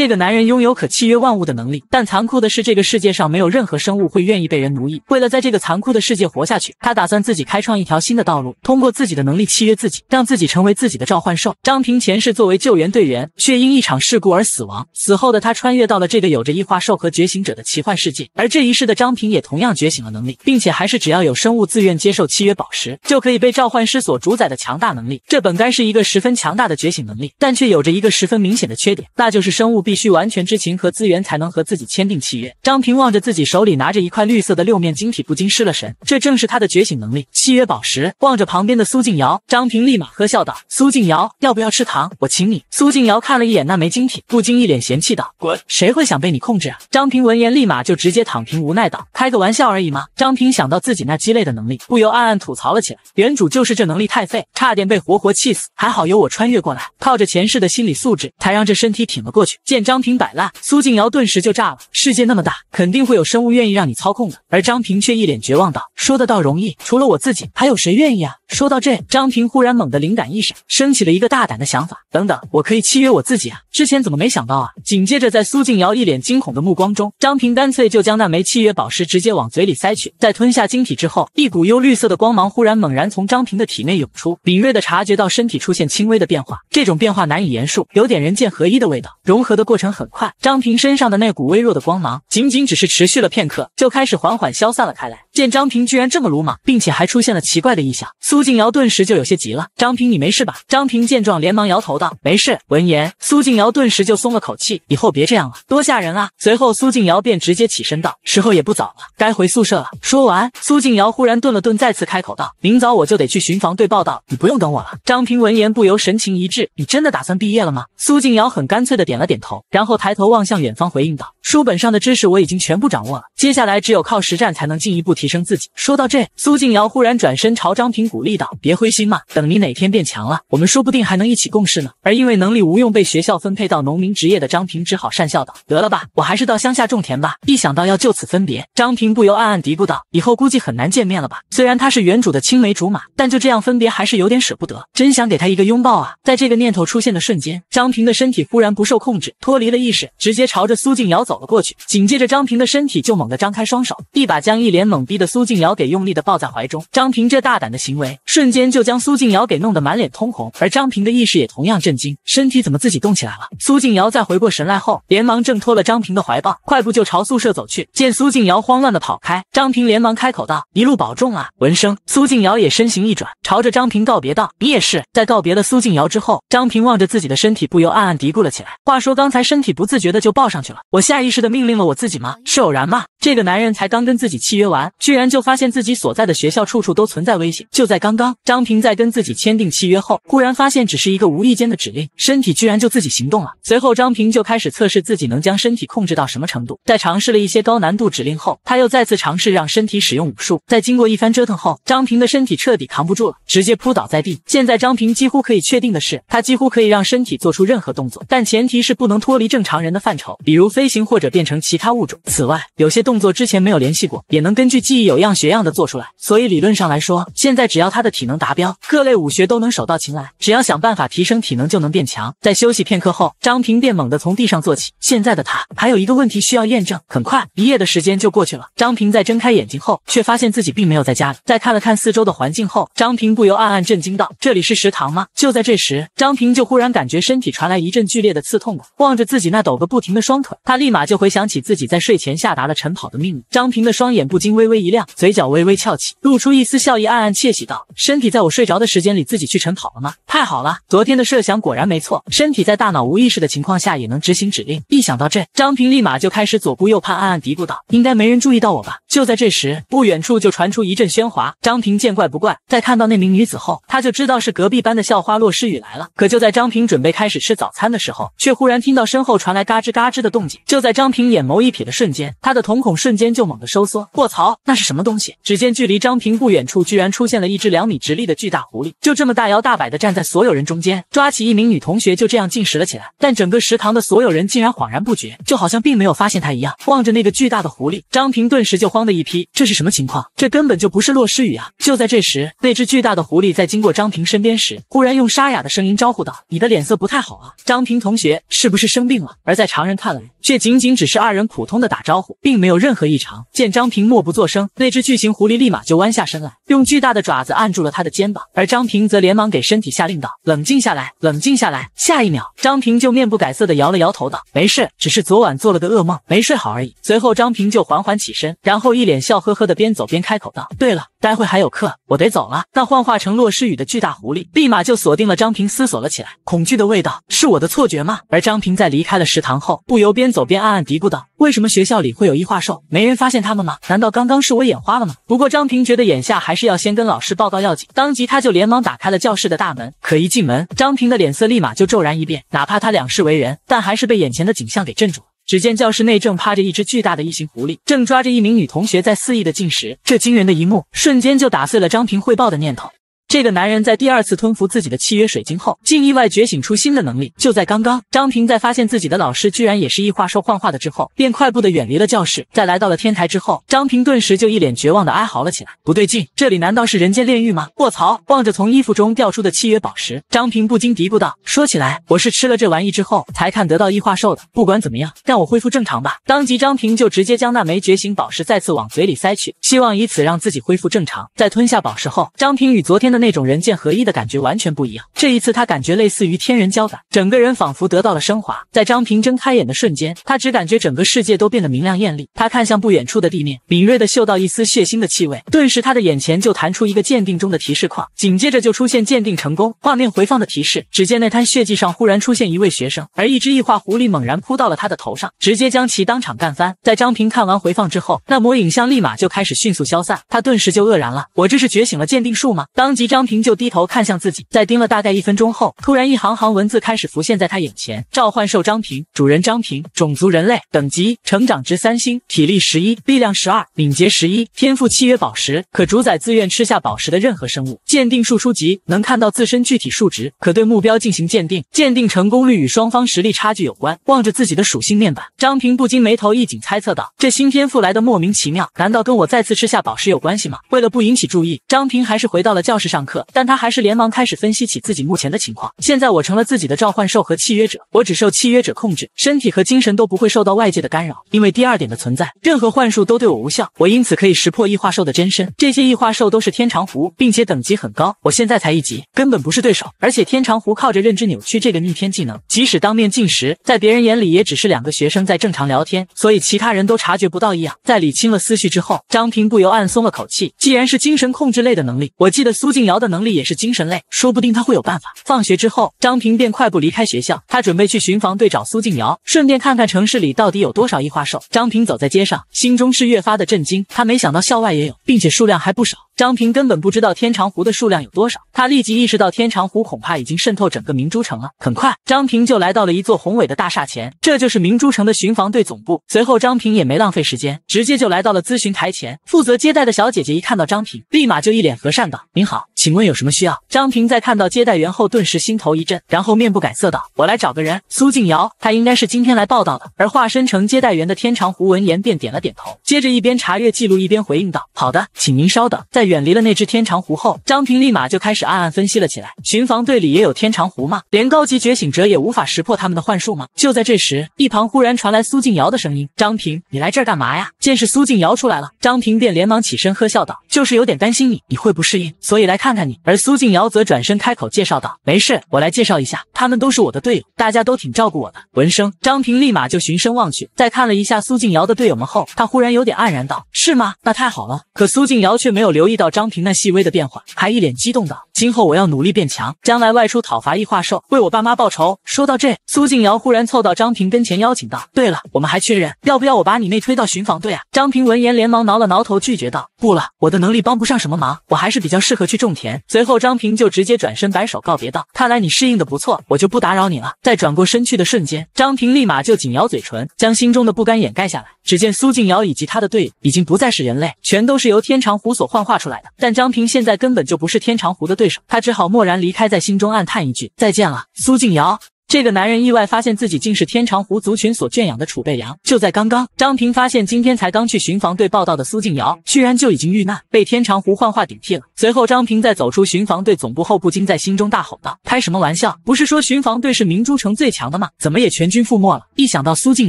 这个男人拥有可契约万物的能力，但残酷的是，这个世界上没有任何生物会愿意被人奴役。为了在这个残酷的世界活下去，他打算自己开创一条新的道路，通过自己的能力契约自己，让自己成为自己的召唤兽。张平前世作为救援队员，却因一场事故而死亡。死后的他穿越到了这个有着异化兽和觉醒者的奇幻世界，而这一世的张平也同样觉醒了能力，并且还是只要有生物自愿接受契约宝石，就可以被召唤师所主宰的强大能力。这本该是一个十分强大的觉醒能力，但却有着一个十分明显的缺点，那就是生物必。必须完全知情和资源，才能和自己签订契约。张平望着自己手里拿着一块绿色的六面晶体，不禁失了神。这正是他的觉醒能力——契约宝石。望着旁边的苏静瑶，张平立马呵笑道：“苏静瑶，要不要吃糖？我请你。”苏静瑶看了一眼那枚晶体，不禁一脸嫌弃道：“滚！谁会想被你控制啊？”张平闻言立马就直接躺平，无奈道：“开个玩笑而已嘛。”张平想到自己那鸡肋的能力，不由暗暗吐槽了起来。原主就是这能力太废，差点被活活气死。还好有我穿越过来，靠着前世的心理素质，才让这身体挺了过去。见。张平摆烂，苏静瑶顿时就炸了。世界那么大，肯定会有生物愿意让你操控的。而张平却一脸绝望道：“说的倒容易，除了我自己，还有谁愿意啊？”说到这，张平忽然猛地灵感一闪，升起了一个大胆的想法：“等等，我可以契约我自己啊！之前怎么没想到啊？”紧接着，在苏静瑶一脸惊恐的目光中，张平干脆就将那枚契约宝石直接往嘴里塞去。在吞下晶体之后，一股幽绿色的光芒忽然猛然从张平的体内涌出，敏锐的察觉到身体出现轻微的变化，这种变化难以言述，有点人剑合一的味道，融合的。过程很快，张平身上的那股微弱的光芒，仅仅只是持续了片刻，就开始缓缓消散了开来。见张平居然这么鲁莽，并且还出现了奇怪的异象，苏静瑶顿时就有些急了：“张平，你没事吧？”张平见状，连忙摇头道：“没事。”闻言，苏静瑶顿时就松了口气：“以后别这样了，多吓人啊！”随后，苏静瑶便直接起身道：“时候也不早了，该回宿舍了。”说完，苏静瑶忽然顿了顿，再次开口道：“明早我就得去巡防队报道，你不用等我了。”张平闻言，不由神情一滞：“你真的打算毕业了吗？”苏静瑶很干脆的点了点头，然后抬头望向远方，回应道：“书本上的知识我已经全部掌握了，接下来只有靠实战才能进一步提。”生自己。说到这，苏静瑶忽然转身朝张平鼓励道：“别灰心嘛，等你哪天变强了，我们说不定还能一起共事呢。”而因为能力无用被学校分配到农民职业的张平只好讪笑道：“得了吧，我还是到乡下种田吧。”一想到要就此分别，张平不由暗暗嘀咕道：“以后估计很难见面了吧？虽然他是原主的青梅竹马，但就这样分别还是有点舍不得，真想给他一个拥抱啊！”在这个念头出现的瞬间，张平的身体忽然不受控制，脱离了意识，直接朝着苏静瑶走了过去。紧接着，张平的身体就猛地张开双手，一把将一脸懵。逼的苏静瑶给用力的抱在怀中，张平这大胆的行为瞬间就将苏静瑶给弄得满脸通红，而张平的意识也同样震惊，身体怎么自己动起来了？苏静瑶在回过神来后，连忙挣脱了张平的怀抱，快步就朝宿舍走去。见苏静瑶慌乱的跑开，张平连忙开口道：“一路保重啊！”闻声，苏静瑶也身形一转，朝着张平告别道：“你也是。”在告别了苏静瑶之后，张平望着自己的身体，不由暗暗嘀咕了起来：“话说刚才身体不自觉的就抱上去了，我下意识的命令了我自己吗？是偶然吗？”这个男人才刚跟自己契约完，居然就发现自己所在的学校处处都存在危险。就在刚刚，张平在跟自己签订契约后，忽然发现只是一个无意间的指令，身体居然就自己行动了。随后，张平就开始测试自己能将身体控制到什么程度。在尝试了一些高难度指令后，他又再次尝试让身体使用武术。在经过一番折腾后，张平的身体彻底扛不住了，直接扑倒在地。现在，张平几乎可以确定的是，他几乎可以让身体做出任何动作，但前提是不能脱离正常人的范畴，比如飞行或者变成其他物种。此外，有些动动作之前没有联系过，也能根据记忆有样学样的做出来，所以理论上来说，现在只要他的体能达标，各类武学都能手到擒来。只要想办法提升体能，就能变强。在休息片刻后，张平便猛地从地上坐起。现在的他还有一个问题需要验证。很快，一夜的时间就过去了。张平在睁开眼睛后，却发现自己并没有在家里。在看了看四周的环境后，张平不由暗暗震惊道：“这里是食堂吗？”就在这时，张平就忽然感觉身体传来一阵剧烈的刺痛感。望着自己那抖个不停的双腿，他立马就回想起自己在睡前下达了晨跑。好的命令，张平的双眼不禁微微一亮，嘴角微微翘起，露出一丝笑意，暗暗窃喜道：“身体在我睡着的时间里自己去晨跑了吗？太好了，昨天的设想果然没错，身体在大脑无意识的情况下也能执行指令。”一想到这，张平立马就开始左顾右盼，暗暗嘀咕道：“应该没人注意到我吧？”就在这时，不远处就传出一阵喧哗。张平见怪不怪，在看到那名女子后，他就知道是隔壁班的校花洛诗雨来了。可就在张平准备开始吃早餐的时候，却忽然听到身后传来嘎吱嘎吱的动静。就在张平眼眸一瞥的瞬间，他的瞳孔。瞬间就猛地收缩。卧槽，那是什么东西？只见距离张平不远处，居然出现了一只两米直立的巨大狐狸，就这么大摇大摆的站在所有人中间，抓起一名女同学，就这样进食了起来。但整个食堂的所有人竟然恍然不觉，就好像并没有发现他一样。望着那个巨大的狐狸，张平顿时就慌的一批。这是什么情况？这根本就不是洛诗雨啊！就在这时，那只巨大的狐狸在经过张平身边时，忽然用沙哑的声音招呼道：“你的脸色不太好啊，张平同学，是不是生病了？”而在常人看来，却仅仅只是二人普通的打招呼，并没有。任何异常，见张平默不作声，那只巨型狐狸立马就弯下身来，用巨大的爪子按住了他的肩膀，而张平则连忙给身体下令道：“冷静下来，冷静下来。”下一秒，张平就面不改色的摇了摇头道：“没事，只是昨晚做了个噩梦，没睡好而已。”随后，张平就缓缓起身，然后一脸笑呵呵的边走边开口道：“对了。”待会还有课，我得走了。那幻化成洛诗雨的巨大狐狸，立马就锁定了张平，思索了起来。恐惧的味道，是我的错觉吗？而张平在离开了食堂后，不由边走边暗暗嘀咕道：“为什么学校里会有异化兽？没人发现他们吗？难道刚刚是我眼花了吗？”不过张平觉得眼下还是要先跟老师报告要紧，当即他就连忙打开了教室的大门。可一进门，张平的脸色立马就骤然一变，哪怕他两世为人，但还是被眼前的景象给震住。只见教室内正趴着一只巨大的异形狐狸，正抓着一名女同学在肆意的进食。这惊人的一幕，瞬间就打碎了张平汇报的念头。这个男人在第二次吞服自己的契约水晶后，竟意外觉醒出新的能力。就在刚刚，张平在发现自己的老师居然也是异化兽幻化的之后，便快步的远离了教室。在来到了天台之后，张平顿时就一脸绝望的哀嚎了起来：“不对劲，这里难道是人间炼狱吗？”卧槽！望着从衣服中掉出的契约宝石，张平不禁嘀咕道：“说起来，我是吃了这玩意之后才看得到异化兽的。不管怎么样，让我恢复正常吧！”当即，张平就直接将那枚觉醒宝石再次往嘴里塞去，希望以此让自己恢复正常。在吞下宝石后，张平与昨天的。那种人剑合一的感觉完全不一样。这一次他感觉类似于天人交感，整个人仿佛得到了升华。在张平睁开眼的瞬间，他只感觉整个世界都变得明亮艳丽。他看向不远处的地面，敏锐的嗅到一丝血腥的气味，顿时他的眼前就弹出一个鉴定中的提示框，紧接着就出现鉴定成功画面回放的提示。只见那滩血迹上忽然出现一位学生，而一只异化狐狸猛然扑到了他的头上，直接将其当场干翻。在张平看完回放之后，那抹影像立马就开始迅速消散，他顿时就愕然了：我这是觉醒了鉴定术吗？当即。张平就低头看向自己，在盯了大概一分钟后，突然一行行文字开始浮现在他眼前。召唤兽张平，主人张平，种族人类，等级成长值三星，体力十一，力量十二，敏捷十一，天赋契约宝石，可主宰自愿吃下宝石的任何生物。鉴定数初级，能看到自身具体数值，可对目标进行鉴定，鉴定成功率与双方实力差距有关。望着自己的属性面板，张平不禁眉头一紧，猜测道：这新天赋来的莫名其妙，难道跟我再次吃下宝石有关系吗？为了不引起注意，张平还是回到了教室上。上课，但他还是连忙开始分析起自己目前的情况。现在我成了自己的召唤兽和契约者，我只受契约者控制，身体和精神都不会受到外界的干扰。因为第二点的存在，任何幻术都对我无效，我因此可以识破异化兽的真身。这些异化兽都是天长狐，并且等级很高，我现在才一级，根本不是对手。而且天长狐靠着认知扭曲这个逆天技能，即使当面进食，在别人眼里也只是两个学生在正常聊天，所以其他人都察觉不到异样。在理清了思绪之后，张平不由暗松了口气。既然是精神控制类的能力，我记得苏静。瑶的能力也是精神类，说不定他会有办法。放学之后，张平便快步离开学校，他准备去巡防队找苏静瑶，顺便看看城市里到底有多少异化兽。张平走在街上，心中是越发的震惊。他没想到校外也有，并且数量还不少。张平根本不知道天长湖的数量有多少，他立即意识到天长湖恐怕已经渗透整个明珠城了。很快，张平就来到了一座宏伟的大厦前，这就是明珠城的巡防队总部。随后，张平也没浪费时间，直接就来到了咨询台前。负责接待的小姐姐一看到张平，立马就一脸和善道：“您好。”请问有什么需要？张平在看到接待员后，顿时心头一震，然后面不改色道：“我来找个人，苏静瑶，她应该是今天来报道的。”而化身成接待员的天长胡闻言便点了点头，接着一边查阅记录一边回应道：“好的，请您稍等。”在远离了那只天长狐后，张平立马就开始暗暗分析了起来：巡防队里也有天长狐吗？连高级觉醒者也无法识破他们的幻术吗？就在这时，一旁忽然传来苏静瑶的声音：“张平，你来这儿干嘛呀？”见是苏静瑶出来了，张平便连忙起身呵笑道：“就是有点担心你，你会不适应，所以来看。”看看你，而苏静瑶则转身开口介绍道：“没事，我来介绍一下，他们都是我的队友，大家都挺照顾我的。”闻声，张平立马就循声望去，在看了一下苏静瑶的队友们后，他忽然有点黯然道：“是吗？那太好了。”可苏静瑶却没有留意到张平那细微的变化，还一脸激动道：“今后我要努力变强，将来外出讨伐异化兽，为我爸妈报仇。”说到这，苏静瑶忽然凑到张平跟前邀请道：“对了，我们还缺人，要不要我把你妹推到巡防队啊？”张平闻言连忙挠了挠头，拒绝道：“不了，我的能力帮不上什么忙，我还是比较适合去种田。”随后，张平就直接转身摆手告别道：“看来你适应的不错，我就不打扰你了。”在转过身去的瞬间，张平立马就紧咬嘴唇，将心中的不甘掩盖下来。只见苏静瑶以及他的队友已经不再是人类，全都是由天长狐所幻化出来的。但张平现在根本就不是天长狐的对手，他只好默然离开，在心中暗叹一句：“再见了，苏静瑶。”这个男人意外发现自己竟是天长湖族群所圈养的储备粮。就在刚刚，张平发现今天才刚去巡防队报道的苏静瑶，居然就已经遇难，被天长湖幻化顶替了。随后，张平在走出巡防队总部后，不禁在心中大吼道：“开什么玩笑？不是说巡防队是明珠城最强的吗？怎么也全军覆没了？”一想到苏静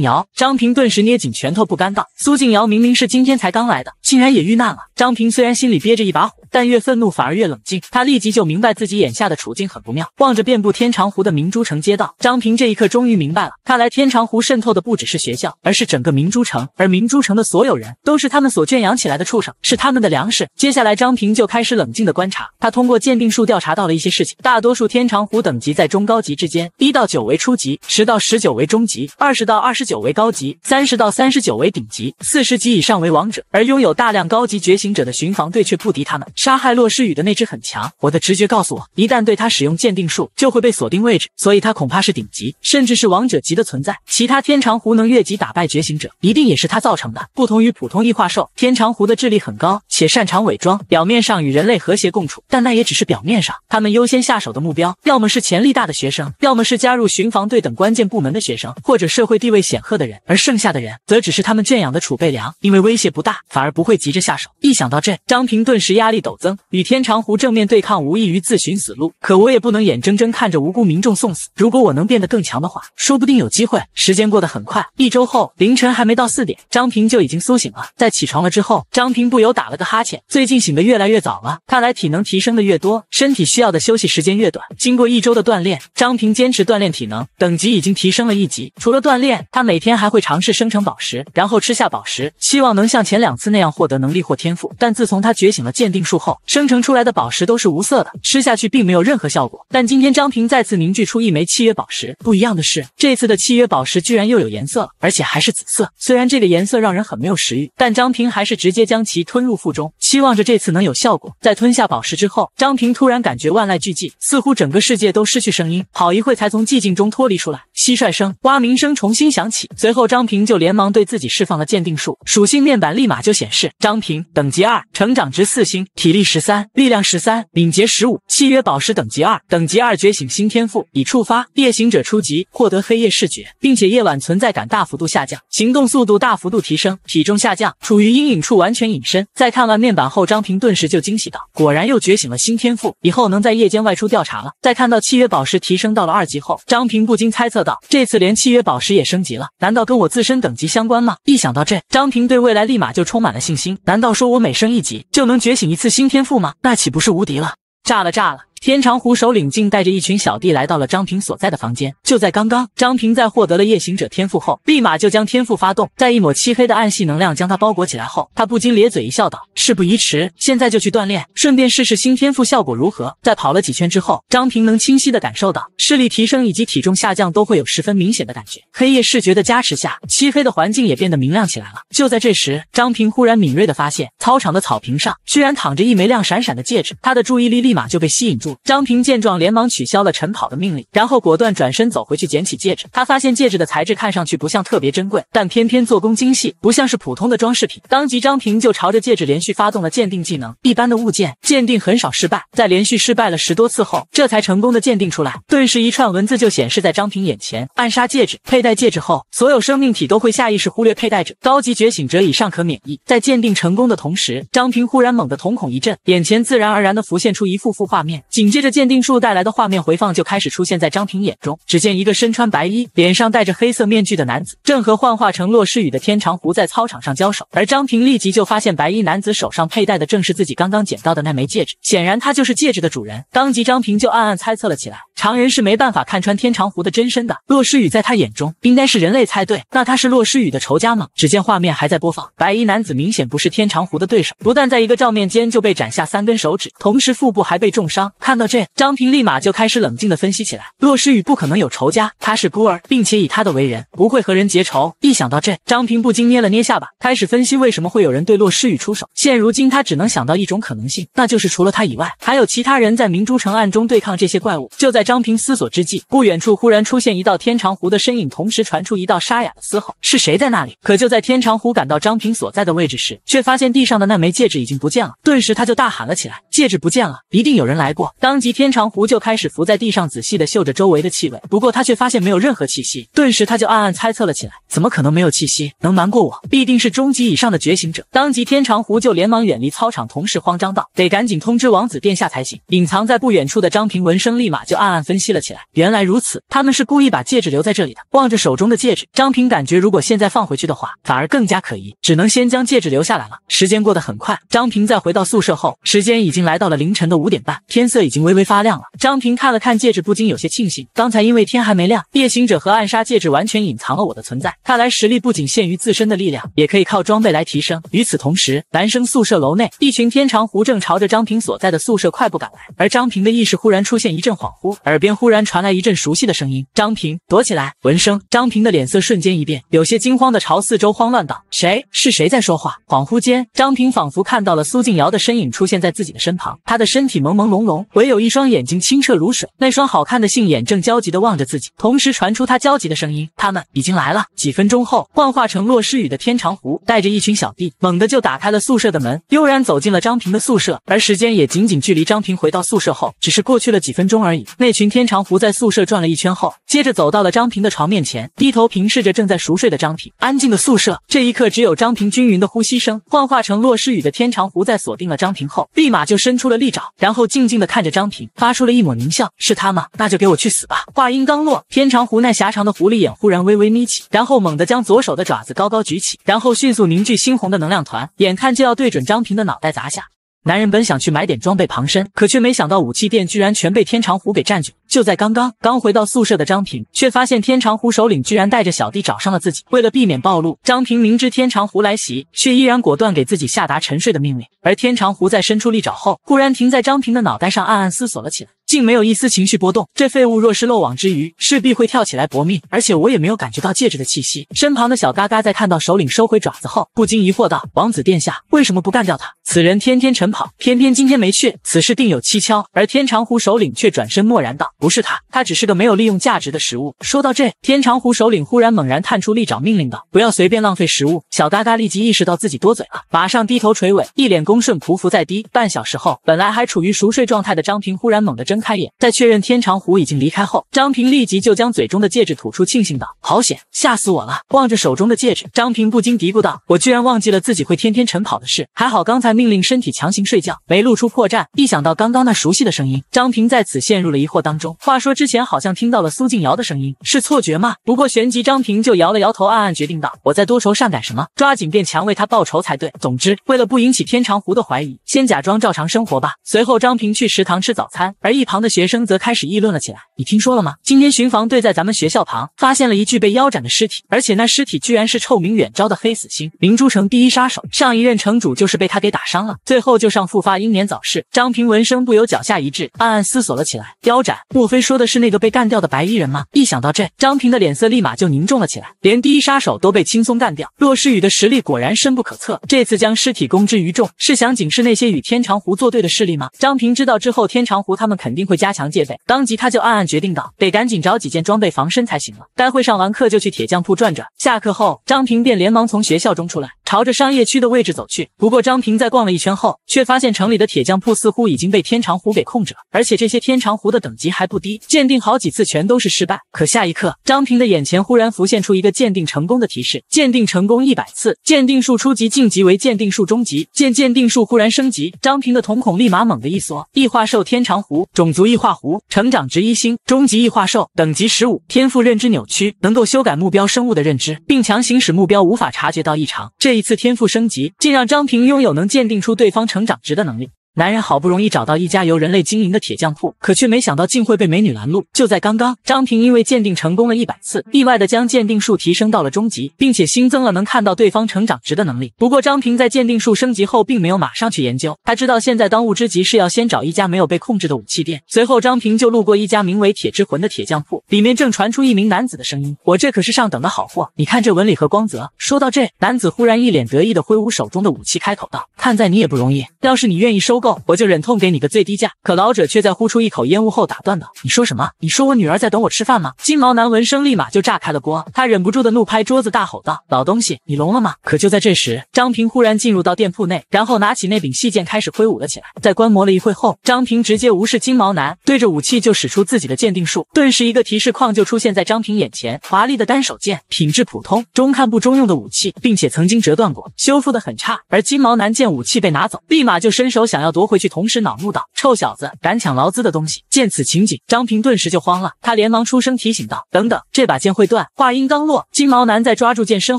瑶，张平顿时捏紧拳头，不甘道：“苏静瑶明明是今天才刚来的。”竟然也遇难了。张平虽然心里憋着一把火，但越愤怒反而越冷静。他立即就明白自己眼下的处境很不妙。望着遍布天长湖的明珠城街道，张平这一刻终于明白了。看来天长湖渗透的不只是学校，而是整个明珠城。而明珠城的所有人都是他们所圈养起来的畜生，是他们的粮食。接下来，张平就开始冷静的观察。他通过鉴定术调查到了一些事情。大多数天长湖等级在中高级之间，一到九为初级，十到十九为中级，二十到二十九为高级，三十到三十九为顶级，四十级以上为王者。而拥有大大量高级觉醒者的巡防队却不敌他们杀害洛诗雨的那只很强。我的直觉告诉我，一旦对他使用鉴定术，就会被锁定位置，所以他恐怕是顶级，甚至是王者级的存在。其他天长狐能越级打败觉醒者，一定也是他造成的。不同于普通异化兽，天长狐的智力很高，且擅长伪装，表面上与人类和谐共处，但那也只是表面上。他们优先下手的目标，要么是潜力大的学生，要么是加入巡防队等关键部门的学生，或者社会地位显赫的人，而剩下的人，则只是他们圈养的储备粮。因为威胁不大，反而不。不会急着下手。一想到这，张平顿时压力陡增。与天长湖正面对抗，无异于自寻死路。可我也不能眼睁睁看着无辜民众送死。如果我能变得更强的话，说不定有机会。时间过得很快，一周后，凌晨还没到四点，张平就已经苏醒了。在起床了之后，张平不由打了个哈欠。最近醒得越来越早了，看来体能提升的越多，身体需要的休息时间越短。经过一周的锻炼，张平坚持锻炼体能，等级已经提升了一级。除了锻炼，他每天还会尝试生成宝石，然后吃下宝石，希望能像前两次那样。获得能力或天赋，但自从他觉醒了鉴定术后，生成出来的宝石都是无色的，吃下去并没有任何效果。但今天张平再次凝聚出一枚契约宝石，不一样的是，这次的契约宝石居然又有颜色了，而且还是紫色。虽然这个颜色让人很没有食欲，但张平还是直接将其吞入腹中，期望着这次能有效果。在吞下宝石之后，张平突然感觉万籁俱寂，似乎整个世界都失去声音，好一会才从寂静中脱离出来。蟋蟀声、蛙鸣声重新响起，随后张平就连忙对自己释放了鉴定术，属性面板立马就显示：张平等级二，成长值四星，体力十三，力量十三，敏捷十五，契约宝石等级二，等级二觉醒新天赋已触发，夜行者初级，获得黑夜视觉，并且夜晚存在感大幅度下降，行动速度大幅度提升，体重下降，处于阴影处完全隐身。在看完面板后，张平顿时就惊喜道：“果然又觉醒了新天赋，以后能在夜间外出调查了。”在看到契约宝石提升到了二级后，张平不禁猜测到。这次连契约宝石也升级了，难道跟我自身等级相关吗？一想到这，张平对未来立马就充满了信心。难道说我每升一级就能觉醒一次新天赋吗？那岂不是无敌了？炸了，炸了！天长湖首领竟带着一群小弟来到了张平所在的房间。就在刚刚，张平在获得了夜行者天赋后，立马就将天赋发动。在一抹漆黑的暗系能量将他包裹起来后，他不禁咧嘴一笑，道：“事不宜迟，现在就去锻炼，顺便试试新天赋效果如何。”在跑了几圈之后，张平能清晰的感受到视力提升以及体重下降都会有十分明显的感觉。黑夜视觉的加持下，漆黑的环境也变得明亮起来了。就在这时，张平忽然敏锐的发现，操场的草坪上居然躺着一枚亮闪闪的戒指，他的注意力立马就被吸引住。张平见状，连忙取消了晨跑的命令，然后果断转身走回去捡起戒指。他发现戒指的材质看上去不像特别珍贵，但偏偏做工精细，不像是普通的装饰品。当即，张平就朝着戒指连续发动了鉴定技能。一般的物件鉴定很少失败，在连续失败了十多次后，这才成功的鉴定出来。顿时，一串文字就显示在张平眼前：暗杀戒指，佩戴戒指后，所有生命体都会下意识忽略佩戴者。高级觉醒者以上可免疫。在鉴定成功的同时，张平忽然猛地瞳孔一震，眼前自然而然的浮现出一幅幅画面。紧接着鉴定术带来的画面回放就开始出现在张平眼中，只见一个身穿白衣、脸上戴着黑色面具的男子，正和幻化成洛诗雨的天长狐在操场上交手。而张平立即就发现，白衣男子手上佩戴的正是自己刚刚捡到的那枚戒指，显然他就是戒指的主人。当即张平就暗暗猜测了起来，常人是没办法看穿天长狐的真身的。洛诗雨在他眼中应该是人类猜对，那他是洛诗雨的仇家吗？只见画面还在播放，白衣男子明显不是天长狐的对手，不但在一个照面间就被斩下三根手指，同时腹部还被重伤。看。看到这张平立马就开始冷静的分析起来，洛诗雨不可能有仇家，他是孤儿，并且以他的为人不会和人结仇。一想到这，张平不禁捏了捏下巴，开始分析为什么会有人对洛诗雨出手。现如今他只能想到一种可能性，那就是除了他以外，还有其他人在明珠城暗中对抗这些怪物。就在张平思索之际，不远处忽然出现一道天长湖的身影，同时传出一道沙哑的嘶吼：“是谁在那里？”可就在天长湖赶到张平所在的位置时，却发现地上的那枚戒指已经不见了，顿时他就大喊了起来：“戒指不见了，一定有人来过。”当即，天长狐就开始伏在地上，仔细的嗅着周围的气味。不过他却发现没有任何气息，顿时他就暗暗猜测了起来：怎么可能没有气息？能瞒过我，必定是终极以上的觉醒者。当即，天长狐就连忙远离操场，同时慌张道：“得赶紧通知王子殿下才行。”隐藏在不远处的张平闻声，立马就暗暗分析了起来：原来如此，他们是故意把戒指留在这里的。望着手中的戒指，张平感觉如果现在放回去的话，反而更加可疑，只能先将戒指留下来了。时间过得很快，张平在回到宿舍后，时间已经来到了凌晨的五点半，天色。已经微微发亮了。张平看了看戒指，不禁有些庆幸，刚才因为天还没亮，夜行者和暗杀戒指完全隐藏了我的存在。看来实力不仅限于自身的力量，也可以靠装备来提升。与此同时，男生宿舍楼内，一群天长狐正朝着张平所在的宿舍快步赶来。而张平的意识忽然出现一阵恍惚，耳边忽然传来一阵熟悉的声音：“张平，躲起来。”闻声，张平的脸色瞬间一变，有些惊慌的朝四周慌乱道：“谁？是谁在说话？”恍惚间，张平仿佛看到了苏静瑶的身影出现在自己的身旁，她的身体朦朦胧胧。唯有一双眼睛清澈如水，那双好看的杏眼正焦急的望着自己，同时传出他焦急的声音：“他们已经来了。”几分钟后，幻化成洛诗雨的天长狐带着一群小弟，猛地就打开了宿舍的门，悠然走进了张平的宿舍。而时间也仅仅距离张平回到宿舍后，只是过去了几分钟而已。那群天长狐在宿舍转了一圈后，接着走到了张平的床面前，低头平视着正在熟睡的张平。安静的宿舍，这一刻只有张平均匀的呼吸声。幻化成洛诗雨的天长狐在锁定了张平后，立马就伸出了利爪，然后静静的看。着张平发出了一抹狞笑，是他吗？那就给我去死吧！话音刚落，天长狐奈狭长的狐狸眼忽然微微眯起，然后猛地将左手的爪子高高举起，然后迅速凝聚猩红的能量团，眼看就要对准张平的脑袋砸下。男人本想去买点装备傍身，可却没想到武器店居然全被天长湖给占据。就在刚刚刚回到宿舍的张平，却发现天长湖首领居然带着小弟找上了自己。为了避免暴露，张平明知天长湖来袭，却依然果断给自己下达沉睡的命令。而天长湖在伸出利爪后，忽然停在张平的脑袋上，暗暗思索了起来。竟没有一丝情绪波动。这废物若是漏网之鱼，势必会跳起来搏命。而且我也没有感觉到戒指的气息。身旁的小嘎嘎在看到首领收回爪子后，不禁疑惑道：“王子殿下为什么不干掉他？此人天天晨跑，偏偏今天没去，此事定有蹊跷。”而天长湖首领却转身默然道：“不是他，他只是个没有利用价值的食物。”说到这，天长湖首领忽然猛然探出利爪，命令道：“不要随便浪费食物。”小嘎嘎立即意识到自己多嘴了，马上低头垂尾，一脸恭顺，匍匐在地。半小时后，本来还处于熟睡状态的张平忽然猛地睁。开眼，在确认天长湖已经离开后，张平立即就将嘴中的戒指吐出，庆幸道：“好险，吓死我了！”望着手中的戒指，张平不禁嘀咕道：“我居然忘记了自己会天天晨跑的事，还好刚才命令身体强行睡觉，没露出破绽。”一想到刚刚那熟悉的声音，张平在此陷入了疑惑当中。话说之前好像听到了苏静瑶的声音，是错觉吗？不过旋即张平就摇了摇头，暗暗决定道：“我在多愁善感什么？抓紧变强为他报仇才对。总之，为了不引起天长湖的怀疑，先假装照常生活吧。”随后，张平去食堂吃早餐，而一旁。旁的学生则开始议论了起来。你听说了吗？今天巡防队在咱们学校旁发现了一具被腰斩的尸体，而且那尸体居然是臭名远昭的黑死星，明珠城第一杀手，上一任城主就是被他给打伤了，最后就上复发英年早逝。张平闻声不由脚下一滞，暗暗思索了起来。腰斩，莫非说的是那个被干掉的白衣人吗？一想到这，张平的脸色立马就凝重了起来。连第一杀手都被轻松干掉，洛诗雨的实力果然深不可测。这次将尸体公之于众，是想警示那些与天长湖作对的势力吗？张平知道之后，天长湖他们肯定。会加强戒备，当即他就暗暗决定道，得赶紧找几件装备防身才行了。待会上完课就去铁匠铺转转。下课后，张平便连忙从学校中出来，朝着商业区的位置走去。不过，张平在逛了一圈后，却发现城里的铁匠铺似乎已经被天长湖给控制了，而且这些天长湖的等级还不低，鉴定好几次全都是失败。可下一刻，张平的眼前忽然浮现出一个鉴定成功的提示：鉴定成功一百次，鉴定术初级晋级为鉴定术中级。见鉴定术忽然升级，张平的瞳孔立马猛地一缩。异化兽天长湖。种族异化狐，成长值一星，终极异化兽，等级十五，天赋认知扭曲，能够修改目标生物的认知，并强行使目标无法察觉到异常。这一次天赋升级，竟让张平拥有能鉴定出对方成长值的能力。男人好不容易找到一家由人类经营的铁匠铺，可却没想到竟会被美女拦路。就在刚刚，张平因为鉴定成功了一百次，意外的将鉴定术提升到了中级，并且新增了能看到对方成长值的能力。不过张平在鉴定术升级后，并没有马上去研究，他知道现在当务之急是要先找一家没有被控制的武器店。随后，张平就路过一家名为“铁之魂”的铁匠铺，里面正传出一名男子的声音：“我这可是上等的好货，你看这纹理和光泽。”说到这，男子忽然一脸得意的挥舞手中的武器，开口道：“看在你也不容易，要是你愿意收。”够，我就忍痛给你个最低价，可老者却在呼出一口烟雾后打断道：“你说什么？你说我女儿在等我吃饭吗？”金毛男闻声立马就炸开了锅，他忍不住的怒拍桌子，大吼道：“老东西，你聋了吗？”可就在这时，张平忽然进入到店铺内，然后拿起那柄细剑开始挥舞了起来。在观摩了一会后，张平直接无视金毛男，对着武器就使出自己的鉴定术，顿时一个提示框就出现在张平眼前。华丽的单手剑，品质普通，中看不中用的武器，并且曾经折断过，修复的很差。而金毛男见武器被拿走，立马就伸手想要。夺回去！同时恼怒道：“臭小子，敢抢劳资的东西！”见此情景，张平顿时就慌了，他连忙出声提醒道：“等等，这把剑会断。”话音刚落，金毛男在抓住剑身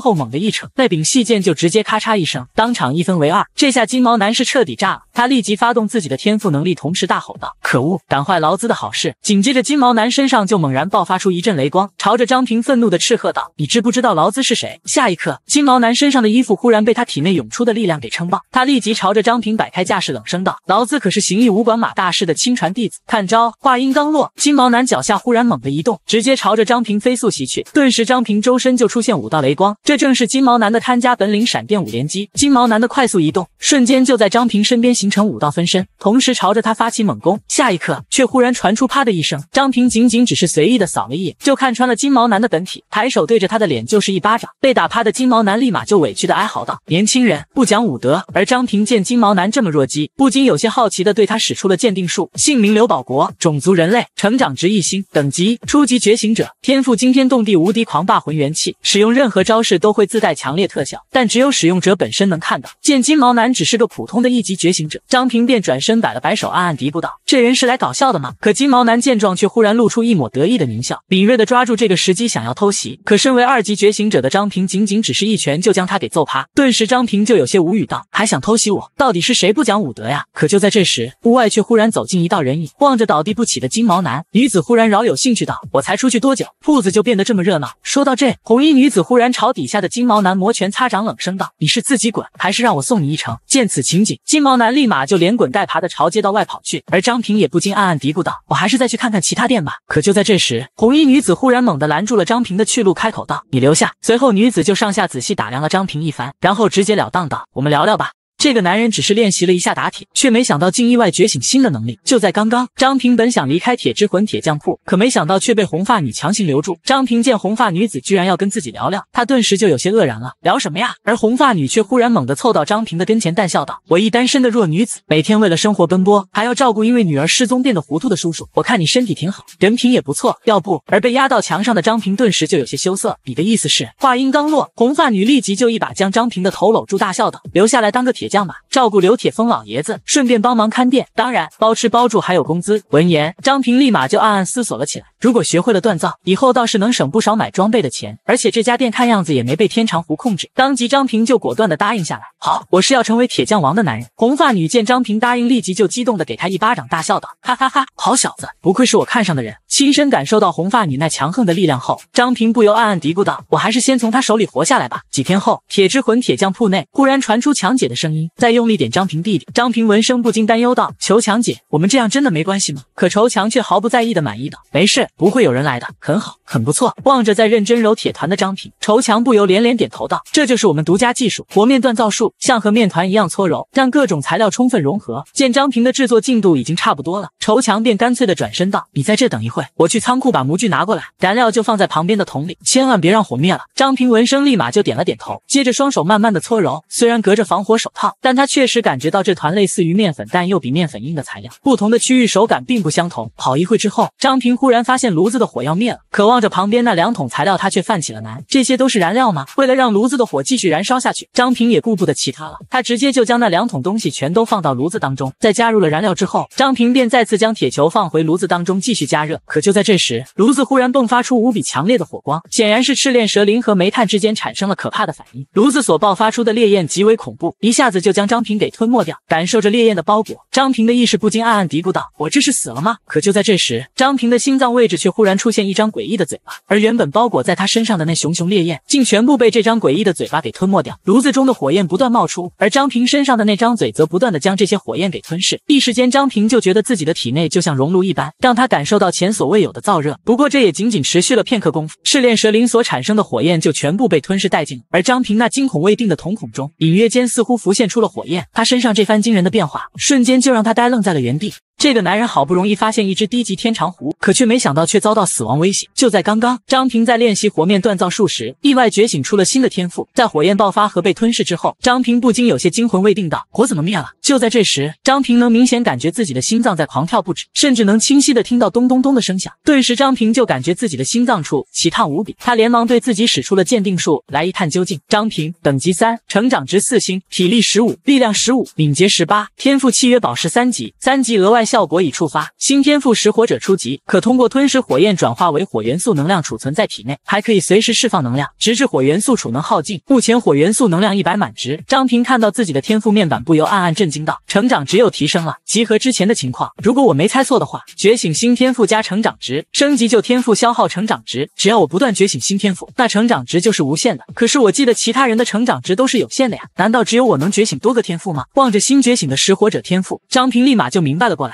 后猛的一扯，那柄细剑就直接咔嚓一声，当场一分为二。这下金毛男是彻底炸了。他立即发动自己的天赋能力，同时大吼道：“可恶，敢坏劳资的好事！”紧接着，金毛男身上就猛然爆发出一阵雷光，朝着张平愤怒的斥喝道：“你知不知道劳资是谁？”下一刻，金毛男身上的衣服忽然被他体内涌出的力量给撑爆，他立即朝着张平摆开架势，冷声道：“劳资可是行义武馆马大师的亲传弟子，看招！”话音刚落，金毛男脚下忽然猛地一动，直接朝着张平飞速袭去。顿时，张平周身就出现五道雷光，这正是金毛男的看家本领——闪电五连击。金毛男的快速移动，瞬间就在张平身边。形成五道分身，同时朝着他发起猛攻。下一刻，却忽然传出啪的一声。张平仅仅只是随意的扫了一眼，就看穿了金毛男的本体，抬手对着他的脸就是一巴掌。被打趴的金毛男立马就委屈的哀嚎道：“年轻人不讲武德。”而张平见金毛男这么弱鸡，不禁有些好奇的对他使出了鉴定术。姓名：刘保国，种族：人类，成长值：一星，等级：初级觉醒者，天赋：惊天动地，无敌狂霸魂元气，使用任何招式都会自带强烈特效，但只有使用者本身能看到。见金毛男只是个普通的一级觉醒者。张平便转身摆了摆手，暗暗嘀咕道：“这人是来搞笑的吗？”可金毛男见状，却忽然露出一抹得意的狞笑，敏锐的抓住这个时机，想要偷袭。可身为二级觉醒者的张平，仅仅只是一拳就将他给揍趴。顿时，张平就有些无语道：“还想偷袭我？到底是谁不讲武德呀？”可就在这时，屋外却忽然走进一道人影，望着倒地不起的金毛男，女子忽然饶有兴趣道：“我才出去多久，铺子就变得这么热闹？”说到这，红衣女子忽然朝底下的金毛男摩拳擦掌，冷声道：“你是自己滚，还是让我送你一程？”见此情景，金毛男立。立马就连滚带爬的朝街道外跑去，而张平也不禁暗暗嘀咕道：“我还是再去看看其他店吧。”可就在这时，红衣女子忽然猛地拦住了张平的去路，开口道：“你留下。”随后女子就上下仔细打量了张平一番，然后直截了当道：“我们聊聊吧。”这个男人只是练习了一下打铁，却没想到竟意外觉醒新的能力。就在刚刚，张平本想离开铁之魂铁匠铺，可没想到却被红发女强行留住。张平见红发女子居然要跟自己聊聊，他顿时就有些愕然了。聊什么呀？而红发女却忽然猛地凑到张平的跟前，淡笑道：“我一单身的弱女子，每天为了生活奔波，还要照顾因为女儿失踪变得糊涂的叔叔。我看你身体挺好，人品也不错，要不……”而被压到墙上的张平顿时就有些羞涩。你的意思是？话音刚落，红发女立即就一把将张平的头搂住，大笑道：“留下来当个铁匠。”这样吧，照顾刘铁峰老爷子，顺便帮忙看店，当然包吃包住还有工资。闻言，张平立马就暗暗思索了起来。如果学会了锻造，以后倒是能省不少买装备的钱。而且这家店看样子也没被天长湖控制。当即，张平就果断的答应下来。好，我是要成为铁匠王的男人。红发女见张平答应，立即就激动的给他一巴掌，大笑道：哈哈哈，好小子，不愧是我看上的人。亲身感受到红发女那强横的力量后，张平不由暗暗嘀咕道：“我还是先从她手里活下来吧。”几天后，铁之魂铁匠铺内忽然传出强姐的声音：“再用力点，张平弟弟。”张平闻声不禁担忧道：“求强姐，我们这样真的没关系吗？”可仇强却毫不在意的满意道：“没事，不会有人来的，很好。”很不错，望着在认真揉铁团的张平，仇强不由连连点头道：“这就是我们独家技术——和面锻造术，像和面团一样搓揉，让各种材料充分融合。”见张平的制作进度已经差不多了，仇强便干脆的转身道：“你在这等一会我去仓库把模具拿过来，燃料就放在旁边的桶里，千万别让火灭了。”张平闻声立马就点了点头，接着双手慢慢的搓揉。虽然隔着防火手套，但他确实感觉到这团类似于面粉，但又比面粉硬的材料，不同的区域手感并不相同。好一会之后，张平忽然发现炉子的火要灭了，渴望。望着旁边那两桶材料，他却犯起了难。这些都是燃料吗？为了让炉子的火继续燃烧下去，张平也顾不得其他了，他直接就将那两桶东西全都放到炉子当中。在加入了燃料之后，张平便再次将铁球放回炉子当中继续加热。可就在这时，炉子忽然迸发出无比强烈的火光，显然是赤炼蛇鳞和煤炭之间产生了可怕的反应。炉子所爆发出的烈焰极为恐怖，一下子就将张平给吞没掉。感受着烈焰的包裹，张平的意识不禁暗暗嘀咕道：“我这是死了吗？”可就在这时，张平的心脏位置却忽然出现一张诡异的。嘴巴，而原本包裹在他身上的那熊熊烈焰，竟全部被这张诡异的嘴巴给吞没掉。炉子中的火焰不断冒出，而张平身上的那张嘴则不断的将这些火焰给吞噬。一时间，张平就觉得自己的体内就像熔炉一般，让他感受到前所未有的燥热。不过，这也仅仅持续了片刻功夫，试炼蛇灵所产生的火焰就全部被吞噬殆尽。而张平那惊恐未定的瞳孔中，隐约间似乎浮现出了火焰。他身上这番惊人的变化，瞬间就让他呆愣在了原地。这个男人好不容易发现一只低级天长狐，可却没想到却遭到死亡威胁。就在刚刚，张平在练习和面锻造术时，意外觉醒出了新的天赋。在火焰爆发和被吞噬之后，张平不禁有些惊魂未定道：“火怎么灭了？”就在这时，张平能明显感觉自己的心脏在狂跳不止，甚至能清晰的听到咚咚咚的声响。顿时，张平就感觉自己的心脏处奇烫无比，他连忙对自己使出了鉴定术来一探究竟。张平等级三，成长值四星，体力十五，力量十五，敏捷十八，天赋契约宝石三级，三级额外。效果已触发，新天赋拾火者初级可通过吞噬火焰转化为火元素能量储存在体内，还可以随时释放能量，直至火元素储能耗尽。目前火元素能量一百满值。张平看到自己的天赋面板，不由暗暗震惊道：“成长值又提升了！集合之前的情况，如果我没猜错的话，觉醒新天赋加成长值，升级旧天赋消耗成长值。只要我不断觉醒新天赋，那成长值就是无限的。可是我记得其他人的成长值都是有限的呀，难道只有我能觉醒多个天赋吗？”望着新觉醒的拾火者天赋，张平立马就明白了过来。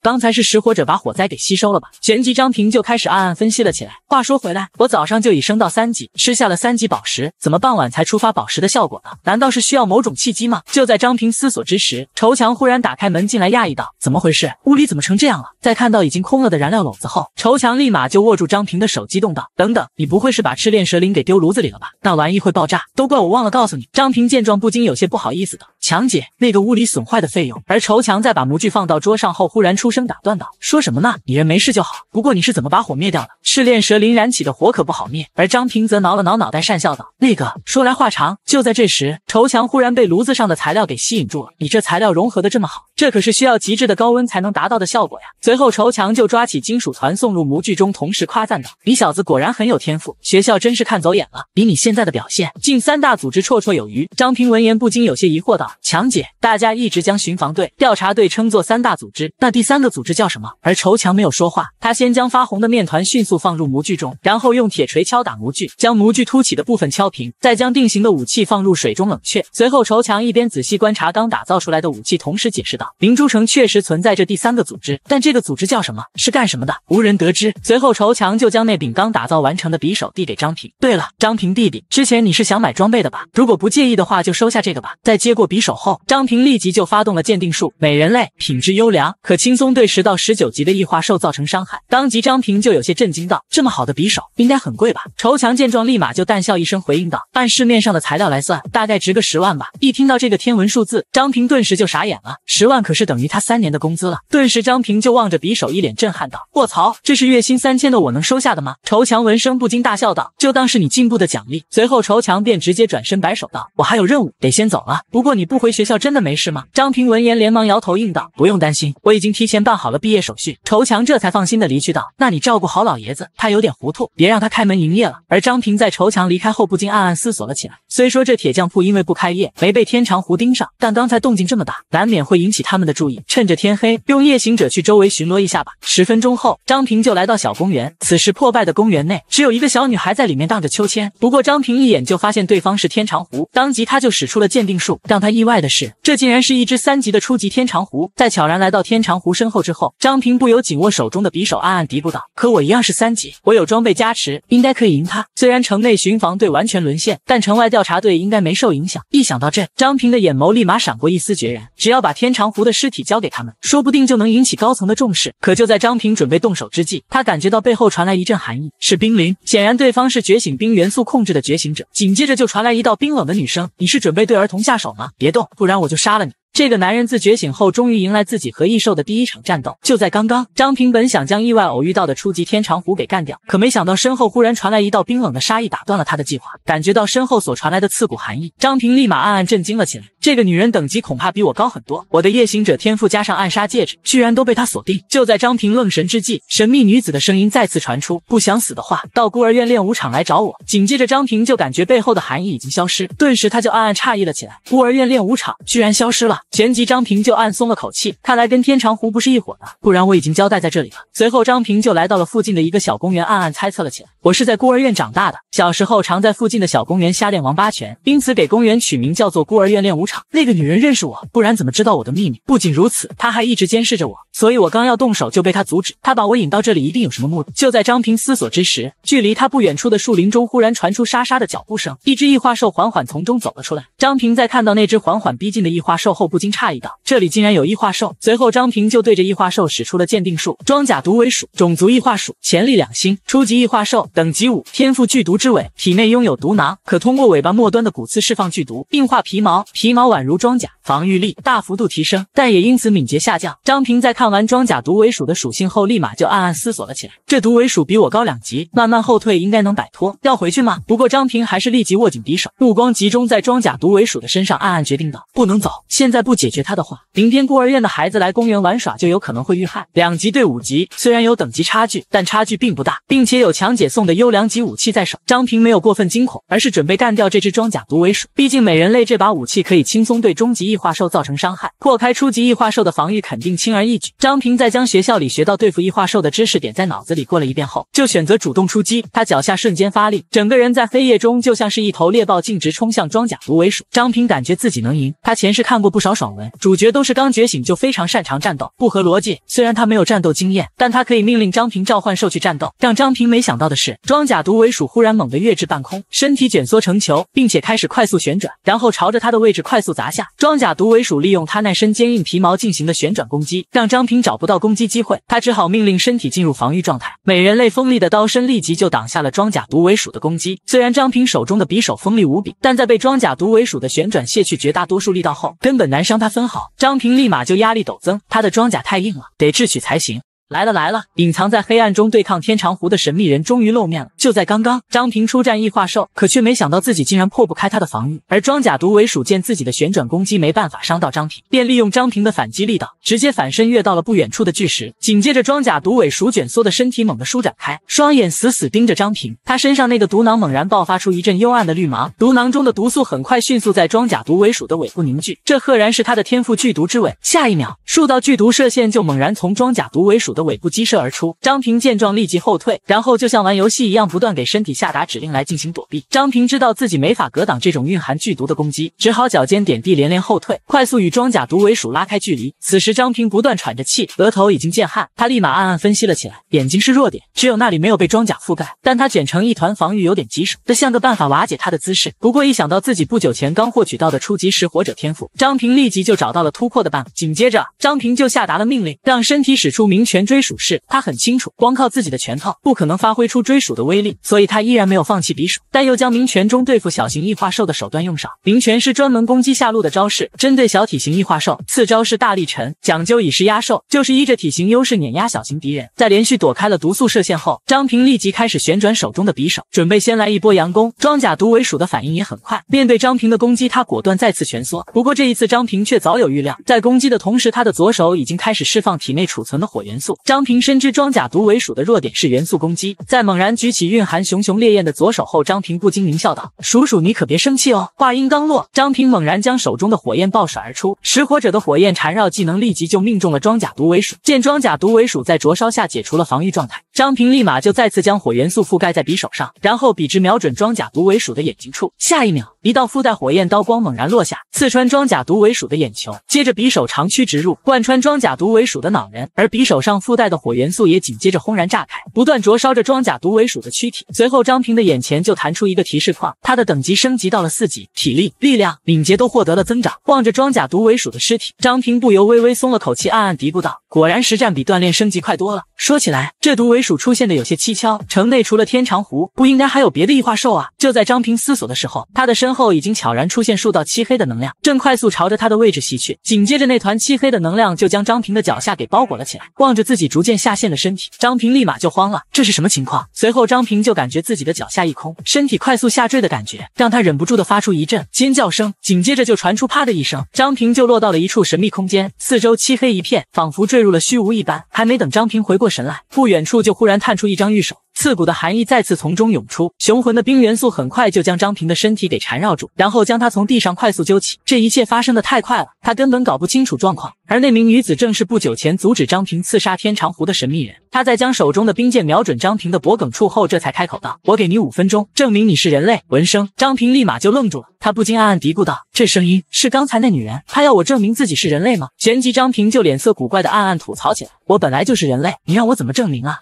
刚才是拾火者把火灾给吸收了吧？旋即张平就开始暗暗分析了起来。话说回来，我早上就已升到三级，吃下了三级宝石，怎么傍晚才触发宝石的效果呢？难道是需要某种契机吗？就在张平思索之时，仇强忽然打开门进来，讶异道：“怎么回事？屋里怎么成这样了？”在看到已经空了的燃料篓子后，仇强立马就握住张平的手，激动道：“等等，你不会是把赤炼蛇灵给丢炉子里了吧？那玩意会爆炸！都怪我忘了告诉你。”张平见状不禁有些不好意思的：“强姐，那个屋里损坏的费用……”而仇强在把模具放到桌上后，忽然出。声打断道：“说什么呢？你人没事就好。不过你是怎么把火灭掉的？赤炼蛇鳞燃起的火可不好灭。而张平则挠了挠脑袋，讪笑道：‘那个，说来话长。’就在这时，仇强忽然被炉子上的材料给吸引住了。你这材料融合的这么好，这可是需要极致的高温才能达到的效果呀！随后，仇强就抓起金属团送入模具中，同时夸赞道：‘你小子果然很有天赋，学校真是看走眼了。以你现在的表现，进三大组织绰绰有余。’张平闻言不禁有些疑惑道：‘强姐，大家一直将巡防队、调查队称作三大组织，那第三？’的组织叫什么？而仇强没有说话，他先将发红的面团迅速放入模具中，然后用铁锤敲打模具，将模具凸起的部分敲平，再将定型的武器放入水中冷却。随后，仇强一边仔细观察刚打造出来的武器，同时解释道：“明珠城确实存在着第三个组织，但这个组织叫什么，是干什么的，无人得知。”随后，仇强就将那柄刚打造完成的匕首递给张平。对了，张平弟弟，之前你是想买装备的吧？如果不介意的话，就收下这个吧。在接过匕首后，张平立即就发动了鉴定术，美人类，品质优良，可轻松。对十到十九级的异化兽造成伤害，当即张平就有些震惊道：“这么好的匕首，应该很贵吧？”仇强见状，立马就淡笑一声回应道：“按市面上的材料来算，大概值个十万吧。”一听到这个天文数字，张平顿时就傻眼了，十万可是等于他三年的工资了。顿时张平就望着匕首，一脸震撼道：“卧槽，这是月薪三千的我能收下的吗？”仇强闻声不禁大笑道：“就当是你进步的奖励。”随后仇强便直接转身摆手道：“我还有任务，得先走了。不过你不回学校真的没事吗？”张平闻言连忙摇头应道：“不用担心，我已经提前。”办好了毕业手续，仇强这才放心的离去，道：“那你照顾好老爷子，他有点糊涂，别让他开门营业了。”而张平在仇强离开后，不禁暗暗思索了起来。虽说这铁匠铺因为不开业，没被天长湖盯上，但刚才动静这么大，难免会引起他们的注意。趁着天黑，用夜行者去周围巡逻一下吧。十分钟后，张平就来到小公园。此时破败的公园内，只有一个小女孩在里面荡着秋千。不过张平一眼就发现对方是天长湖，当即他就使出了鉴定术。让他意外的是，这竟然是一只三级的初级天长湖。在悄然来到天长湖身。后之后，张平不由紧握手中的匕首，暗暗嘀咕道：“可我一样是三级，我有装备加持，应该可以赢他。虽然城内巡防队完全沦陷，但城外调查队应该没受影响。”一想到这，张平的眼眸立马闪过一丝决然。只要把天长湖的尸体交给他们，说不定就能引起高层的重视。可就在张平准备动手之际，他感觉到背后传来一阵寒意，是冰灵。显然对方是觉醒冰元素控制的觉醒者。紧接着就传来一道冰冷的女声：“你是准备对儿童下手吗？别动，不然我就杀了你。”这个男人自觉醒后，终于迎来自己和异兽的第一场战斗。就在刚刚，张平本想将意外偶遇到的初级天长虎给干掉，可没想到身后忽然传来一道冰冷的杀意，打断了他的计划。感觉到身后所传来的刺骨寒意，张平立马暗暗震惊了起来。这个女人等级恐怕比我高很多，我的夜行者天赋加上暗杀戒指，居然都被她锁定。就在张平愣神之际，神秘女子的声音再次传出：“不想死的话，到孤儿院练武场来找我。”紧接着，张平就感觉背后的寒意已经消失，顿时他就暗暗诧异了起来：孤儿院练武场居然消失了。旋即，张平就暗松了口气，看来跟天长湖不是一伙的，不然我已经交代在这里了。随后，张平就来到了附近的一个小公园，暗暗猜测了起来：我是在孤儿院长大的，小时候常在附近的小公园瞎练王八拳，因此给公园取名叫做孤儿院练武场。那个女人认识我，不然怎么知道我的秘密？不仅如此，她还一直监视着我，所以我刚要动手就被她阻止。她把我引到这里，一定有什么目的。就在张平思索之时，距离他不远处的树林中忽然传出沙沙的脚步声，一只异化兽缓缓从中走了出来。张平在看到那只缓缓逼近的异化兽后，不禁诧异道：“这里竟然有异化兽！”随后，张平就对着异化兽使出了鉴定术。装甲毒尾鼠，种族异化鼠，潜力两星，初级异化兽，等级五，天赋剧毒之尾，体内拥有毒囊，可通过尾巴末端的骨刺释放剧毒，硬化皮毛，皮毛。宛如装甲，防御力大幅度提升，但也因此敏捷下降。张平在看完装甲毒尾鼠的属性后，立马就暗暗思索了起来。这毒尾鼠比我高两级，慢慢后退应该能摆脱。要回去吗？不过张平还是立即握紧匕首，目光集中在装甲毒尾鼠的身上，暗暗决定道：不能走，现在不解决它的话，明天孤儿院的孩子来公园玩耍就有可能会遇害。两级对五级，虽然有等级差距，但差距并不大，并且有强姐送的优良级武器在手，张平没有过分惊恐，而是准备干掉这只装甲毒尾鼠。毕竟美人类这把武器可以。轻松对终极异化兽造成伤害，破开初级异化兽的防御肯定轻而易举。张平在将学校里学到对付异化兽的知识点在脑子里过了一遍后，就选择主动出击。他脚下瞬间发力，整个人在黑夜中就像是一头猎豹，径直冲向装甲毒尾鼠。张平感觉自己能赢。他前世看过不少爽文，主角都是刚觉醒就非常擅长战斗，不合逻辑。虽然他没有战斗经验，但他可以命令张平召唤兽去战斗。让张平没想到的是，装甲毒尾鼠忽然猛地跃至半空，身体卷缩成球，并且开始快速旋转，然后朝着他的位置快。速砸下！装甲毒尾鼠利用它那身坚硬皮毛进行的旋转攻击，让张平找不到攻击机会。他只好命令身体进入防御状态。美人类锋利的刀身立即就挡下了装甲毒尾鼠的攻击。虽然张平手中的匕首锋利无比，但在被装甲毒尾鼠的旋转卸去绝大多数力道后，根本难伤他分毫。张平立马就压力陡增，他的装甲太硬了，得智取才行。来了来了！隐藏在黑暗中对抗天长湖的神秘人终于露面了。就在刚刚，张平出战异化兽，可却没想到自己竟然破不开他的防御。而装甲毒尾鼠见自己的旋转攻击没办法伤到张平，便利用张平的反击力道，直接反身跃到了不远处的巨石。紧接着，装甲毒尾鼠卷缩的身体猛地舒展开，双眼死死盯着张平。他身上那个毒囊猛然爆发出一阵幽暗的绿芒，毒囊中的毒素很快迅速在装甲毒尾鼠的尾部凝聚。这赫然是他的天赋——剧毒之尾。下一秒，数道剧毒射线就猛然从装甲毒尾鼠的尾部激射而出，张平见状立即后退，然后就像玩游戏一样，不断给身体下达指令来进行躲避。张平知道自己没法格挡这种蕴含剧毒的攻击，只好脚尖点地，连连后退，快速与装甲毒尾鼠拉开距离。此时，张平不断喘着气，额头已经见汗，他立马暗暗分析了起来，眼睛是弱点，只有那里没有被装甲覆盖，但他卷成一团防御有点棘手，得想个办法瓦解他的姿势。不过一想到自己不久前刚获取到的初级食火者天赋，张平立即就找到了突破的办法。紧接着，张平就下达了命令，让身体使出名拳。追鼠式，他很清楚，光靠自己的拳头不可能发挥出追鼠的威力，所以他依然没有放弃匕首，但又将明拳中对付小型异化兽的手段用上。明拳是专门攻击下路的招式，针对小体型异化兽。次招是大力沉，讲究以势压兽，就是依着体型优势碾压小型敌人。在连续躲开了毒素射线后，张平立即开始旋转手中的匕首，准备先来一波佯攻。装甲毒尾鼠的反应也很快，面对张平的攻击，他果断再次蜷缩。不过这一次，张平却早有预料，在攻击的同时，他的左手已经开始释放体内储存的火元素。张平深知装甲毒尾鼠的弱点是元素攻击，在猛然举起蕴含熊熊烈焰的左手后，张平不禁狞笑道：“鼠鼠，你可别生气哦！”话音刚落，张平猛然将手中的火焰爆甩而出，食火者的火焰缠绕技能立即就命中了装甲毒尾鼠。见装甲毒尾鼠在灼烧下解除了防御状态。张平立马就再次将火元素覆盖在匕首上，然后笔直瞄准装甲毒尾鼠的眼睛处。下一秒，一道附带火焰刀光猛然落下，刺穿装甲毒尾鼠的眼球。接着，匕首长驱直入，贯穿装甲毒尾鼠的脑仁。而匕首上附带的火元素也紧接着轰然炸开，不断灼烧着装甲毒尾鼠的躯体。随后，张平的眼前就弹出一个提示框，他的等级升级到了四级，体力、力量、敏捷都获得了增长。望着装甲毒尾鼠的尸体，张平不由微微松了口气，暗暗嘀咕道：“果然实战比锻炼升级快多了。”说起来，这毒尾。出现的有些蹊跷，城内除了天长狐，不应该还有别的异化兽啊！就在张平思索的时候，他的身后已经悄然出现数道漆黑的能量，正快速朝着他的位置袭去。紧接着，那团漆黑的能量就将张平的脚下给包裹了起来。望着自己逐渐下陷的身体，张平立马就慌了，这是什么情况？随后，张平就感觉自己的脚下一空，身体快速下坠的感觉让他忍不住的发出一阵尖叫声。紧接着就传出啪的一声，张平就落到了一处神秘空间，四周漆黑一片，仿佛坠入了虚无一般。还没等张平回过神来，不远处就。忽然探出一张玉手，刺骨的寒意再次从中涌出，雄浑的冰元素很快就将张平的身体给缠绕住，然后将他从地上快速揪起。这一切发生的太快了，他根本搞不清楚状况。而那名女子正是不久前阻止张平刺杀天长湖的神秘人。他在将手中的冰剑瞄准张平的脖颈处后，这才开口道：“我给你五分钟，证明你是人类。”闻声，张平立马就愣住了，他不禁暗暗嘀咕道：“这声音是刚才那女人？她要我证明自己是人类吗？”旋即，张平就脸色古怪的暗暗吐槽起来：“我本来就是人类，你让我怎么证明啊？”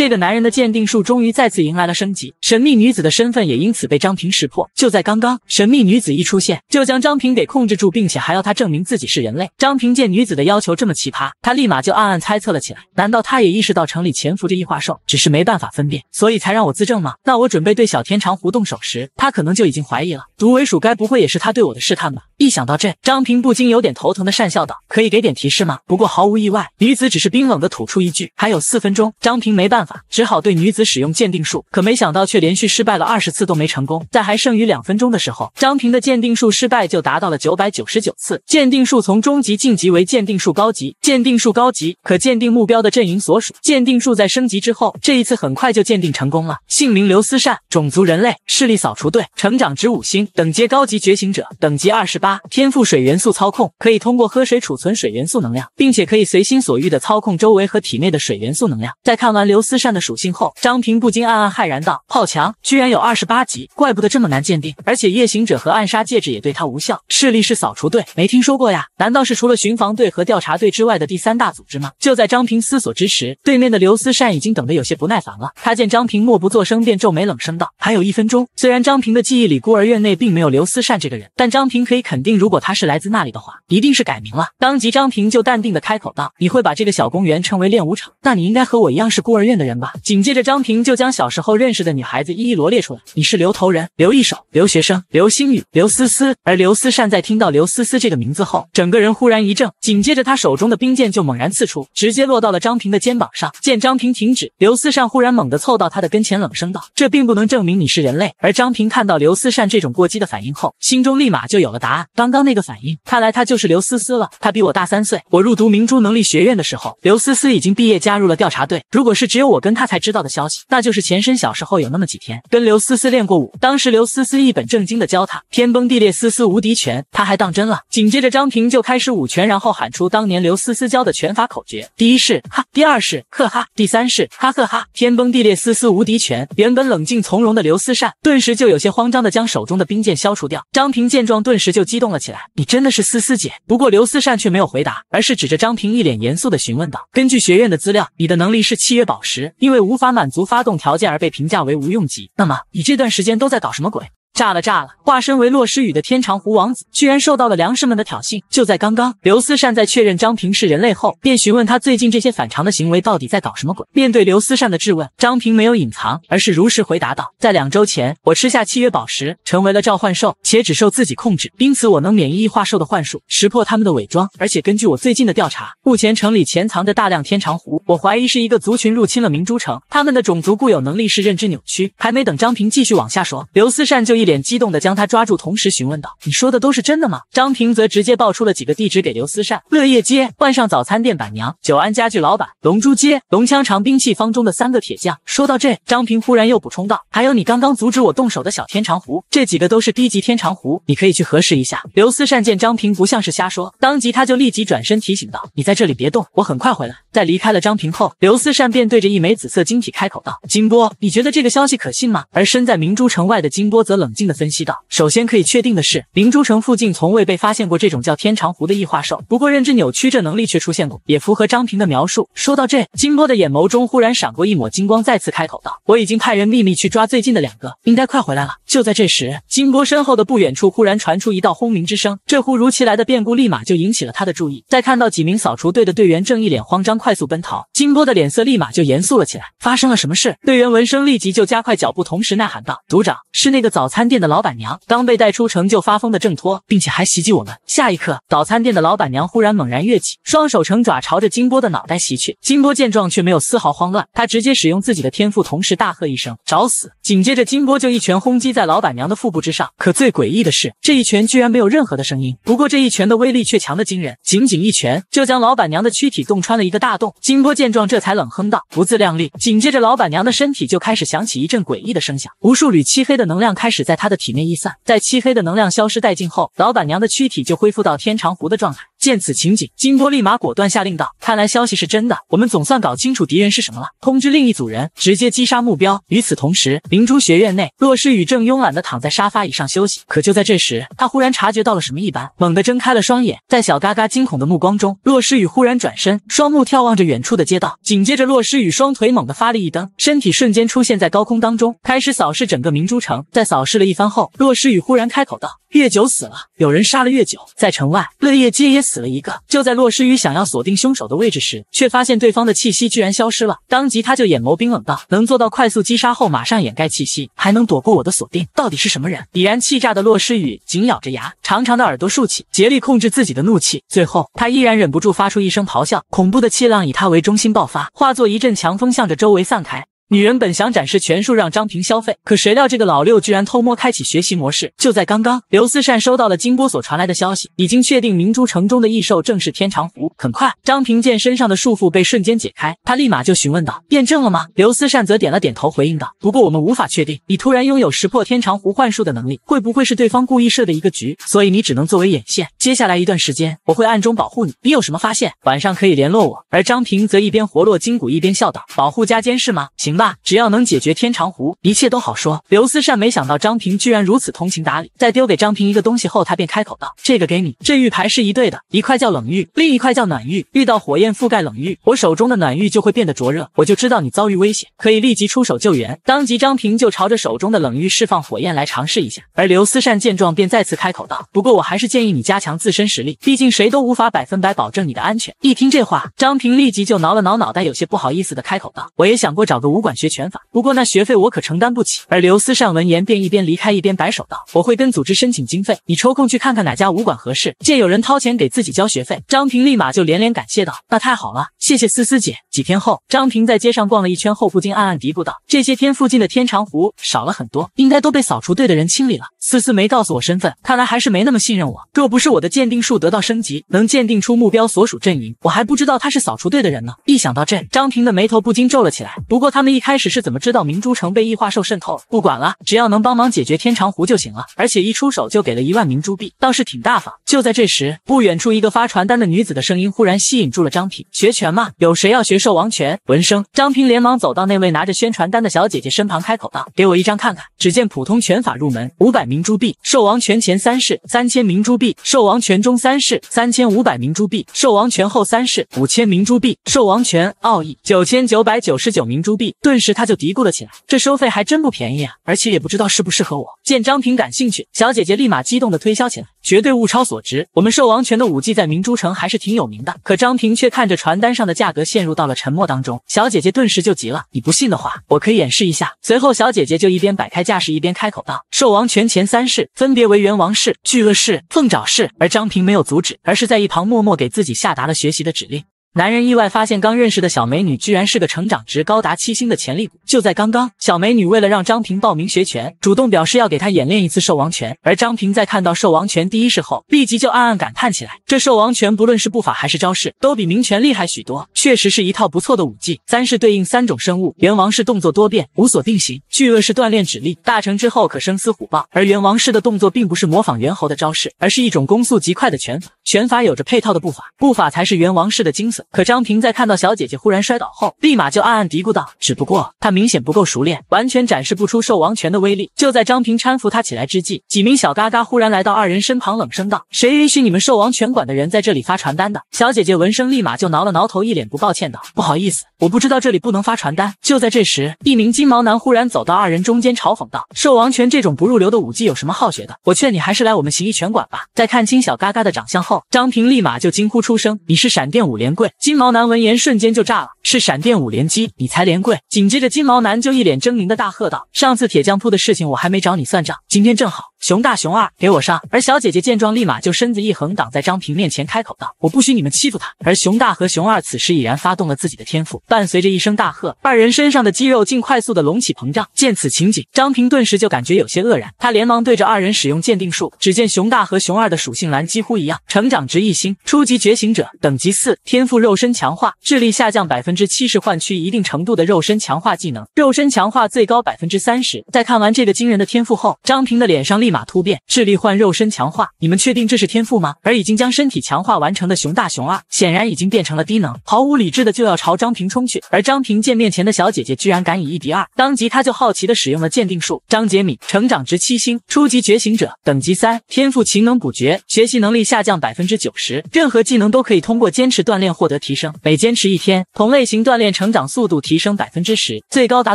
这个男人的鉴定术终于再次迎来了升级，神秘女子的身份也因此被张平识破。就在刚刚，神秘女子一出现就将张平给控制住，并且还要他证明自己是人类。张平见女子的要求这么奇葩，他立马就暗暗猜测了起来：难道他也意识到城里潜伏着异化兽，只是没办法分辨，所以才让我自证吗？那我准备对小天长狐动手时，他可能就已经怀疑了。毒尾鼠该不会也是他对我的试探吧？一想到这，张平不禁有点头疼的讪笑道：“可以给点提示吗？”不过毫无意外，女子只是冰冷的吐出一句：“还有四分钟。”张平没办法。只好对女子使用鉴定术，可没想到却连续失败了二十次都没成功。在还剩余两分钟的时候，张平的鉴定术失败就达到了九百九十九次。鉴定术从中级晋级为鉴定术高级。鉴定术高级可鉴定目标的阵营所属。鉴定术在升级之后，这一次很快就鉴定成功了。姓名刘思善，种族人类，视力扫除队，成长值五星，等阶高级觉醒者，等级二十八，天赋水元素操控，可以通过喝水储存水元素能量，并且可以随心所欲的操控周围和体内的水元素能量。在看完刘思。善的属性后，张平不禁暗暗骇然道：“好强，居然有二十八级，怪不得这么难鉴定。而且夜行者和暗杀戒指也对他无效。势力是扫除队，没听说过呀？难道是除了巡防队和调查队之外的第三大组织吗？”就在张平思索之时，对面的刘思善已经等得有些不耐烦了。他见张平默不作声，便皱眉冷声道：“还有一分钟。”虽然张平的记忆里孤儿院内并没有刘思善这个人，但张平可以肯定，如果他是来自那里的话，一定是改名了。当即张平就淡定的开口道：“你会把这个小公园称为练武场？那你应该和我一样是孤儿院。”的人吧。紧接着，张平就将小时候认识的女孩子一一罗列出来。你是刘头人、刘一手、留学生、刘星宇、刘思思。而刘思善在听到刘思思这个名字后，整个人忽然一怔，紧接着他手中的冰剑就猛然刺出，直接落到了张平的肩膀上。见张平停止，刘思善忽然猛地凑到他的跟前，冷声道：“这并不能证明你是人类。”而张平看到刘思善这种过激的反应后，心中立马就有了答案。刚刚那个反应，看来他就是刘思思了。他比我大三岁，我入读明珠能力学院的时候，刘思思已经毕业，加入了调查队。如果是只有我跟他才知道的消息，那就是前身小时候有那么几天跟刘思思练过武。当时刘思思一本正经的教他天崩地裂思思无敌拳，他还当真了。紧接着张平就开始舞拳，然后喊出当年刘思思教的拳法口诀：第一式哈，第二式克哈，第三式哈克哈天崩地裂思思无敌拳。原本冷静从容的刘思善顿时就有些慌张的将手中的冰剑消除掉。张平见状顿时就激动了起来：“你真的是思思姐！”不过刘思善却没有回答，而是指着张平一脸严肃的询问道：“根据学院的资料，你的能力是契约宝石。”因为无法满足发动条件而被评价为无用级。那么，你这段时间都在搞什么鬼？炸了，炸了！化身为洛诗雨的天长湖王子，居然受到了粮食们的挑衅。就在刚刚，刘思善在确认张平是人类后，便询问他最近这些反常的行为到底在搞什么鬼。面对刘思善的质问，张平没有隐藏，而是如实回答道：“在两周前，我吃下契约宝石，成为了召唤兽，且只受自己控制。因此，我能免疫异化兽的幻术，识破他们的伪装。而且，根据我最近的调查，目前城里潜藏着大量天长湖，我怀疑是一个族群入侵了明珠城。他们的种族固有能力是认知扭曲。”还没等张平继续往下说，刘思善就。一脸激动地将他抓住，同时询问道：“你说的都是真的吗？”张平则直接报出了几个地址给刘思善：乐业街换上早餐店板娘，久安家具老板，龙珠街龙枪长兵器坊中的三个铁匠。说到这，张平忽然又补充道：“还有你刚刚阻止我动手的小天长壶，这几个都是低级天长壶，你可以去核实一下。”刘思善见张平不像是瞎说，当即他就立即转身提醒道：“你在这里别动，我很快回来。”在离开了张平后，刘思善便对着一枚紫色晶体开口道：“金波，你觉得这个消息可信吗？”而身在明珠城外的金波则冷。冷静地分析道：“首先可以确定的是，明珠城附近从未被发现过这种叫天长狐的异化兽。不过认知扭曲这能力却出现过，也符合张平的描述。”说到这，金波的眼眸中忽然闪过一抹金光，再次开口道：“我已经派人秘密去抓最近的两个，应该快回来了。”就在这时，金波身后的不远处忽然传出一道轰鸣之声。这忽如其来的变故立马就引起了他的注意。在看到几名扫除队的队员正一脸慌张，快速奔逃，金波的脸色立马就严肃了起来：“发生了什么事？”队员闻声立即就加快脚步，同时呐喊道：“组长，是那个早餐。”餐店的老板娘刚被带出城就发疯的挣脱，并且还袭击我们。下一刻，早餐店的老板娘忽然猛然跃起，双手成爪朝着金波的脑袋袭去。金波见状却没有丝毫慌乱，他直接使用自己的天赋，同时大喝一声“找死”。紧接着，金波就一拳轰击在老板娘的腹部之上。可最诡异的是，这一拳居然没有任何的声音。不过这一拳的威力却强的惊人，仅仅一拳就将老板娘的躯体洞穿了一个大洞。金波见状，这才冷哼道：“不自量力。”紧接着，老板娘的身体就开始响起一阵诡异的声响，无数缕漆黑的能量开始。在他的体内溢散，在漆黑的能量消失殆尽后，老板娘的躯体就恢复到天长湖的状态。见此情景，金波立马果断下令道：“看来消息是真的，我们总算搞清楚敌人是什么了。通知另一组人，直接击杀目标。”与此同时，明珠学院内，洛诗雨正慵懒地躺在沙发椅上休息。可就在这时，他忽然察觉到了什么一般，猛地睁开了双眼。在小嘎嘎惊恐的目光中，洛诗雨忽然转身，双目眺望着远处的街道。紧接着，洛诗雨双腿猛地发力一蹬，身体瞬间出现在高空当中，开始扫视整个明珠城。在扫视了一番后，洛诗雨忽然开口道：“月九死了，有人杀了月九，在城外乐业街也死。”死了一个。就在洛诗雨想要锁定凶手的位置时，却发现对方的气息居然消失了。当即，他就眼眸冰冷道：“能做到快速击杀后马上掩盖气息，还能躲过我的锁定，到底是什么人？”已然气炸的洛诗雨紧咬着牙，长长的耳朵竖起，竭力控制自己的怒气。最后，他依然忍不住发出一声咆哮，恐怖的气浪以他为中心爆发，化作一阵强风，向着周围散开。女人本想展示全术让张平消费，可谁料这个老六居然偷摸开启学习模式。就在刚刚，刘思善收到了金波所传来的消息，已经确定明珠城中的异兽正是天长狐。很快，张平健身上的束缚被瞬间解开，他立马就询问道：“验证了吗？”刘思善则点了点头回应道：“不过我们无法确定，你突然拥有识破天长狐幻术的能力，会不会是对方故意设的一个局？所以你只能作为眼线。接下来一段时间，我会暗中保护你，你有什么发现，晚上可以联络我。”而张平则一边活络筋骨，一边笑道：“保护加监视吗？行。”只要能解决天长湖，一切都好说。刘思善没想到张平居然如此通情达理，在丢给张平一个东西后，他便开口道：“这个给你，这玉牌是一对的，一块叫冷玉，另一块叫暖玉。遇到火焰覆盖冷玉，我手中的暖玉就会变得灼热。我就知道你遭遇危险，可以立即出手救援。”当即，张平就朝着手中的冷玉释放火焰来尝试一下。而刘思善见状，便再次开口道：“不过我还是建议你加强自身实力，毕竟谁都无法百分百保证你的安全。”一听这话，张平立即就挠了挠脑袋，有些不好意思的开口道：“我也想过找个武馆。”学拳法，不过那学费我可承担不起。而刘思善闻言便一边离开一边摆手道：“我会跟组织申请经费，你抽空去看看哪家武馆合适。”见有人掏钱给自己交学费，张平立马就连连感谢道：“那太好了，谢谢思思姐。”几天后，张平在街上逛了一圈后，不禁暗暗嘀咕道：“这些天附近的天长湖少了很多，应该都被扫除队的人清理了。思思没告诉我身份，看来还是没那么信任我。若不是我的鉴定术得到升级，能鉴定出目标所属阵营，我还不知道他是扫除队的人呢。”一想到这，张平的眉头不禁皱了起来。不过他们一开始是怎么知道明珠城被异化兽渗透？不管了，只要能帮忙解决天长湖就行了。而且一出手就给了一万明珠币，倒是挺大方。就在这时，不远处一个发传单的女子的声音忽然吸引住了张平。学拳吗？有谁要学兽王拳？闻声，张平连忙走到那位拿着宣传单的小姐姐身旁，开口道：“给我一张看看。”只见普通拳法入门五百明珠币，兽王拳前三式三千明珠币，兽王拳中三式三千五百明珠币，兽王拳后三式五千明珠币，兽王拳奥义九千九百九十九明珠币。顿时他就嘀咕了起来：“这收费还真不便宜啊，而且也不知道适不适合我。”见张平感兴趣，小姐姐立马激动的推销起来：“绝对物超所值，我们兽王拳的武技在明珠城还是挺有名的。”可张平却看着传单上的价格，陷入到了沉默当中。小姐姐顿时就急了：“你不信的话，我可以演示一下。”随后，小姐姐就一边摆开架势，一边开口道：“兽王拳前三式分别为猿王式、巨鳄式、凤爪式。”而张平没有阻止，而是在一旁默默给自己下达了学习的指令。男人意外发现，刚认识的小美女居然是个成长值高达七星的潜力股。就在刚刚，小美女为了让张平报名学拳，主动表示要给他演练一次兽王拳。而张平在看到兽王拳第一式后，立即就暗暗感叹起来：这兽王拳不论是步法还是招式，都比明拳厉害许多，确实是一套不错的武技。三式对应三种生物，猿王式动作多变，无所定型；巨鳄是锻炼指力，大成之后可生撕虎豹。而猿王式的动作并不是模仿猿猴的招式，而是一种攻速极快的拳法。拳法有着配套的步法，步法才是猿王式的精髓。可张平在看到小姐姐忽然摔倒后，立马就暗暗嘀咕道：“只不过她明显不够熟练，完全展示不出兽王拳的威力。”就在张平搀扶她起来之际，几名小嘎嘎忽然来到二人身旁，冷声道：“谁允许你们兽王拳馆的人在这里发传单的？”小姐姐闻声立马就挠了挠头，一脸不抱歉道：“不好意思，我不知道这里不能发传单。”就在这时，一名金毛男忽然走到二人中间，嘲讽道：“兽王拳这种不入流的武技有什么好学的？我劝你还是来我们行意拳馆吧。”在看清小嘎嘎的长相后，张平立马就惊呼出声：“你是闪电五连跪！”金毛男闻言，瞬间就炸了。是闪电五连击，你才连跪。紧接着，金毛男就一脸狰狞的大喝道：“上次铁匠铺的事情我还没找你算账，今天正好。”熊大、熊二给我上！而小姐姐见状，立马就身子一横，挡在张平面前，开口道：“我不许你们欺负他！”而熊大和熊二此时已然发动了自己的天赋，伴随着一声大喝，二人身上的肌肉竟快速的隆起膨胀。见此情景，张平顿时就感觉有些愕然，他连忙对着二人使用鉴定术，只见熊大和熊二的属性栏几乎一样，成长值一星，初级觉醒者，等级四，天赋肉身强化，智力下降百分之。七十换取一定程度的肉身强化技能，肉身强化最高百分之三十。在看完这个惊人的天赋后，张平的脸上立马突变，智力换肉身强化，你们确定这是天赋吗？而已经将身体强化完成的熊大、熊二显然已经变成了低能，毫无理智的就要朝张平冲去。而张平见面前的小姐姐居然敢以一敌二，当即他就好奇的使用了鉴定术。张杰敏，成长值七星，初级觉醒者等级三，天赋勤能补觉，学习能力下降百分之九十，任何技能都可以通过坚持锻炼获得提升，每坚持一天同类。型锻炼成长速度提升百分之十，最高达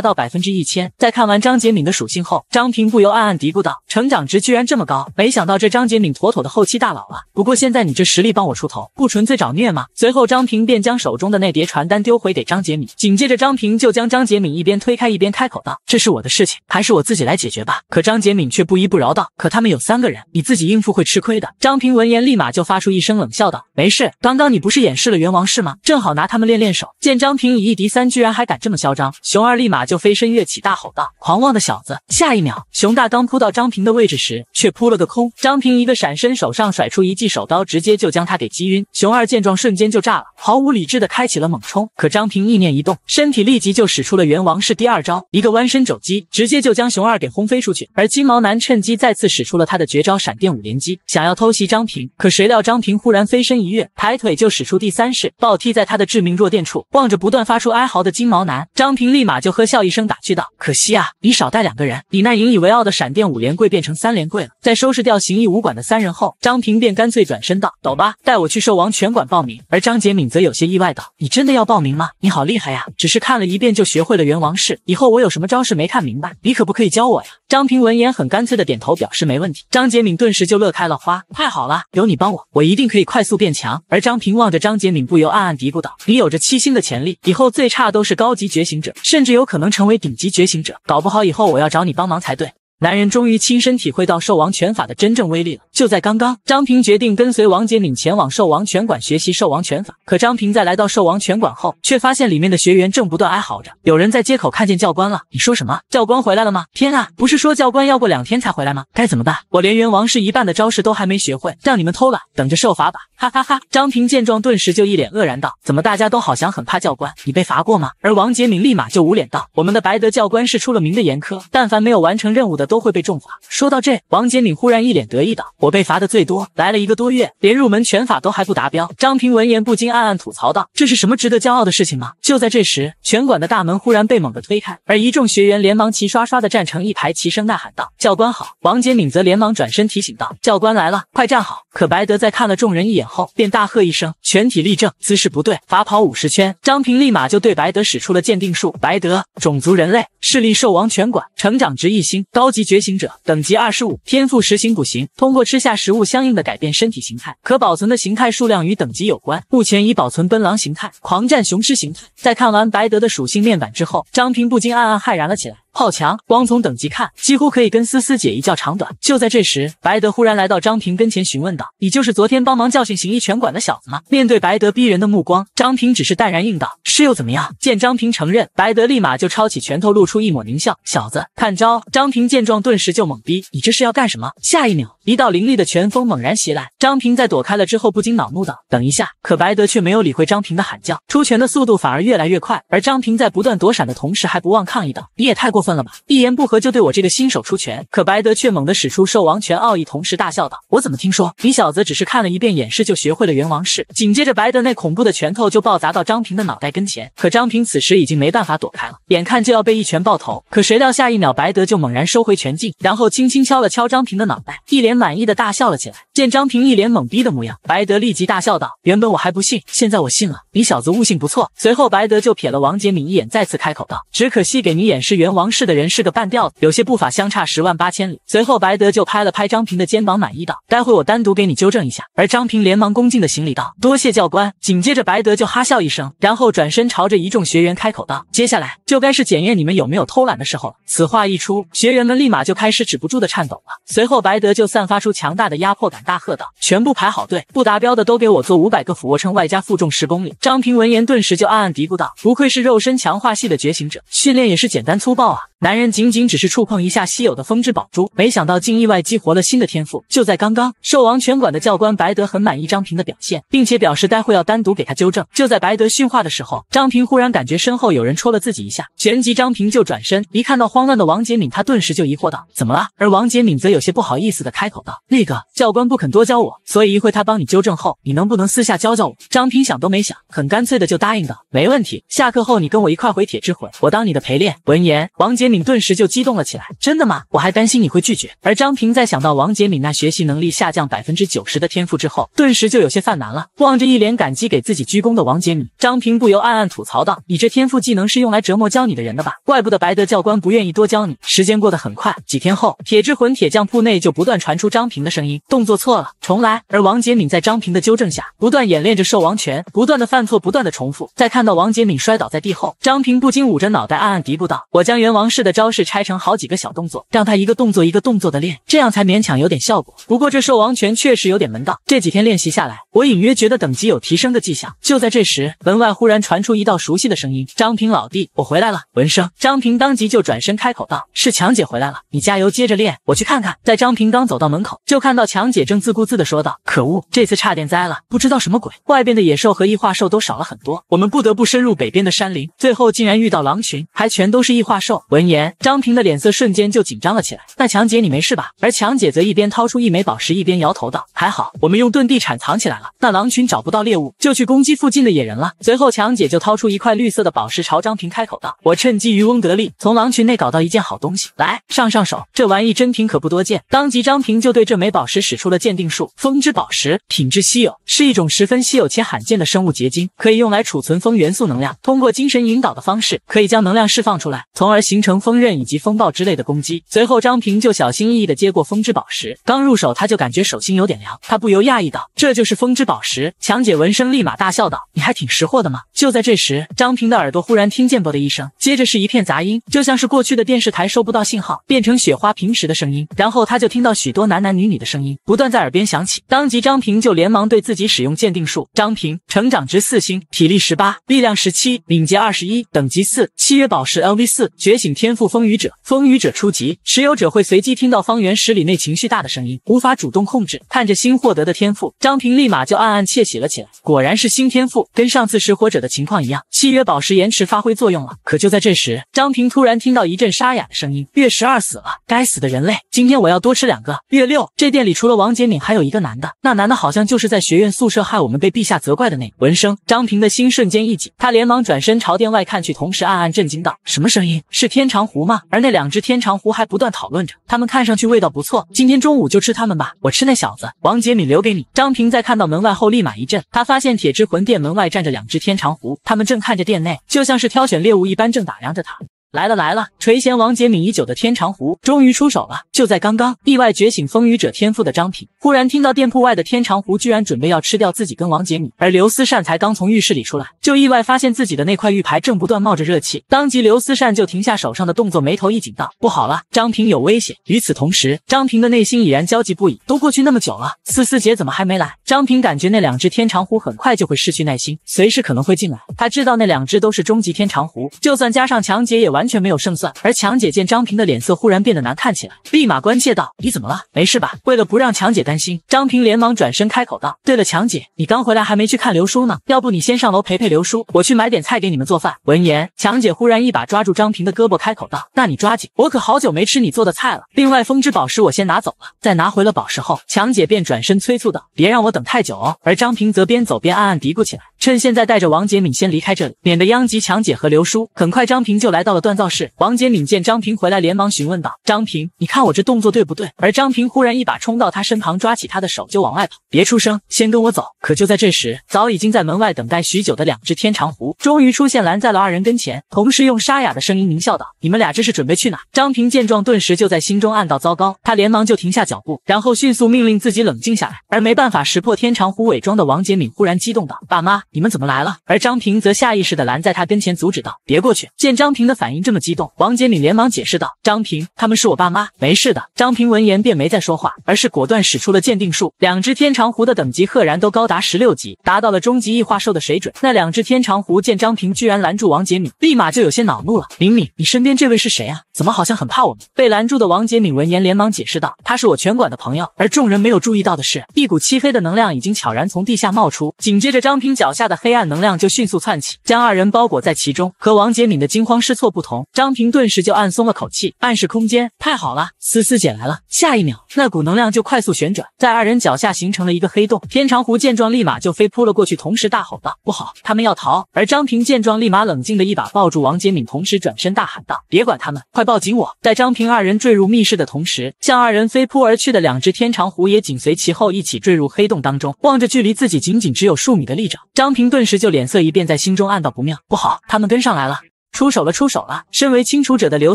到百分之一千。在看完张杰敏的属性后，张平不由暗暗嘀咕道：“成长值居然这么高，没想到这张杰敏妥妥的后期大佬啊！”不过现在你这实力帮我出头，不纯粹找虐吗？随后，张平便将手中的那叠传单丢回给张杰敏，紧接着张平就将张杰敏一边推开一边开口道：“这是我的事情，还是我自己来解决吧。”可张杰敏却不依不饶道：“可他们有三个人，你自己应付会吃亏的。”张平闻言立马就发出一声冷笑道：“没事，刚刚你不是演示了元王室吗？正好拿他们练练手，见张。张平以一敌三，居然还敢这么嚣张！熊二立马就飞身跃起，大吼道：“狂妄的小子！”下一秒，熊大刚扑到张平的位置时，却扑了个空。张平一个闪身，手上甩出一记手刀，直接就将他给击晕。熊二见状，瞬间就炸了，毫无理智的开启了猛冲。可张平意念一动，身体立即就使出了元王式第二招，一个弯身肘击，直接就将熊二给轰飞出去。而金毛男趁机再次使出了他的绝招闪电五连击，想要偷袭张平。可谁料张平忽然飞身一跃，抬腿就使出第三式暴踢，在他的致命弱电处。望着不断发出哀嚎的金毛男张平，立马就呵笑一声打趣道：“可惜啊，你少带两个人，你那引以为傲的闪电五连跪变成三连跪了。”在收拾掉行义武馆的三人后，张平便干脆转身道：“走吧，带我去兽王拳馆报名。”而张杰敏则有些意外道：“你真的要报名吗？你好厉害呀，只是看了一遍就学会了元王式。以后我有什么招式没看明白，你可不可以教我呀？”张平闻言很干脆的点头表示没问题。张杰敏顿时就乐开了花：“太好了，有你帮我，我一定可以快速变强。”而张平望着张杰敏，不由暗暗嘀咕道：“你有着七星的钱。”以后最差都是高级觉醒者，甚至有可能成为顶级觉醒者。搞不好以后我要找你帮忙才对。男人终于亲身体会到兽王拳法的真正威力了。就在刚刚，张平决定跟随王杰敏前往兽王拳馆学习兽王拳法。可张平在来到兽王拳馆后，却发现里面的学员正不断哀嚎着。有人在街口看见教官了。你说什么？教官回来了吗？天啊，不是说教官要过两天才回来吗？该怎么办？我连元王氏一半的招式都还没学会，让你们偷懒，等着受罚吧！哈哈哈！张平见状，顿时就一脸愕然道：“怎么大家都好像很怕教官？你被罚过吗？”而王杰敏立马就捂脸道：“我们的白德教官是出了名的严苛，但凡没有完成任务的。”都会被重罚。说到这，王杰敏忽然一脸得意道：“我被罚的最多，来了一个多月，连入门拳法都还不达标。”张平闻言不禁暗暗吐槽道：“这是什么值得骄傲的事情吗？”就在这时，拳馆的大门忽然被猛地推开，而一众学员连忙齐刷刷的站成一排，齐声呐喊道：“教官好！”王杰敏则连忙转身提醒道：“教官来了，快站好！”可白德在看了众人一眼后，便大喝一声：“全体立正，姿势不对，罚跑五十圈！”张平立马就对白德使出了鉴定术。白德，种族人类，势力兽王拳馆，成长值一星，高。级觉醒者，等级二十五，天赋十行补行。通过吃下食物，相应的改变身体形态，可保存的形态数量与等级有关。目前已保存奔狼形态、狂战雄狮形态。在看完白德的属性面板之后，张平不禁暗暗骇然了起来。好强，光从等级看，几乎可以跟思思姐一较长短。就在这时，白德忽然来到张平跟前，询问道：“你就是昨天帮忙教训行医拳馆的小子吗？”面对白德逼人的目光，张平只是淡然应道：“是又怎么样？”见张平承认，白德立马就抄起拳头，露出一抹狞笑：“小子，看招！”张平见状，顿时就懵逼：“你这是要干什么？”下一秒。一道凌厉的拳风猛然袭来，张平在躲开了之后，不禁恼怒道：“等一下！”可白德却没有理会张平的喊叫，出拳的速度反而越来越快。而张平在不断躲闪的同时，还不忘抗议道：“你也太过分了吧！一言不合就对我这个新手出拳！”可白德却猛地使出兽王拳奥义，同时大笑道：“我怎么听说你小子只是看了一遍演示就学会了猿王式？”紧接着，白德那恐怖的拳头就暴砸到张平的脑袋跟前。可张平此时已经没办法躲开了，眼看就要被一拳爆头。可谁料下一秒，白德就猛然收回拳劲，然后轻轻敲了敲张平的脑袋，一连。满意的大笑了起来。见张平一脸懵逼的模样，白德立即大笑道：“原本我还不信，现在我信了，你小子悟性不错。”随后，白德就瞥了王杰敏一眼，再次开口道：“只可惜给你演示元王室的人是个半吊子，有些步法相差十万八千里。”随后，白德就拍了拍张平的肩膀，满意道：“待会我单独给你纠正一下。”而张平连忙恭敬的行礼道：“多谢教官。”紧接着，白德就哈笑一声，然后转身朝着一众学员开口道：“接下来就该是检验你们有没有偷懒的时候了。”此话一出，学员们立马就开始止不住的颤抖了。随后，白德就散发出强大的压迫感。大喝道：“全部排好队，不达标的都给我做五百个俯卧撑，外加负重十公里。”张平闻言，顿时就暗暗嘀咕道：“不愧是肉身强化系的觉醒者，训练也是简单粗暴啊！”男人仅仅只是触碰一下稀有的风之宝珠，没想到竟意外激活了新的天赋。就在刚刚，兽王拳馆的教官白德很满意张平的表现，并且表示待会要单独给他纠正。就在白德训话的时候，张平忽然感觉身后有人戳了自己一下，旋即张平就转身，一看到慌乱的王杰敏，他顿时就疑惑道：“怎么了？”而王杰敏则有些不好意思的开口道：“那个教官不。”不肯多教我，所以一会他帮你纠正后，你能不能私下教教我？张平想都没想，很干脆的就答应道：“没问题。”下课后你跟我一块回铁之魂，我当你的陪练。”闻言，王杰敏顿时就激动了起来：“真的吗？我还担心你会拒绝。”而张平在想到王杰敏那学习能力下降百分之九十的天赋之后，顿时就有些犯难了。望着一脸感激给自己鞠躬的王杰敏，张平不由暗暗吐槽道：“你这天赋技能是用来折磨教你的人的吧？怪不得白德教官不愿意多教你。”时间过得很快，几天后，铁之魂铁匠铺内就不断传出张平的声音，动作错。错了，重来。而王杰敏在张平的纠正下，不断演练着兽王拳，不断的犯错，不断的重复。在看到王杰敏摔倒在地后，张平不禁捂着脑袋，暗暗嘀咕道：“我将元王式的招式拆成好几个小动作，让他一个动作一个动作的练，这样才勉强有点效果。不过这兽王拳确实有点门道。这几天练习下来，我隐约觉得等级有提升的迹象。”就在这时，门外忽然传出一道熟悉的声音：“张平老弟，我回来了。”闻声，张平当即就转身开口道：“是强姐回来了，你加油接着练，我去看看。”在张平刚走到门口，就看到强姐正。自顾自地说道：“可恶，这次差点栽了，不知道什么鬼。外边的野兽和异化兽都少了很多，我们不得不深入北边的山林，最后竟然遇到狼群，还全都是异化兽。”闻言，张平的脸色瞬间就紧张了起来。“那强姐，你没事吧？”而强姐则一边掏出一枚宝石，一边摇头道：“还好，我们用遁地铲藏起来了。那狼群找不到猎物，就去攻击附近的野人了。”随后，强姐就掏出一块绿色的宝石，朝张平开口道：“我趁机渔翁得利，从狼群内搞到一件好东西，来上上手，这玩意真品可不多见。”当即，张平就对这枚宝石使出了。鉴定术，风之宝石品质稀有，是一种十分稀有且罕见的生物结晶，可以用来储存风元素能量。通过精神引导的方式，可以将能量释放出来，从而形成风刃以及风暴之类的攻击。随后，张平就小心翼翼地接过风之宝石，刚入手他就感觉手心有点凉，他不由讶异道：“这就是风之宝石？”强姐闻声立马大笑道：“你还挺识货的嘛！”就在这时，张平的耳朵忽然听见啵的一声，接着是一片杂音，就像是过去的电视台收不到信号变成雪花平时的声音。然后他就听到许多男男女女的声音不断。在耳边响起，当即张平就连忙对自己使用鉴定术。张平成长值四星，体力十八，力量十七，敏捷二十一，等级四，契约宝石 LV 四，觉醒天赋风雨者，风雨者初级持有者会随机听到方圆十里内情绪大的声音，无法主动控制。看着新获得的天赋，张平立马就暗暗窃喜了起来。果然是新天赋，跟上次拾火者的情况一样，契约宝石延迟发挥作用了。可就在这时，张平突然听到一阵沙哑的声音：“月十二死了，该死的人类，今天我要多吃两个。”月六，这店里除了王。杰敏还有一个男的，那男的好像就是在学院宿舍害我们被陛下责怪的那个。闻声，张平的心瞬间一紧，他连忙转身朝殿外看去，同时暗暗震惊道：“什么声音？是天长狐吗？”而那两只天长狐还不断讨论着，他们看上去味道不错，今天中午就吃他们吧。我吃那小子，王杰敏留给你。张平在看到门外后立马一震，他发现铁之魂殿门外站着两只天长狐，他们正看着殿内，就像是挑选猎物一般，正打量着他。来了来了！垂涎王杰敏已久的天长狐终于出手了。就在刚刚，意外觉醒风雨者天赋的张平忽然听到店铺外的天长狐居然准备要吃掉自己跟王杰敏，而刘思善才刚从浴室里出来，就意外发现自己的那块玉牌正不断冒着热气。当即刘思善就停下手上的动作，眉头一紧道：“不好了，张平有危险！”与此同时，张平的内心已然焦急不已。都过去那么久了，思思姐怎么还没来？张平感觉那两只天长狐很快就会失去耐心，随时可能会进来。他知道那两只都是终极天长狐，就算加上强姐也完。完全没有胜算。而强姐见张平的脸色忽然变得难看起来，立马关切道：“你怎么了？没事吧？”为了不让强姐担心，张平连忙转身开口道：“对了，强姐，你刚回来还没去看刘叔呢，要不你先上楼陪陪刘叔，我去买点菜给你们做饭。”闻言，强姐忽然一把抓住张平的胳膊，开口道：“那你抓紧，我可好久没吃你做的菜了。另外，风之宝石我先拿走了。”在拿回了宝石后，强姐便转身催促道：“别让我等太久哦。”而张平则边走边暗暗嘀咕起来。趁现在带着王杰敏先离开这里，免得殃及强姐和刘叔。很快，张平就来到了锻造室。王杰敏见张平回来，连忙询问道：“张平，你看我这动作对不对？”而张平忽然一把冲到他身旁，抓起他的手就往外跑：“别出声，先跟我走。”可就在这时，早已经在门外等待许久的两只天长狐终于出现，拦在了二人跟前，同时用沙哑的声音狞笑道：“你们俩这是准备去哪？”张平见状，顿时就在心中暗道糟糕，他连忙就停下脚步，然后迅速命令自己冷静下来。而没办法识破天长狐伪装的王杰敏忽然激动道：“爸妈！”你们怎么来了？而张平则下意识地拦在他跟前，阻止道：“别过去！”见张平的反应这么激动，王杰敏连忙解释道：“张平，他们是我爸妈，没事的。”张平闻言便没再说话，而是果断使出了鉴定术。两只天长狐的等级赫然都高达十六级，达到了终极异化兽的水准。那两只天长狐见张平居然拦住王杰敏，立马就有些恼怒了：“敏敏，你身边这位是谁啊？怎么好像很怕我们？”被拦住的王杰敏闻言连忙解释道：“他是我拳馆的朋友。”而众人没有注意到的是，一股漆黑的能量已经悄然从地下冒出。紧接着，张平脚。下的黑暗能量就迅速窜起，将二人包裹在其中。和王杰敏的惊慌失措不同，张平顿时就暗松了口气，暗示空间太好了，思思姐来了。下一秒，那股能量就快速旋转，在二人脚下形成了一个黑洞。天长狐见状，立马就飞扑了过去，同时大吼道：“不好，他们要逃！”而张平见状，立马冷静的一把抱住王杰敏，同时转身大喊道：“别管他们，快抱紧我！”在张平二人坠入密室的同时，向二人飞扑而去的两只天长狐也紧随其后，一起坠入黑洞当中。望着距离自己仅仅只有数米的利爪，张。张平顿时就脸色一变，在心中暗道不妙，不好，他们跟上来了。出手了，出手了！身为清除者的刘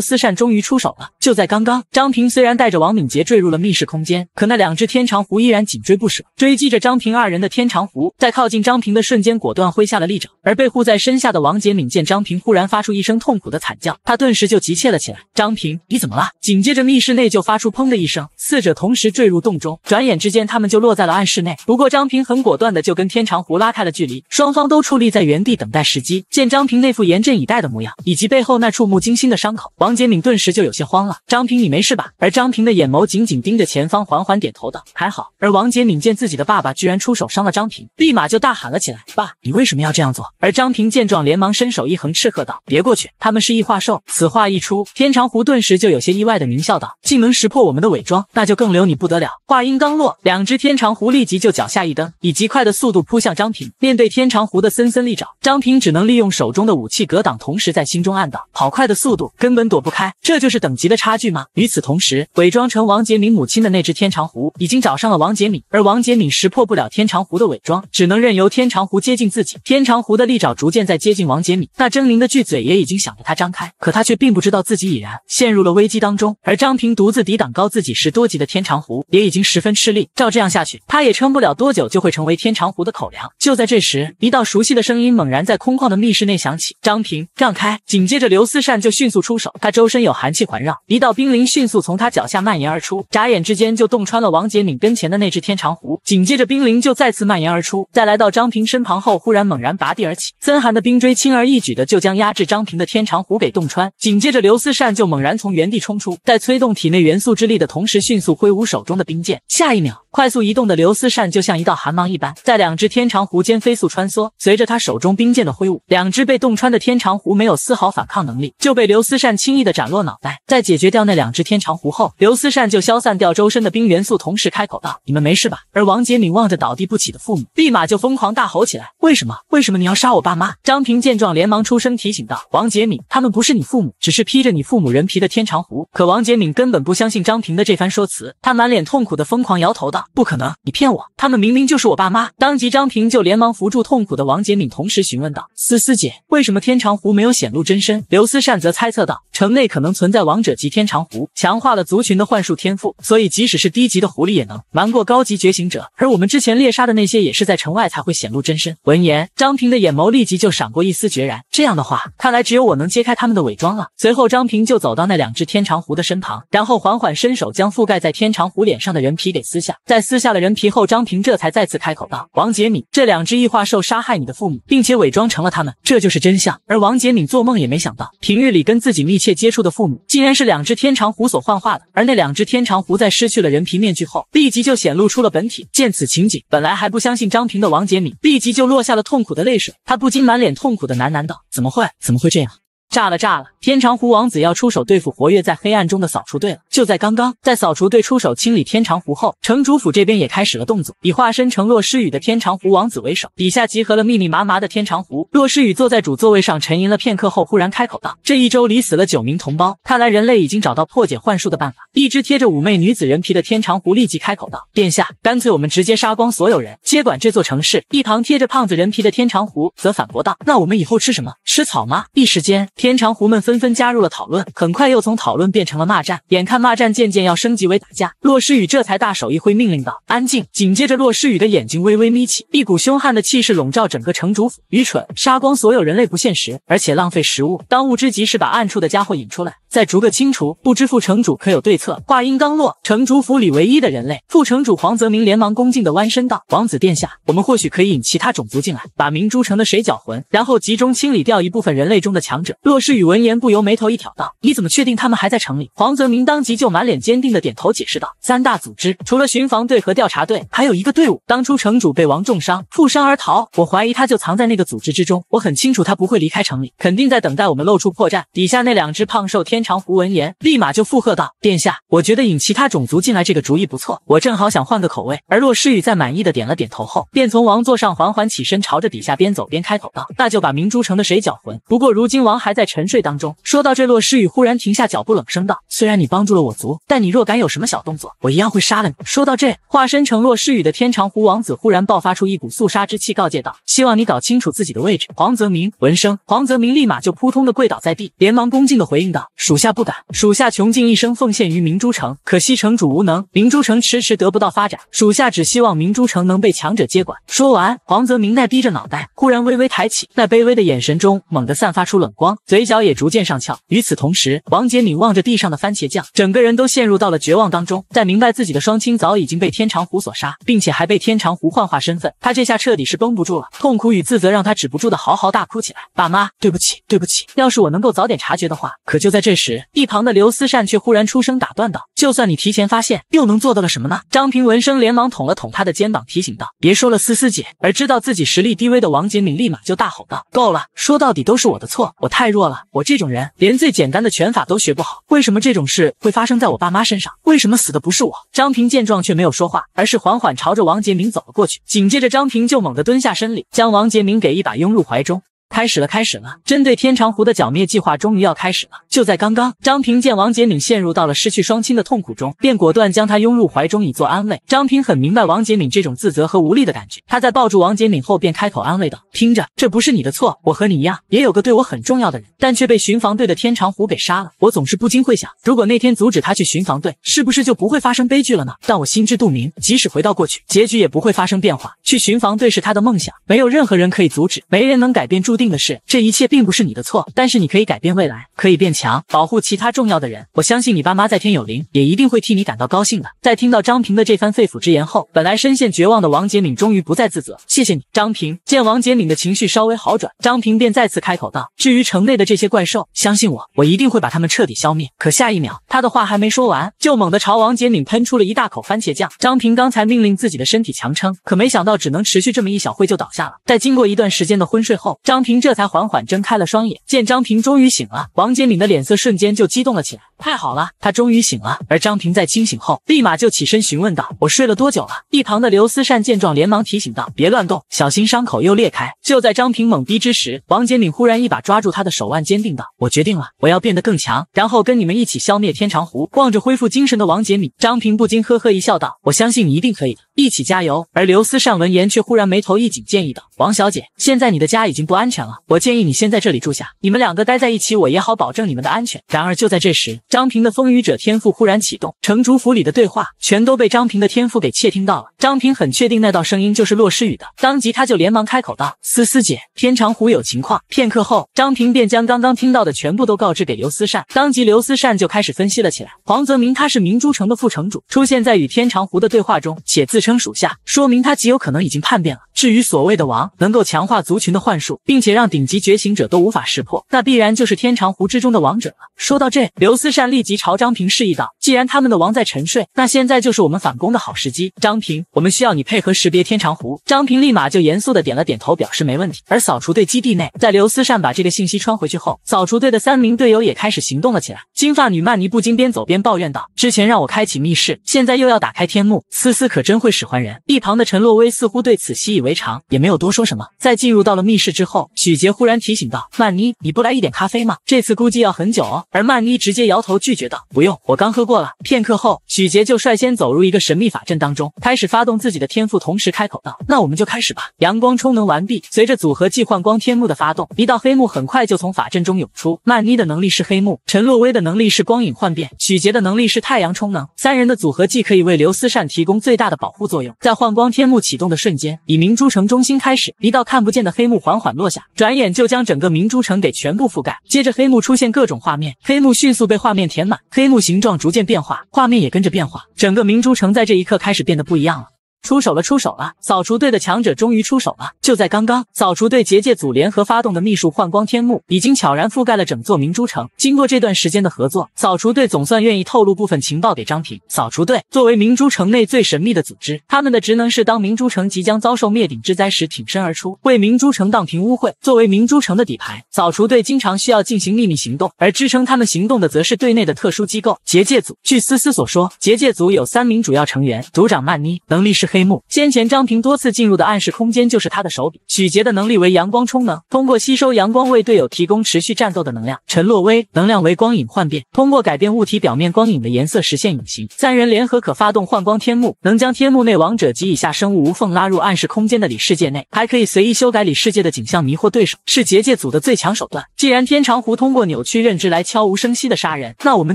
思善终于出手了。就在刚刚，张平虽然带着王敏杰坠入了密室空间，可那两只天长狐依然紧追不舍，追击着张平二人的天长狐在靠近张平的瞬间，果断挥下了利爪。而被护在身下的王杰敏见张平忽然发出一声痛苦的惨叫，他顿时就急切了起来：“张平，你怎么了？”紧接着，密室内就发出砰的一声，四者同时坠入洞中。转眼之间，他们就落在了暗室内。不过张平很果断的就跟天长狐拉开了距离，双方都矗立在原地等待时机。见张平那副严阵以待的模样。以及背后那触目惊心的伤口，王杰敏顿时就有些慌了。张平，你没事吧？而张平的眼眸紧紧盯着前方，缓缓点头道：“还好。”而王杰敏见自己的爸爸居然出手伤了张平，立马就大喊了起来：“爸，你为什么要这样做？”而张平见状，连忙伸手一横，斥喝道：“别过去，他们是异化兽。”此话一出，天长狐顿时就有些意外的狞笑道：“竟能识破我们的伪装，那就更留你不得了。”话音刚落，两只天长狐立即就脚下一蹬，以极快的速度扑向张平。面对天长狐的森森利爪，张平只能利用手中的武器格挡，同时。在心中暗道，跑快的速度，根本躲不开。这就是等级的差距吗？与此同时，伪装成王杰敏母亲的那只天长狐已经找上了王杰敏，而王杰敏识破不了天长狐的伪装，只能任由天长狐接近自己。天长狐的利爪逐渐在接近王杰敏，那狰狞的巨嘴也已经想着他张开，可他却并不知道自己已然陷入了危机当中。而张平独自抵挡高自己十多级的天长狐，也已经十分吃力。照这样下去，他也撑不了多久，就会成为天长狐的口粮。就在这时，一道熟悉的声音猛然在空旷的密室内响起：“张平，让开！”开。紧接着刘思善就迅速出手，他周身有寒气环绕，一道冰凌迅速从他脚下蔓延而出，眨眼之间就洞穿了王杰敏跟前的那只天长狐。紧接着冰凌就再次蔓延而出，在来到张平身旁后，忽然猛然拔地而起，森寒的冰锥轻而易举的就将压制张平的天长狐给洞穿。紧接着刘思善就猛然从原地冲出，在催动体内元素之力的同时，迅速挥舞手中的冰剑。下一秒，快速移动的刘思善就像一道寒芒一般，在两只天长狐间飞速穿梭。随着他手中冰剑的挥舞，两只被洞穿的天长狐没有。有丝毫反抗能力，就被刘思善轻易的斩落脑袋。在解决掉那两只天长狐后，刘思善就消散掉周身的冰元素，同时开口道：“你们没事吧？”而王杰敏望着倒地不起的父母，立马就疯狂大吼起来：“为什么？为什么你要杀我爸妈？”张平见状，连忙出声提醒道：“王杰敏，他们不是你父母，只是披着你父母人皮的天长狐。”可王杰敏根本不相信张平的这番说辞，他满脸痛苦的疯狂摇头道：“不可能，你骗我！他们明明就是我爸妈！”当即，张平就连忙扶住痛苦的王杰敏，同时询问道：“思思姐，为什么天长狐没有醒？”显露真身，刘思善则猜测到城内可能存在王者级天长狐，强化了族群的幻术天赋，所以即使是低级的狐狸也能瞒过高级觉醒者。而我们之前猎杀的那些，也是在城外才会显露真身。闻言，张平的眼眸立即就闪过一丝决然。这样的话，看来只有我能揭开他们的伪装了。随后，张平就走到那两只天长狐的身旁，然后缓缓伸手将覆盖在天长狐脸上的人皮给撕下。在撕下了人皮后，张平这才再次开口道：“王杰敏，这两只异化兽杀害你的父母，并且伪装成了他们，这就是真相。”而王杰敏。做梦也没想到，平日里跟自己密切接触的父母，竟然是两只天长狐所幻化的。而那两只天长狐在失去了人皮面具后，立即就显露出了本体。见此情景，本来还不相信张平的王杰米，立即就落下了痛苦的泪水。他不禁满脸痛苦的喃喃道：“怎么会？怎么会这样？”炸了，炸了！天长湖王子要出手对付活跃在黑暗中的扫除队了。就在刚刚，在扫除队出手清理天长湖后，城主府这边也开始了动作，以化身成洛诗雨的天长湖王子为首，底下集合了密密麻麻的天长湖。洛诗雨坐在主座位上沉吟了片刻后，忽然开口道：“这一周，里死了九名同胞，看来人类已经找到破解幻术的办法。”一只贴着妩媚女子人皮的天长湖立即开口道：“殿下，干脆我们直接杀光所有人，接管这座城市。”一旁贴着胖子人皮的天长湖则反驳道：“那我们以后吃什么？吃草吗？”一时间。天长狐们纷纷加入了讨论，很快又从讨论变成了骂战。眼看骂战渐渐要升级为打架，洛诗雨这才大手一挥，命令道：“安静！”紧接着，洛诗雨的眼睛微微眯起，一股凶悍的气势笼罩整个城主府。愚蠢！杀光所有人类不现实，而且浪费食物。当务之急是把暗处的家伙引出来，再逐个清除。不知副城主可有对策？话音刚落，城主府里唯一的人类副城主黄泽明连忙恭敬地弯身道：“王子殿下，我们或许可以引其他种族进来，把明珠城的水搅浑，然后集中清理掉一部分人类中的强者。”骆诗雨闻言不由眉头一挑，道：“你怎么确定他们还在城里？”黄泽明当即就满脸坚定的点头，解释道：“三大组织除了巡防队和调查队，还有一个队伍。当初城主被王重伤，负伤而逃，我怀疑他就藏在那个组织之中。我很清楚他不会离开城里，肯定在等待我们露出破绽。”底下那两只胖瘦天长狐闻言立马就附和道：“殿下，我觉得引其他种族进来这个主意不错，我正好想换个口味。”而骆诗雨在满意的点了点头后，便从王座上缓缓起身，朝着底下边走边开口道：“那就把明珠城的水搅浑。不过如今王还……”还在沉睡当中，说到这，洛诗雨忽然停下脚步，冷声道：“虽然你帮助了我族，但你若敢有什么小动作，我一样会杀了你。”说到这，化身成洛诗雨的天长湖王子忽然爆发出一股肃杀之气，告诫道：“希望你搞清楚自己的位置。”黄泽明闻声，黄泽明立马就扑通的跪倒在地，连忙恭敬的回应道：“属下不敢，属下穷尽一生奉献于明珠城，可惜城主无能，明珠城迟迟得不到发展，属下只希望明珠城能被强者接管。”说完，黄泽明那低着脑袋，忽然微微抬起，那卑微的眼神中猛地散发出冷光。嘴角也逐渐上翘。与此同时，王杰敏望着地上的番茄酱，整个人都陷入到了绝望当中。在明白自己的双亲早已经被天长湖所杀，并且还被天长湖幻化身份，他这下彻底是绷不住了。痛苦与自责让他止不住的嚎嚎大哭起来：“爸妈，对不起，对不起！要是我能够早点察觉的话……”可就在这时，一旁的刘思善却忽然出声打断道：“就算你提前发现，又能做到了什么呢？”张平闻声连忙捅了捅他的肩膀，提醒道：“别说了，思思姐。”而知道自己实力低微的王杰敏立马就大吼道：“够了！说到底都是我的错，我太……”弱了，我这种人连最简单的拳法都学不好，为什么这种事会发生在我爸妈身上？为什么死的不是我？张平见状却没有说话，而是缓缓朝着王杰明走了过去，紧接着张平就猛地蹲下身里，将王杰明给一把拥入怀中。开始了，开始了！针对天长湖的剿灭计划终于要开始了。就在刚刚，张平见王杰敏陷入到了失去双亲的痛苦中，便果断将他拥入怀中以作安慰。张平很明白王杰敏这种自责和无力的感觉，他在抱住王杰敏后便开口安慰道：“听着，这不是你的错。我和你一样，也有个对我很重要的人，但却被巡防队的天长湖给杀了。我总是不禁会想，如果那天阻止他去巡防队，是不是就不会发生悲剧了呢？但我心知肚明，即使回到过去，结局也不会发生变化。去巡防队是他的梦想，没有任何人可以阻止，没人能改变注定。”定的是这一切并不是你的错，但是你可以改变未来，可以变强，保护其他重要的人。我相信你爸妈在天有灵，也一定会替你感到高兴的。在听到张平的这番肺腑之言后，本来深陷绝望的王杰敏终于不再自责。谢谢你，张平。见王杰敏的情绪稍微好转，张平便再次开口道：“至于城内的这些怪兽，相信我，我一定会把他们彻底消灭。”可下一秒，他的话还没说完，就猛地朝王杰敏喷出了一大口番茄酱。张平刚才命令自己的身体强撑，可没想到只能持续这么一小会就倒下了。在经过一段时间的昏睡后，张平。这才缓缓睁开了双眼，见张平终于醒了，王杰敏的脸色瞬间就激动了起来。太好了，他终于醒了！而张平在清醒后，立马就起身询问道：“我睡了多久了？”一旁的刘思善见状，连忙提醒道：“别乱动，小心伤口又裂开。”就在张平懵逼之时，王杰敏忽然一把抓住他的手腕，坚定道：“我决定了，我要变得更强，然后跟你们一起消灭天长湖。”望着恢复精神的王杰敏，张平不禁呵呵一笑，道：“我相信你一定可以的。”一起加油！而刘思善闻言却忽然眉头一紧，建议道：“王小姐，现在你的家已经不安全了，我建议你先在这里住下。你们两个待在一起，我也好保证你们的安全。”然而就在这时，张平的风雨者天赋忽然启动，城主府里的对话全都被张平的天赋给窃听到了。张平很确定那道声音就是洛诗雨的，当即他就连忙开口道：“思思姐，天长湖有情况。”片刻后，张平便将刚刚听到的全部都告知给刘思善，当即刘思善就开始分析了起来。黄泽明他是明珠城的副城主，出现在与天长湖的对话中，且自。称属下，说明他极有可能已经叛变了。至于所谓的王，能够强化族群的幻术，并且让顶级觉醒者都无法识破，那必然就是天长湖之中的王者了。说到这，刘思善立即朝张平示意道：“既然他们的王在沉睡，那现在就是我们反攻的好时机。”张平，我们需要你配合识别天长湖。”张平立马就严肃的点了点头，表示没问题。而扫除队基地内，在刘思善把这个信息穿回去后，扫除队的三名队友也开始行动了起来。金发女曼尼不禁边走边抱怨道：“之前让我开启密室，现在又要打开天幕，思思可真会。”使唤人，一旁的陈洛薇似乎对此习以为常，也没有多说什么。在进入到了密室之后，许杰忽然提醒道：“曼妮，你不来一点咖啡吗？这次估计要很久哦。”而曼妮直接摇头拒绝道：“不用，我刚喝过了。”片刻后，许杰就率先走入一个神秘法阵当中，开始发动自己的天赋，同时开口道：“那我们就开始吧。”阳光充能完毕，随着组合技幻光天幕的发动，一道黑幕很快就从法阵中涌出。曼妮的能力是黑幕，陈洛薇的能力是光影幻变，许杰的能力是太阳充能，三人的组合技可以为刘思善提供最大的保护。副作用在幻光天幕启动的瞬间，以明珠城中心开始，一道看不见的黑幕缓缓落下，转眼就将整个明珠城给全部覆盖。接着，黑幕出现各种画面，黑幕迅速被画面填满，黑幕形状逐渐变化，画面也跟着变化，整个明珠城在这一刻开始变得不一样了。出手了，出手了！扫除队的强者终于出手了。就在刚刚，扫除队结界组联合发动的秘术幻光天幕已经悄然覆盖了整座明珠城。经过这段时间的合作，扫除队总算愿意透露部分情报给张平。扫除队作为明珠城内最神秘的组织，他们的职能是当明珠城即将遭受灭顶之灾时挺身而出，为明珠城荡平污秽。作为明珠城的底牌，扫除队经常需要进行秘密行动，而支撑他们行动的则是队内的特殊机构结界组。据思思所说，结界组有三名主要成员，组长曼妮，能力是。黑幕，先前张平多次进入的暗示空间就是他的手笔。许杰的能力为阳光充能，通过吸收阳光为队友提供持续战斗的能量。陈洛威能量为光影幻变，通过改变物体表面光影的颜色实现隐形。三人联合可发动幻光天幕，能将天幕内王者及以下生物无缝拉入暗示空间的里世界内，还可以随意修改里世界的景象迷惑对手，是结界组的最强手段。既然天长湖通过扭曲认知来悄无声息的杀人，那我们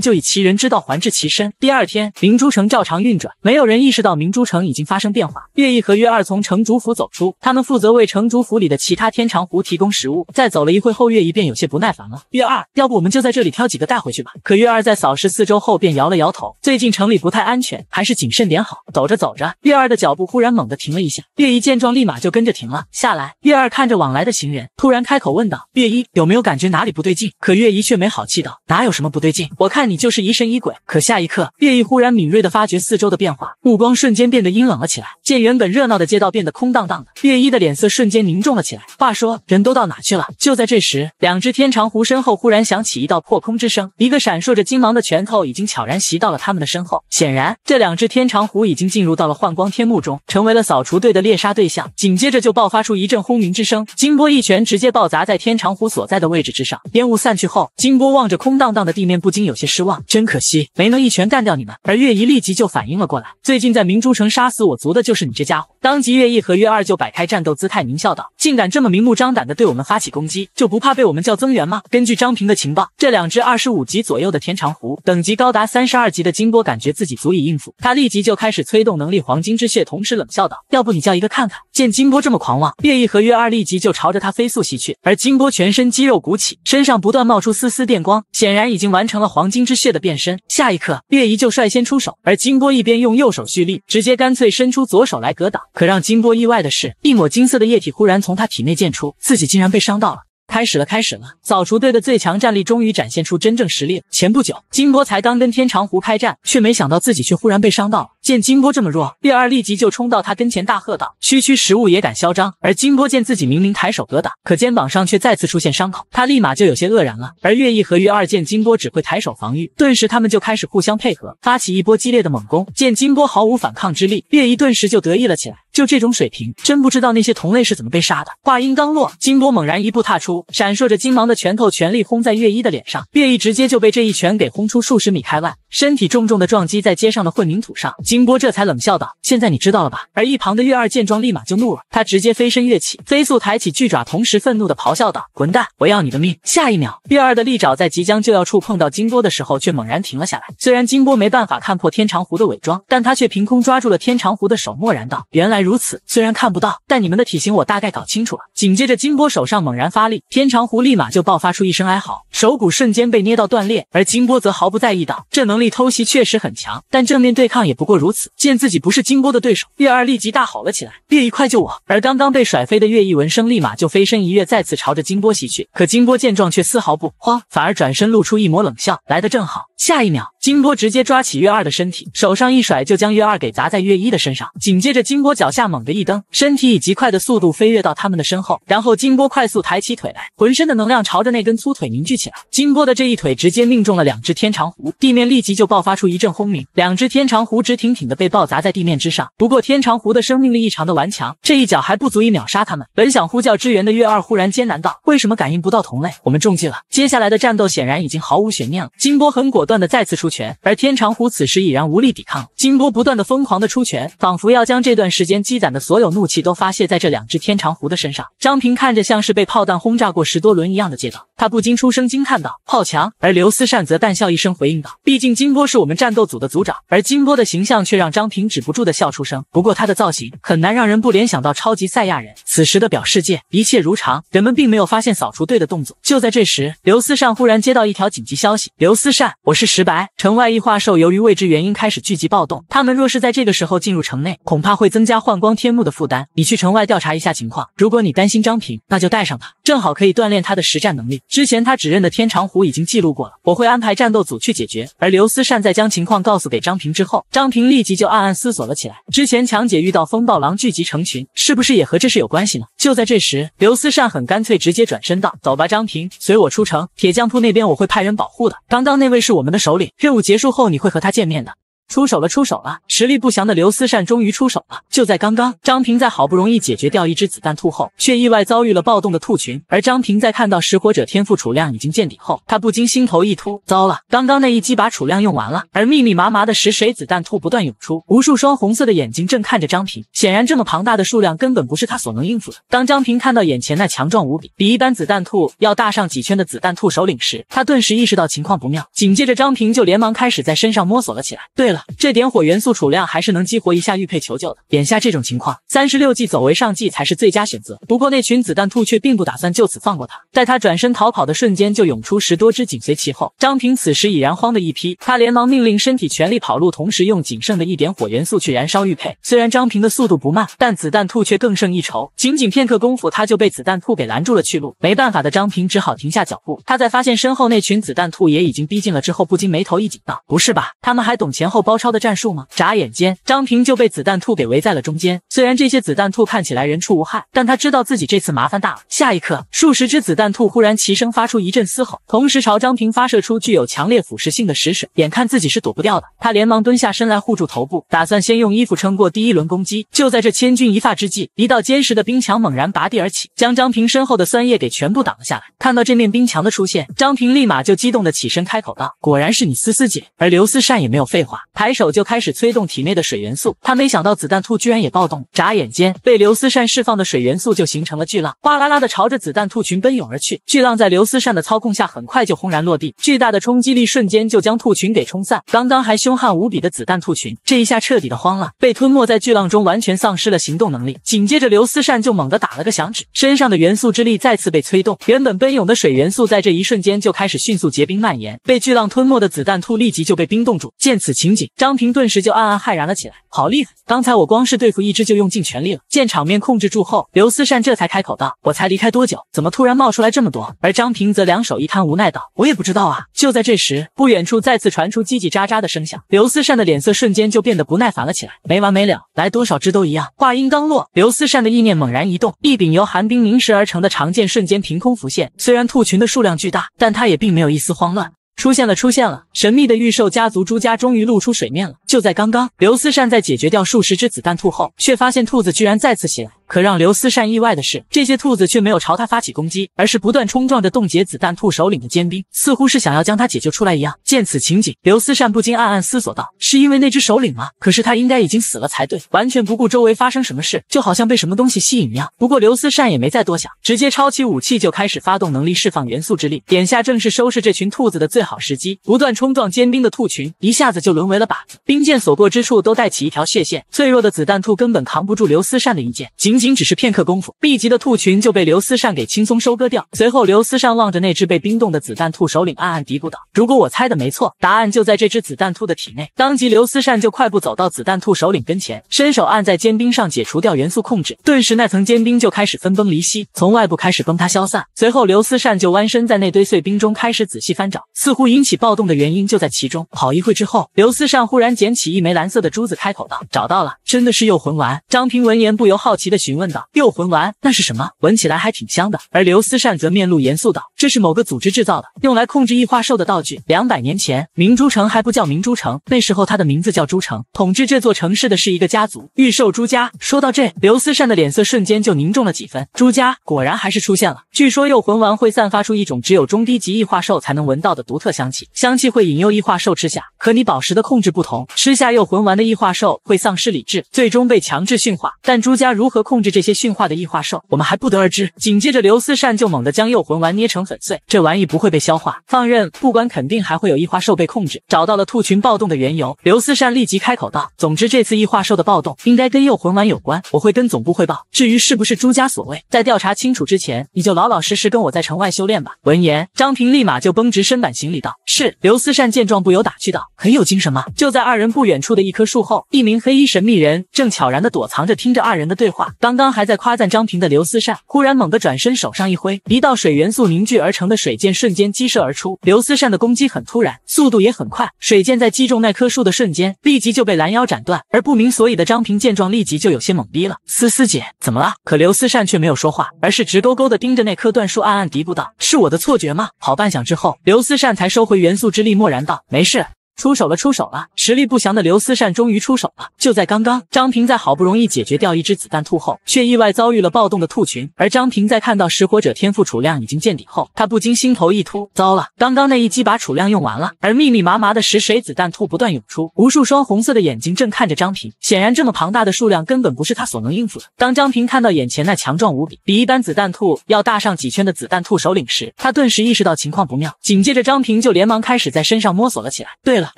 就以其人之道还治其身。第二天，明珠城照常运转，没有人意识到明珠城已经发生。变化。月一和月二从城主府走出，他们负责为城主府里的其他天长湖提供食物。再走了一会后，月一便有些不耐烦了。月二，要不我们就在这里挑几个带回去吧。可月二在扫视四周后，便摇了摇头。最近城里不太安全，还是谨慎点好。走着走着，月二的脚步忽然猛地停了一下。月一见状，立马就跟着停了下来。月二看着往来的行人，突然开口问道：“月一，有没有感觉哪里不对劲？”可月一却没好气道：“哪有什么不对劲，我看你就是疑神疑鬼。”可下一刻，月一忽然敏锐地发觉四周的变化，目光瞬间变得阴冷了起来。见原本热闹的街道变得空荡荡的，月一的脸色瞬间凝重了起来。话说人都到哪去了？就在这时，两只天长狐身后忽然响起一道破空之声，一个闪烁着金芒的拳头已经悄然袭到了他们的身后。显然，这两只天长狐已经进入到了幻光天幕中，成为了扫除队的猎杀对象。紧接着就爆发出一阵轰鸣之声，金波一拳直接爆砸在天长狐所在的位置之上。烟雾散去后，金波望着空荡荡的地面，不禁有些失望，真可惜没能一拳干掉你们。而月一立即就反应了过来，最近在明珠城杀死我。族。毒的就是你这家伙！当即，月毅和月二就摆开战斗姿态，狞笑道：“竟敢这么明目张胆的对我们发起攻击，就不怕被我们叫增援吗？”根据张平的情报，这两只二十五级左右的天长狐，等级高达三十二级的金波，感觉自己足以应付。他立即就开始催动能力黄金之血，同时冷笑道：“要不你叫一个看看！”见金波这么狂妄，月毅和月二立即就朝着他飞速袭去。而金波全身肌肉鼓起，身上不断冒出丝丝电光，显然已经完成了黄金之血的变身。下一刻，月一就率先出手，而金波一边用右手蓄力，直接干脆伸。出左手来格挡，可让金波意外的是，一抹金色的液体忽然从他体内溅出，自己竟然被伤到了。开始了，开始了！扫除队的最强战力终于展现出真正实力。前不久，金波才刚跟天长湖开战，却没想到自己却忽然被伤到了。见金波这么弱，月二立即就冲到他跟前，大喝道：“区区食物也敢嚣张！”而金波见自己明明抬手格挡，可肩膀上却再次出现伤口，他立马就有些愕然了。而月一和月二见金波只会抬手防御，顿时他们就开始互相配合，发起一波激烈的猛攻。见金波毫无反抗之力，月一顿时就得意了起来。就这种水平，真不知道那些同类是怎么被杀的。话音刚落，金波猛然一步踏出，闪烁着金芒的拳头全力轰在月一的脸上，月一直接就被这一拳给轰出数十米开外，身体重重的撞击在街上的混凝土上。金。金波这才冷笑道：“现在你知道了吧？”而一旁的月儿见状，立马就怒了，他直接飞身跃起，飞速抬起巨爪，同时愤怒的咆哮道：“滚蛋！我要你的命！”下一秒，月儿的利爪在即将就要触碰到金波的时候，却猛然停了下来。虽然金波没办法看破天长狐的伪装，但他却凭空抓住了天长狐的手，默然道：“原来如此，虽然看不到，但你们的体型我大概搞清楚了。”紧接着，金波手上猛然发力，天长狐立马就爆发出一声哀嚎，手骨瞬间被捏到断裂。而金波则毫不在意道：“这能力偷袭确实很强，但正面对抗也不过如。”如此，见自己不是金波的对手，月二立即大吼了起来：“月一，快救我！”而刚刚被甩飞的月一闻声，立马就飞身一跃，再次朝着金波袭去。可金波见状却丝毫不慌，反而转身露出一抹冷笑：“来的正好。”下一秒，金波直接抓起月二的身体，手上一甩就将月二给砸在月一的身上。紧接着，金波脚下猛地一蹬，身体以极快的速度飞跃到他们的身后，然后金波快速抬起腿来，浑身的能量朝着那根粗腿凝聚起来。金波的这一腿直接命中了两只天长狐，地面立即就爆发出一阵轰鸣，两只天长狐直挺。挺挺的被爆砸在地面之上，不过天长狐的生命力异常的顽强，这一脚还不足以秒杀他们。本想呼叫支援的月二忽然艰难道：“为什么感应不到同类？我们中计了。”接下来的战斗显然已经毫无悬念了。金波很果断的再次出拳，而天长狐此时已然无力抵抗。金波不断的疯狂的出拳，仿佛要将这段时间积攒的所有怒气都发泄在这两只天长狐的身上。张平看着像是被炮弹轰炸过十多轮一样的街道，他不禁出声惊叹道：“炮强！”而刘思善则淡笑一声回应道：“毕竟金波是我们战斗组的组长，而金波的形象。”却让张平止不住的笑出声。不过他的造型很难让人不联想到超级赛亚人。此时的表世界一切如常，人们并没有发现扫除队的动作。就在这时，刘思善忽然接到一条紧急消息：刘思善，我是石白。城外异化兽由于未知原因开始聚集暴动，他们若是在这个时候进入城内，恐怕会增加幻光天幕的负担。你去城外调查一下情况。如果你担心张平，那就带上他，正好可以锻炼他的实战能力。之前他指认的天长湖已经记录过了，我会安排战斗组去解决。而刘思善在将情况告诉给张平之后，张平。立即就暗暗思索了起来。之前强姐遇到风暴狼聚集成群，是不是也和这事有关系呢？就在这时，刘思善很干脆，直接转身道：“走吧，张平，随我出城。铁匠铺那边我会派人保护的。刚刚那位是我们的首领，任务结束后你会和他见面的。”出手了，出手了！实力不详的刘思善终于出手了。就在刚刚，张平在好不容易解决掉一只子弹兔后，却意外遭遇了暴动的兔群。而张平在看到拾火者天赋储量已经见底后，他不禁心头一突，糟了，刚刚那一击把储量用完了。而密密麻麻的食水子弹兔不断涌出，无数双红色的眼睛正看着张平。显然，这么庞大的数量根本不是他所能应付的。当张平看到眼前那强壮无比、比一般子弹兔要大上几圈的子弹兔首领时，他顿时意识到情况不妙。紧接着，张平就连忙开始在身上摸索了起来。对了。这点火元素储量还是能激活一下玉佩求救的。眼下这种情况，三十六计走为上计才是最佳选择。不过那群子弹兔却并不打算就此放过他，在他转身逃跑的瞬间，就涌出十多只紧随其后。张平此时已然慌得一批，他连忙命令身体全力跑路，同时用仅剩的一点火元素去燃烧玉佩。虽然张平的速度不慢，但子弹兔却更胜一筹。仅仅片刻功夫，他就被子弹兔给拦住了去路。没办法的张平只好停下脚步。他在发现身后那群子弹兔也已经逼近了之后，不禁眉头一紧道：“不是吧，他们还懂前后？”包抄的战术吗？眨眼间，张平就被子弹兔给围在了中间。虽然这些子弹兔看起来人畜无害，但他知道自己这次麻烦大了。下一刻，数十只子弹兔忽然齐声发出一阵嘶吼，同时朝张平发射出具有强烈腐蚀性的食水。眼看自己是躲不掉的，他连忙蹲下身来护住头部，打算先用衣服撑过第一轮攻击。就在这千钧一发之际，一道坚实的冰墙猛然拔地而起，将张平身后的酸液给全部挡了下来。看到这面冰墙的出现，张平立马就激动的起身开口道：“果然是你，思思姐。”而刘思善也没有废话。抬手就开始催动体内的水元素，他没想到子弹兔居然也暴动，眨眼间被刘思善释放的水元素就形成了巨浪，哗啦啦的朝着子弹兔群奔涌而去。巨浪在刘思善的操控下，很快就轰然落地，巨大的冲击力瞬间就将兔群给冲散。刚刚还凶悍无比的子弹兔群，这一下彻底的慌了，被吞没在巨浪中，完全丧失了行动能力。紧接着刘思善就猛地打了个响指，身上的元素之力再次被催动，原本奔涌的水元素在这一瞬间就开始迅速结冰蔓延，被巨浪吞没的子弹兔立即就被冰冻住。见此情。张平顿时就暗暗骇然了起来，好厉害！刚才我光是对付一只就用尽全力了。见场面控制住后，刘思善这才开口道：“我才离开多久，怎么突然冒出来这么多？”而张平则两手一摊，无奈道：“我也不知道啊。”就在这时，不远处再次传出叽叽喳喳的声响，刘思善的脸色瞬间就变得不耐烦了起来，没完没了，来多少只都一样。话音刚落，刘思善的意念猛然一动，一柄由寒冰凝实而成的长剑瞬间凭空浮现。虽然兔群的数量巨大，但他也并没有一丝慌乱。出现了，出现了！神秘的御兽家族朱家终于露出水面了。就在刚刚，刘思善在解决掉数十只子弹兔后，却发现兔子居然再次袭来。可让刘思善意外的是，这些兔子却没有朝他发起攻击，而是不断冲撞着冻结子弹兔首领的尖兵，似乎是想要将他解救出来一样。见此情景，刘思善不禁暗暗思索道：“是因为那只首领吗？可是他应该已经死了才对。”完全不顾周围发生什么事，就好像被什么东西吸引一样。不过刘思善也没再多想，直接抄起武器就开始发动能力，释放元素之力。眼下正是收拾这群兔子的最好时机。不断冲撞尖兵的兔群一下子就沦为了靶子，冰剑所过之处都带起一条血线，脆弱的子弹兔根本扛不住刘思善的一剑，仅。仅只是片刻功夫，B 级的兔群就被刘思善给轻松收割掉。随后，刘思善望着那只被冰冻的子弹兔首领，暗暗嘀咕道：“如果我猜的没错，答案就在这只子弹兔的体内。”当即，刘思善就快步走到子弹兔首领跟前，伸手按在坚冰上解除掉元素控制。顿时，那层坚冰就开始分崩离析，从外部开始崩塌消散。随后，刘思善就弯身在那堆碎冰中开始仔细翻找，似乎引起暴动的原因就在其中。好一会之后，刘思善忽然捡起一枚蓝色的珠子，开口道：“找到了，真的是诱魂丸。”张平闻言不由好奇的。询问道：“六魂丸，那是什么？闻起来还挺香的。”而刘思善则面露严肃道。这是某个组织制造的，用来控制异化兽的道具。两百年前，明珠城还不叫明珠城，那时候它的名字叫珠城。统治这座城市的是一个家族，御兽朱家。说到这，刘思善的脸色瞬间就凝重了几分。朱家果然还是出现了。据说诱魂丸会散发出一种只有中低级异化兽才能闻到的独特香气，香气会引诱异化兽吃下。可你宝石的控制不同，吃下诱魂丸的异化兽会丧失理智，最终被强制驯化。但朱家如何控制这些驯化的异化兽，我们还不得而知。紧接着，刘思善就猛地将诱魂丸捏成。粉碎这玩意不会被消化，放任不管肯定还会有异化兽被控制。找到了兔群暴动的缘由，刘思善立即开口道：“总之这次异化兽的暴动应该跟幼魂丸有关，我会跟总部汇报。至于是不是朱家所为，在调查清楚之前，你就老老实实跟我在城外修炼吧。”闻言，张平立马就绷直身板行礼道：“是。”刘思善见状，不由打趣道：“很有精神吗？”就在二人不远处的一棵树后，一名黑衣神秘人正悄然的躲藏着，听着二人的对话。刚刚还在夸赞张平的刘思善，忽然猛地转身，手上一挥，一道水元素凝聚。而成的水箭瞬间激射而出，刘思善的攻击很突然，速度也很快。水箭在击中那棵树的瞬间，立即就被拦腰斩断。而不明所以的张平见状，立即就有些懵逼了。思思姐，怎么了？可刘思善却没有说话，而是直勾勾的盯着那棵断树，暗暗嘀咕道：“是我的错觉吗？”好半响之后，刘思善才收回元素之力，默然道：“没事。”出手了，出手了！实力不详的刘思善终于出手了。就在刚刚，张平在好不容易解决掉一只子弹兔后，却意外遭遇了暴动的兔群。而张平在看到拾火者天赋储量已经见底后，他不禁心头一突，糟了，刚刚那一击把储量用完了。而密密麻麻的食水子弹兔不断涌出，无数双红色的眼睛正看着张平。显然，这么庞大的数量根本不是他所能应付的。当张平看到眼前那强壮无比、比一般子弹兔要大上几圈的子弹兔首领时，他顿时意识到情况不妙。紧接着，张平就连忙开始在身上摸索了起来。对了。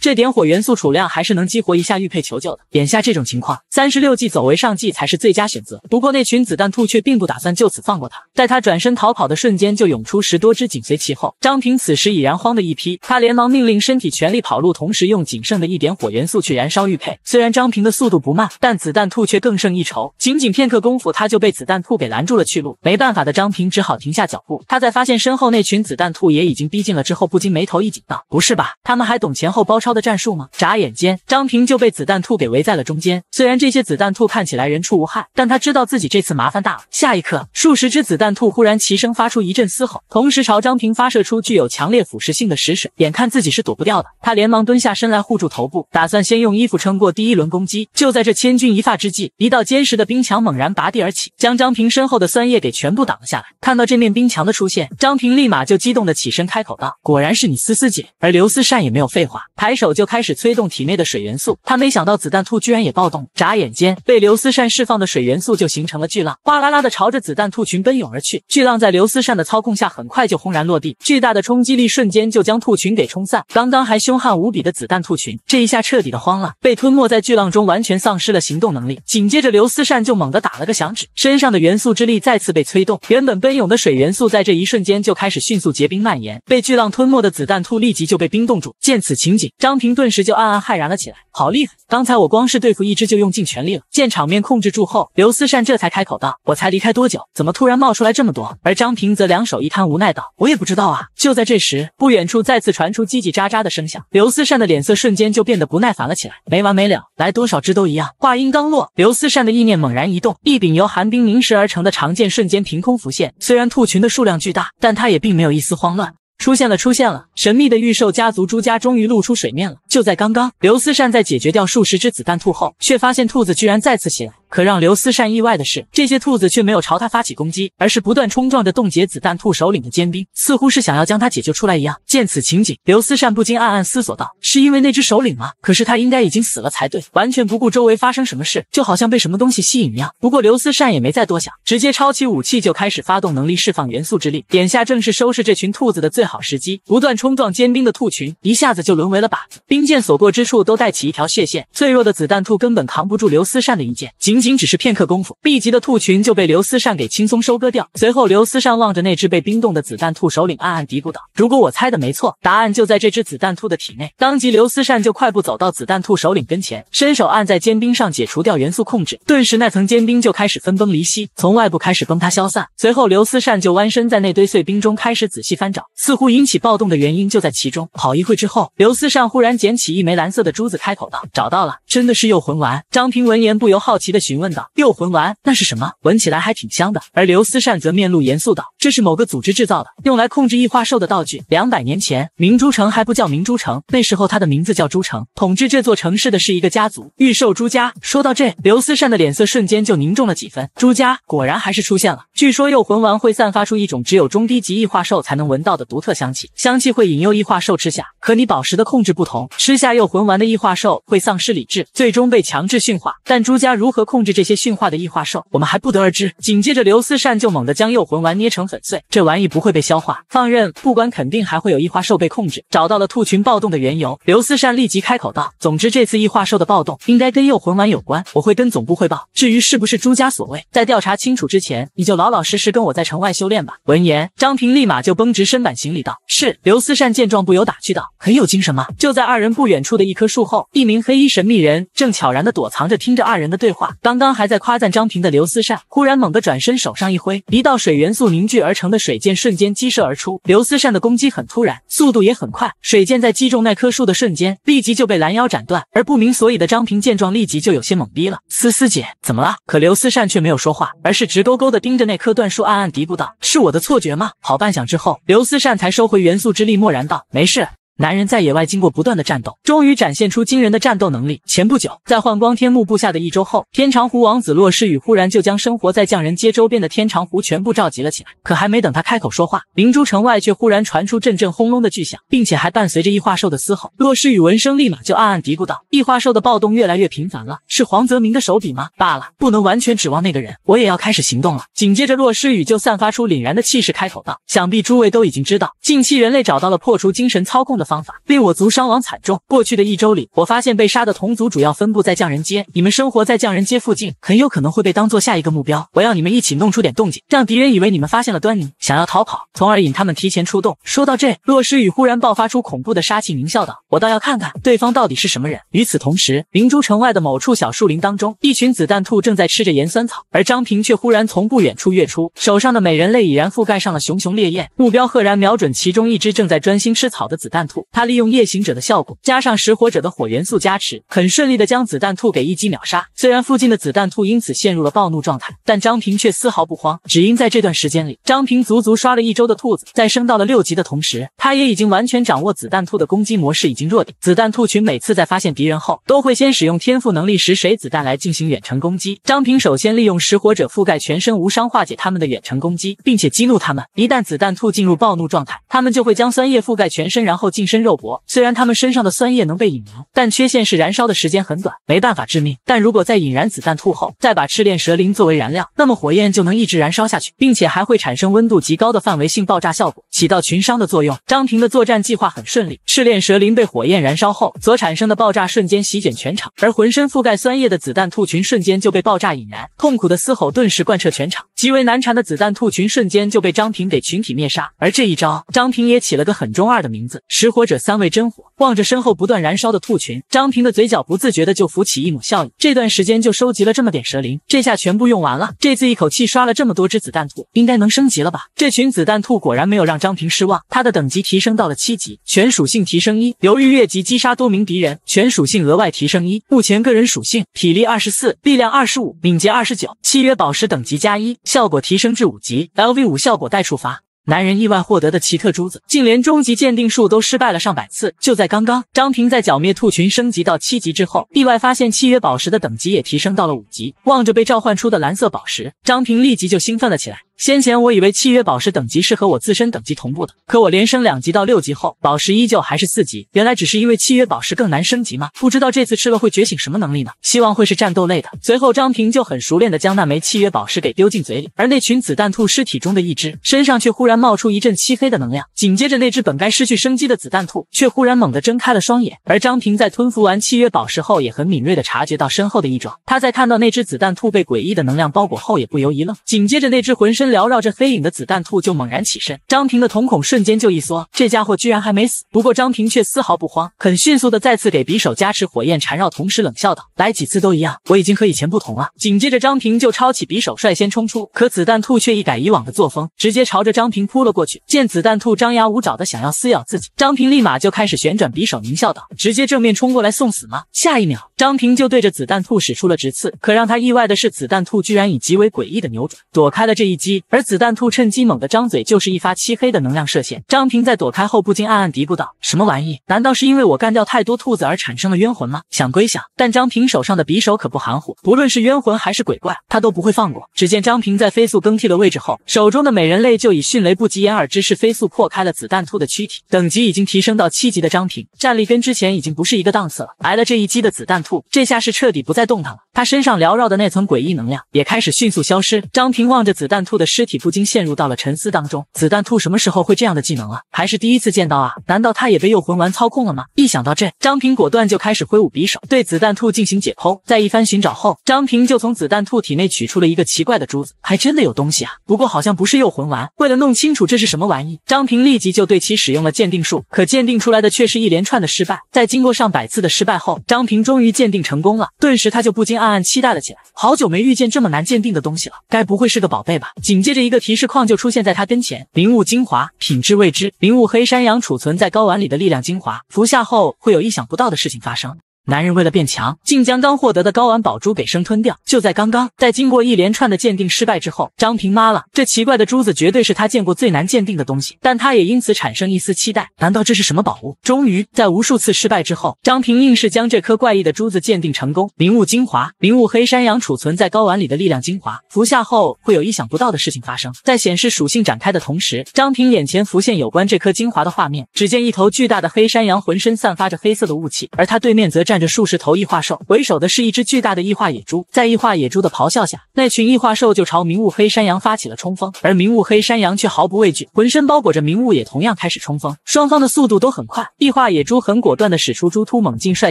这点火元素储量还是能激活一下玉佩求救的。眼下这种情况，三十六计走为上计才是最佳选择。不过那群子弹兔却并不打算就此放过他，在他转身逃跑的瞬间，就涌出十多只紧随其后。张平此时已然慌得一批，他连忙命令身体全力跑路，同时用仅剩的一点火元素去燃烧玉佩。虽然张平的速度不慢，但子弹兔却更胜一筹。仅仅片刻功夫，他就被子弹兔给拦住了去路。没办法的张平只好停下脚步。他在发现身后那群子弹兔也已经逼近了之后，不禁眉头一紧道：“不是吧，他们还懂前后包？”高超的战术吗？眨眼间，张平就被子弹兔给围在了中间。虽然这些子弹兔看起来人畜无害，但他知道自己这次麻烦大了。下一刻，数十只子弹兔忽然齐声发出一阵嘶吼，同时朝张平发射出具有强烈腐蚀性的食水。眼看自己是躲不掉的，他连忙蹲下身来护住头部，打算先用衣服撑过第一轮攻击。就在这千钧一发之际，一道坚实的冰墙猛然拔地而起，将张平身后的酸液给全部挡了下来。看到这面冰墙的出现，张平立马就激动的起身开口道：“果然是你，思思姐。”而刘思善也没有废话。抬手就开始催动体内的水元素，他没想到子弹兔居然也暴动。眨眼间，被刘思善释放的水元素就形成了巨浪，哗啦啦的朝着子弹兔群奔涌而去。巨浪在刘思善的操控下，很快就轰然落地，巨大的冲击力瞬间就将兔群给冲散。刚刚还凶悍无比的子弹兔群，这一下彻底的慌了，被吞没在巨浪中，完全丧失了行动能力。紧接着，刘思善就猛地打了个响指，身上的元素之力再次被催动，原本奔涌的水元素在这一瞬间就开始迅速结冰蔓延，被巨浪吞没的子弹兔立即就被冰冻住。见此情。景。张平顿时就暗暗骇然了起来，好厉害！刚才我光是对付一只就用尽全力了。见场面控制住后，刘思善这才开口道：“我才离开多久，怎么突然冒出来这么多？”而张平则两手一摊，无奈道：“我也不知道啊。”就在这时，不远处再次传出叽叽喳喳的声响，刘思善的脸色瞬间就变得不耐烦了起来：“没完没了，来多少只都一样。”话音刚落，刘思善的意念猛然一动，一柄由寒冰凝实而成的长剑瞬间凭空浮现。虽然兔群的数量巨大，但他也并没有一丝慌乱。出现了，出现了！神秘的御兽家族朱家终于露出水面了。就在刚刚，刘思善在解决掉数十只子弹兔后，却发现兔子居然再次袭来。可让刘思善意外的是，这些兔子却没有朝他发起攻击，而是不断冲撞着冻结子弹兔首领的尖兵，似乎是想要将他解救出来一样。见此情景，刘思善不禁暗暗思索道：“是因为那只首领吗？可是他应该已经死了才对。”完全不顾周围发生什么事，就好像被什么东西吸引一样。不过刘思善也没再多想，直接抄起武器就开始发动能力，释放元素之力。眼下正是收拾这群兔子的最好时机。不断冲撞尖兵的兔群一下子就沦为了靶子，冰剑所过之处都带起一条血线，脆弱的子弹兔根本扛不住刘思善的一剑，仅。仅只是片刻功夫，密集的兔群就被刘思善给轻松收割掉。随后，刘思善望着那只被冰冻的子弹兔首领，暗暗嘀咕道：“如果我猜的没错，答案就在这只子弹兔的体内。”当即，刘思善就快步走到子弹兔首领跟前，伸手按在坚冰上解除掉元素控制，顿时那层坚冰就开始分崩离析，从外部开始崩塌消散。随后，刘思善就弯身在那堆碎冰中开始仔细翻找，似乎引起暴动的原因就在其中。好一会之后，刘思善忽然捡起一枚蓝色的珠子，开口道：“找到了，真的是诱魂丸。”张平闻言不由好奇的寻。询问道：“六魂丸，那是什么？闻起来还挺香的。”而刘思善则面露严肃道。这是某个组织制造的，用来控制异化兽的道具。两百年前，明珠城还不叫明珠城，那时候它的名字叫朱城。统治这座城市的是一个家族，御兽朱家。说到这，刘思善的脸色瞬间就凝重了几分。朱家果然还是出现了。据说诱魂丸会散发出一种只有中低级异化兽才能闻到的独特香气，香气会引诱异化兽吃下。可你宝石的控制不同，吃下诱魂丸的异化兽会丧失理智，最终被强制驯化。但朱家如何控制这些驯化的异化兽，我们还不得而知。紧接着，刘思善就猛地将诱魂丸捏成。粉碎这玩意不会被消化，放任不管肯定还会有异化兽被控制。找到了兔群暴动的缘由，刘思善立即开口道：“总之这次异化兽的暴动应该跟诱魂丸有关，我会跟总部汇报。至于是不是朱家所为，在调查清楚之前，你就老老实实跟我在城外修炼吧。”闻言，张平立马就绷直身板行礼道：“是。”刘思善见状，不由打趣道：“很有精神吗？”就在二人不远处的一棵树后，一名黑衣神秘人正悄然的躲藏着，听着二人的对话。刚刚还在夸赞张平的刘思善，忽然猛地转身，手上一挥，一道水元素凝聚。而成的水箭瞬间激射而出，刘思善的攻击很突然，速度也很快。水箭在击中那棵树的瞬间，立即就被拦腰斩断。而不明所以的张平见状，立即就有些懵逼了。思思姐，怎么了？可刘思善却没有说话，而是直勾勾的盯着那棵断树，暗暗嘀咕道：“是我的错觉吗？”好半响之后，刘思善才收回元素之力，默然道：“没事。”男人在野外经过不断的战斗，终于展现出惊人的战斗能力。前不久，在幻光天幕布下的一周后，天长湖王子洛诗雨忽然就将生活在匠人街周边的天长湖全部召集了起来。可还没等他开口说话，灵珠城外却忽然传出阵阵轰隆的巨响，并且还伴随着异化兽的嘶吼。洛诗雨闻声立马就暗暗嘀咕道：“异化兽的暴动越来越频繁了，是黄泽明的手笔吗？罢了，不能完全指望那个人，我也要开始行动了。”紧接着，洛诗雨就散发出凛然的气势，开口道：“想必诸位都已经知道，近期人类找到了破除精神操控的。”方法令我族伤亡惨重。过去的一周里，我发现被杀的同族主要分布在匠人街。你们生活在匠人街附近，很有可能会被当做下一个目标。我要你们一起弄出点动静，让敌人以为你们发现了端倪，想要逃跑，从而引他们提前出动。说到这，洛诗雨忽然爆发出恐怖的杀气，狞笑道：“我倒要看看对方到底是什么人。”与此同时，明珠城外的某处小树林当中，一群子弹兔正在吃着盐酸草，而张平却忽然从不远处跃出，手上的美人泪已然覆盖上了熊熊烈焰，目标赫然瞄准其中一只正在专心吃草的子弹兔。他利用夜行者的效果，加上拾火者的火元素加持，很顺利的将子弹兔给一击秒杀。虽然附近的子弹兔因此陷入了暴怒状态，但张平却丝毫不慌，只因在这段时间里，张平足足刷了一周的兔子，在升到了六级的同时，他也已经完全掌握子弹兔的攻击模式以及弱点。子弹兔群每次在发现敌人后，都会先使用天赋能力拾水子弹来进行远程攻击。张平首先利用拾火者覆盖全身无伤化解他们的远程攻击，并且激怒他们。一旦子弹兔进入暴怒状态，他们就会将酸液覆盖全身，然后进。近身肉搏，虽然他们身上的酸液能被引燃，但缺陷是燃烧的时间很短，没办法致命。但如果在引燃子弹兔后，再把赤炼蛇鳞作为燃料，那么火焰就能一直燃烧下去，并且还会产生温度极高的范围性爆炸效果，起到群伤的作用。张平的作战计划很顺利，赤炼蛇鳞被火焰燃烧后所产生的爆炸瞬间席卷全场，而浑身覆盖酸液的子弹兔群瞬间就被爆炸引燃，痛苦的嘶吼顿时贯彻全场。极为难缠的子弹兔群瞬间就被张平给群体灭杀，而这一招张平也起了个很中二的名字“拾火者三位真火”。望着身后不断燃烧的兔群，张平的嘴角不自觉的就浮起一抹笑意。这段时间就收集了这么点蛇灵，这下全部用完了。这次一口气刷了这么多只子弹兔，应该能升级了吧？这群子弹兔果然没有让张平失望，他的等级提升到了七级，全属性提升一。由于越级击杀多名敌人，全属性额外提升一。目前个人属性：体力二十四，力量二十五，敏捷二十九，契约宝石等级加一。效果提升至五级，L V 五效果待触发。男人意外获得的奇特珠子，竟连终极鉴定术都失败了上百次。就在刚刚，张平在剿灭兔群升级到七级之后，意外发现契约宝石的等级也提升到了五级。望着被召唤出的蓝色宝石，张平立即就兴奋了起来。先前我以为契约宝石等级是和我自身等级同步的，可我连升两级到六级后，宝石依旧还是四级。原来只是因为契约宝石更难升级吗？不知道这次吃了会觉醒什么能力呢？希望会是战斗类的。随后张平就很熟练的将那枚契约宝石给丢进嘴里，而那群子弹兔尸体中的一只身上却忽然冒出一阵漆黑的能量，紧接着那只本该失去生机的子弹兔却忽然猛地睁开了双眼。而张平在吞服完契约宝石后，也很敏锐的察觉到身后的一状。他在看到那只子弹兔被诡异的能量包裹后，也不由一愣，紧接着那只浑身。缭绕着黑影的子弹兔就猛然起身，张平的瞳孔瞬间就一缩，这家伙居然还没死。不过张平却丝毫不慌，很迅速的再次给匕首加持火焰缠绕，同时冷笑道：“来几次都一样，我已经和以前不同了。”紧接着张平就抄起匕首，率先冲出。可子弹兔却一改以往的作风，直接朝着张平扑了过去。见子弹兔张牙舞爪的想要撕咬自己，张平立马就开始旋转匕首，狞笑道：“直接正面冲过来送死吗？”下一秒，张平就对着子弹兔使出了直刺。可让他意外的是，子弹兔居然以极为诡异的扭转躲开了这一击。而子弹兔趁机猛地张嘴，就是一发漆黑的能量射线。张平在躲开后，不禁暗暗嘀咕道：“什么玩意？难道是因为我干掉太多兔子而产生了冤魂吗？”想归想，但张平手上的匕首可不含糊，不论是冤魂还是鬼怪，他都不会放过。只见张平在飞速更替了位置后，手中的美人泪就以迅雷不及掩耳之势飞速破开了子弹兔的躯体。等级已经提升到七级的张平，战力跟之前已经不是一个档次了。挨了这一击的子弹兔，这下是彻底不再动弹了。他身上缭绕的那层诡异能量也开始迅速消失。张平望着子弹兔的。的尸体不禁陷入到了沉思当中。子弹兔什么时候会这样的技能了？还是第一次见到啊！难道他也被诱魂丸操控了吗？一想到这，张平果断就开始挥舞匕首对子弹兔进行解剖。在一番寻找后，张平就从子弹兔体内取出了一个奇怪的珠子，还真的有东西啊！不过好像不是诱魂丸。为了弄清楚这是什么玩意，张平立即就对其使用了鉴定术。可鉴定出来的却是一连串的失败。在经过上百次的失败后，张平终于鉴定成功了。顿时他就不禁暗暗期待了起来。好久没遇见这么难鉴定的东西了，该不会是个宝贝吧？紧接着，一个提示框就出现在他跟前：“灵物精华，品质未知。灵物黑山羊储存在睾丸里的力量精华，服下后会有意想不到的事情发生。”男人为了变强，竟将刚获得的高丸宝珠给生吞掉。就在刚刚，在经过一连串的鉴定失败之后，张平妈了，这奇怪的珠子绝对是他见过最难鉴定的东西。但他也因此产生一丝期待，难道这是什么宝物？终于，在无数次失败之后，张平硬是将这颗怪异的珠子鉴定成功。灵物精华，灵物黑山羊储存在高丸里的力量精华，服下后会有意想不到的事情发生。在显示属性展开的同时，张平眼前浮现有关这颗精华的画面。只见一头巨大的黑山羊，浑身散发着黑色的雾气，而他对面则站。站着数十头异化兽，为首的是一只巨大的异化野猪。在异化野猪的咆哮下，那群异化兽就朝明雾黑山羊发起了冲锋。而明雾黑山羊却毫不畏惧，浑身包裹着明雾，也同样开始冲锋。双方的速度都很快。异化野猪很果断地使出猪突猛进，率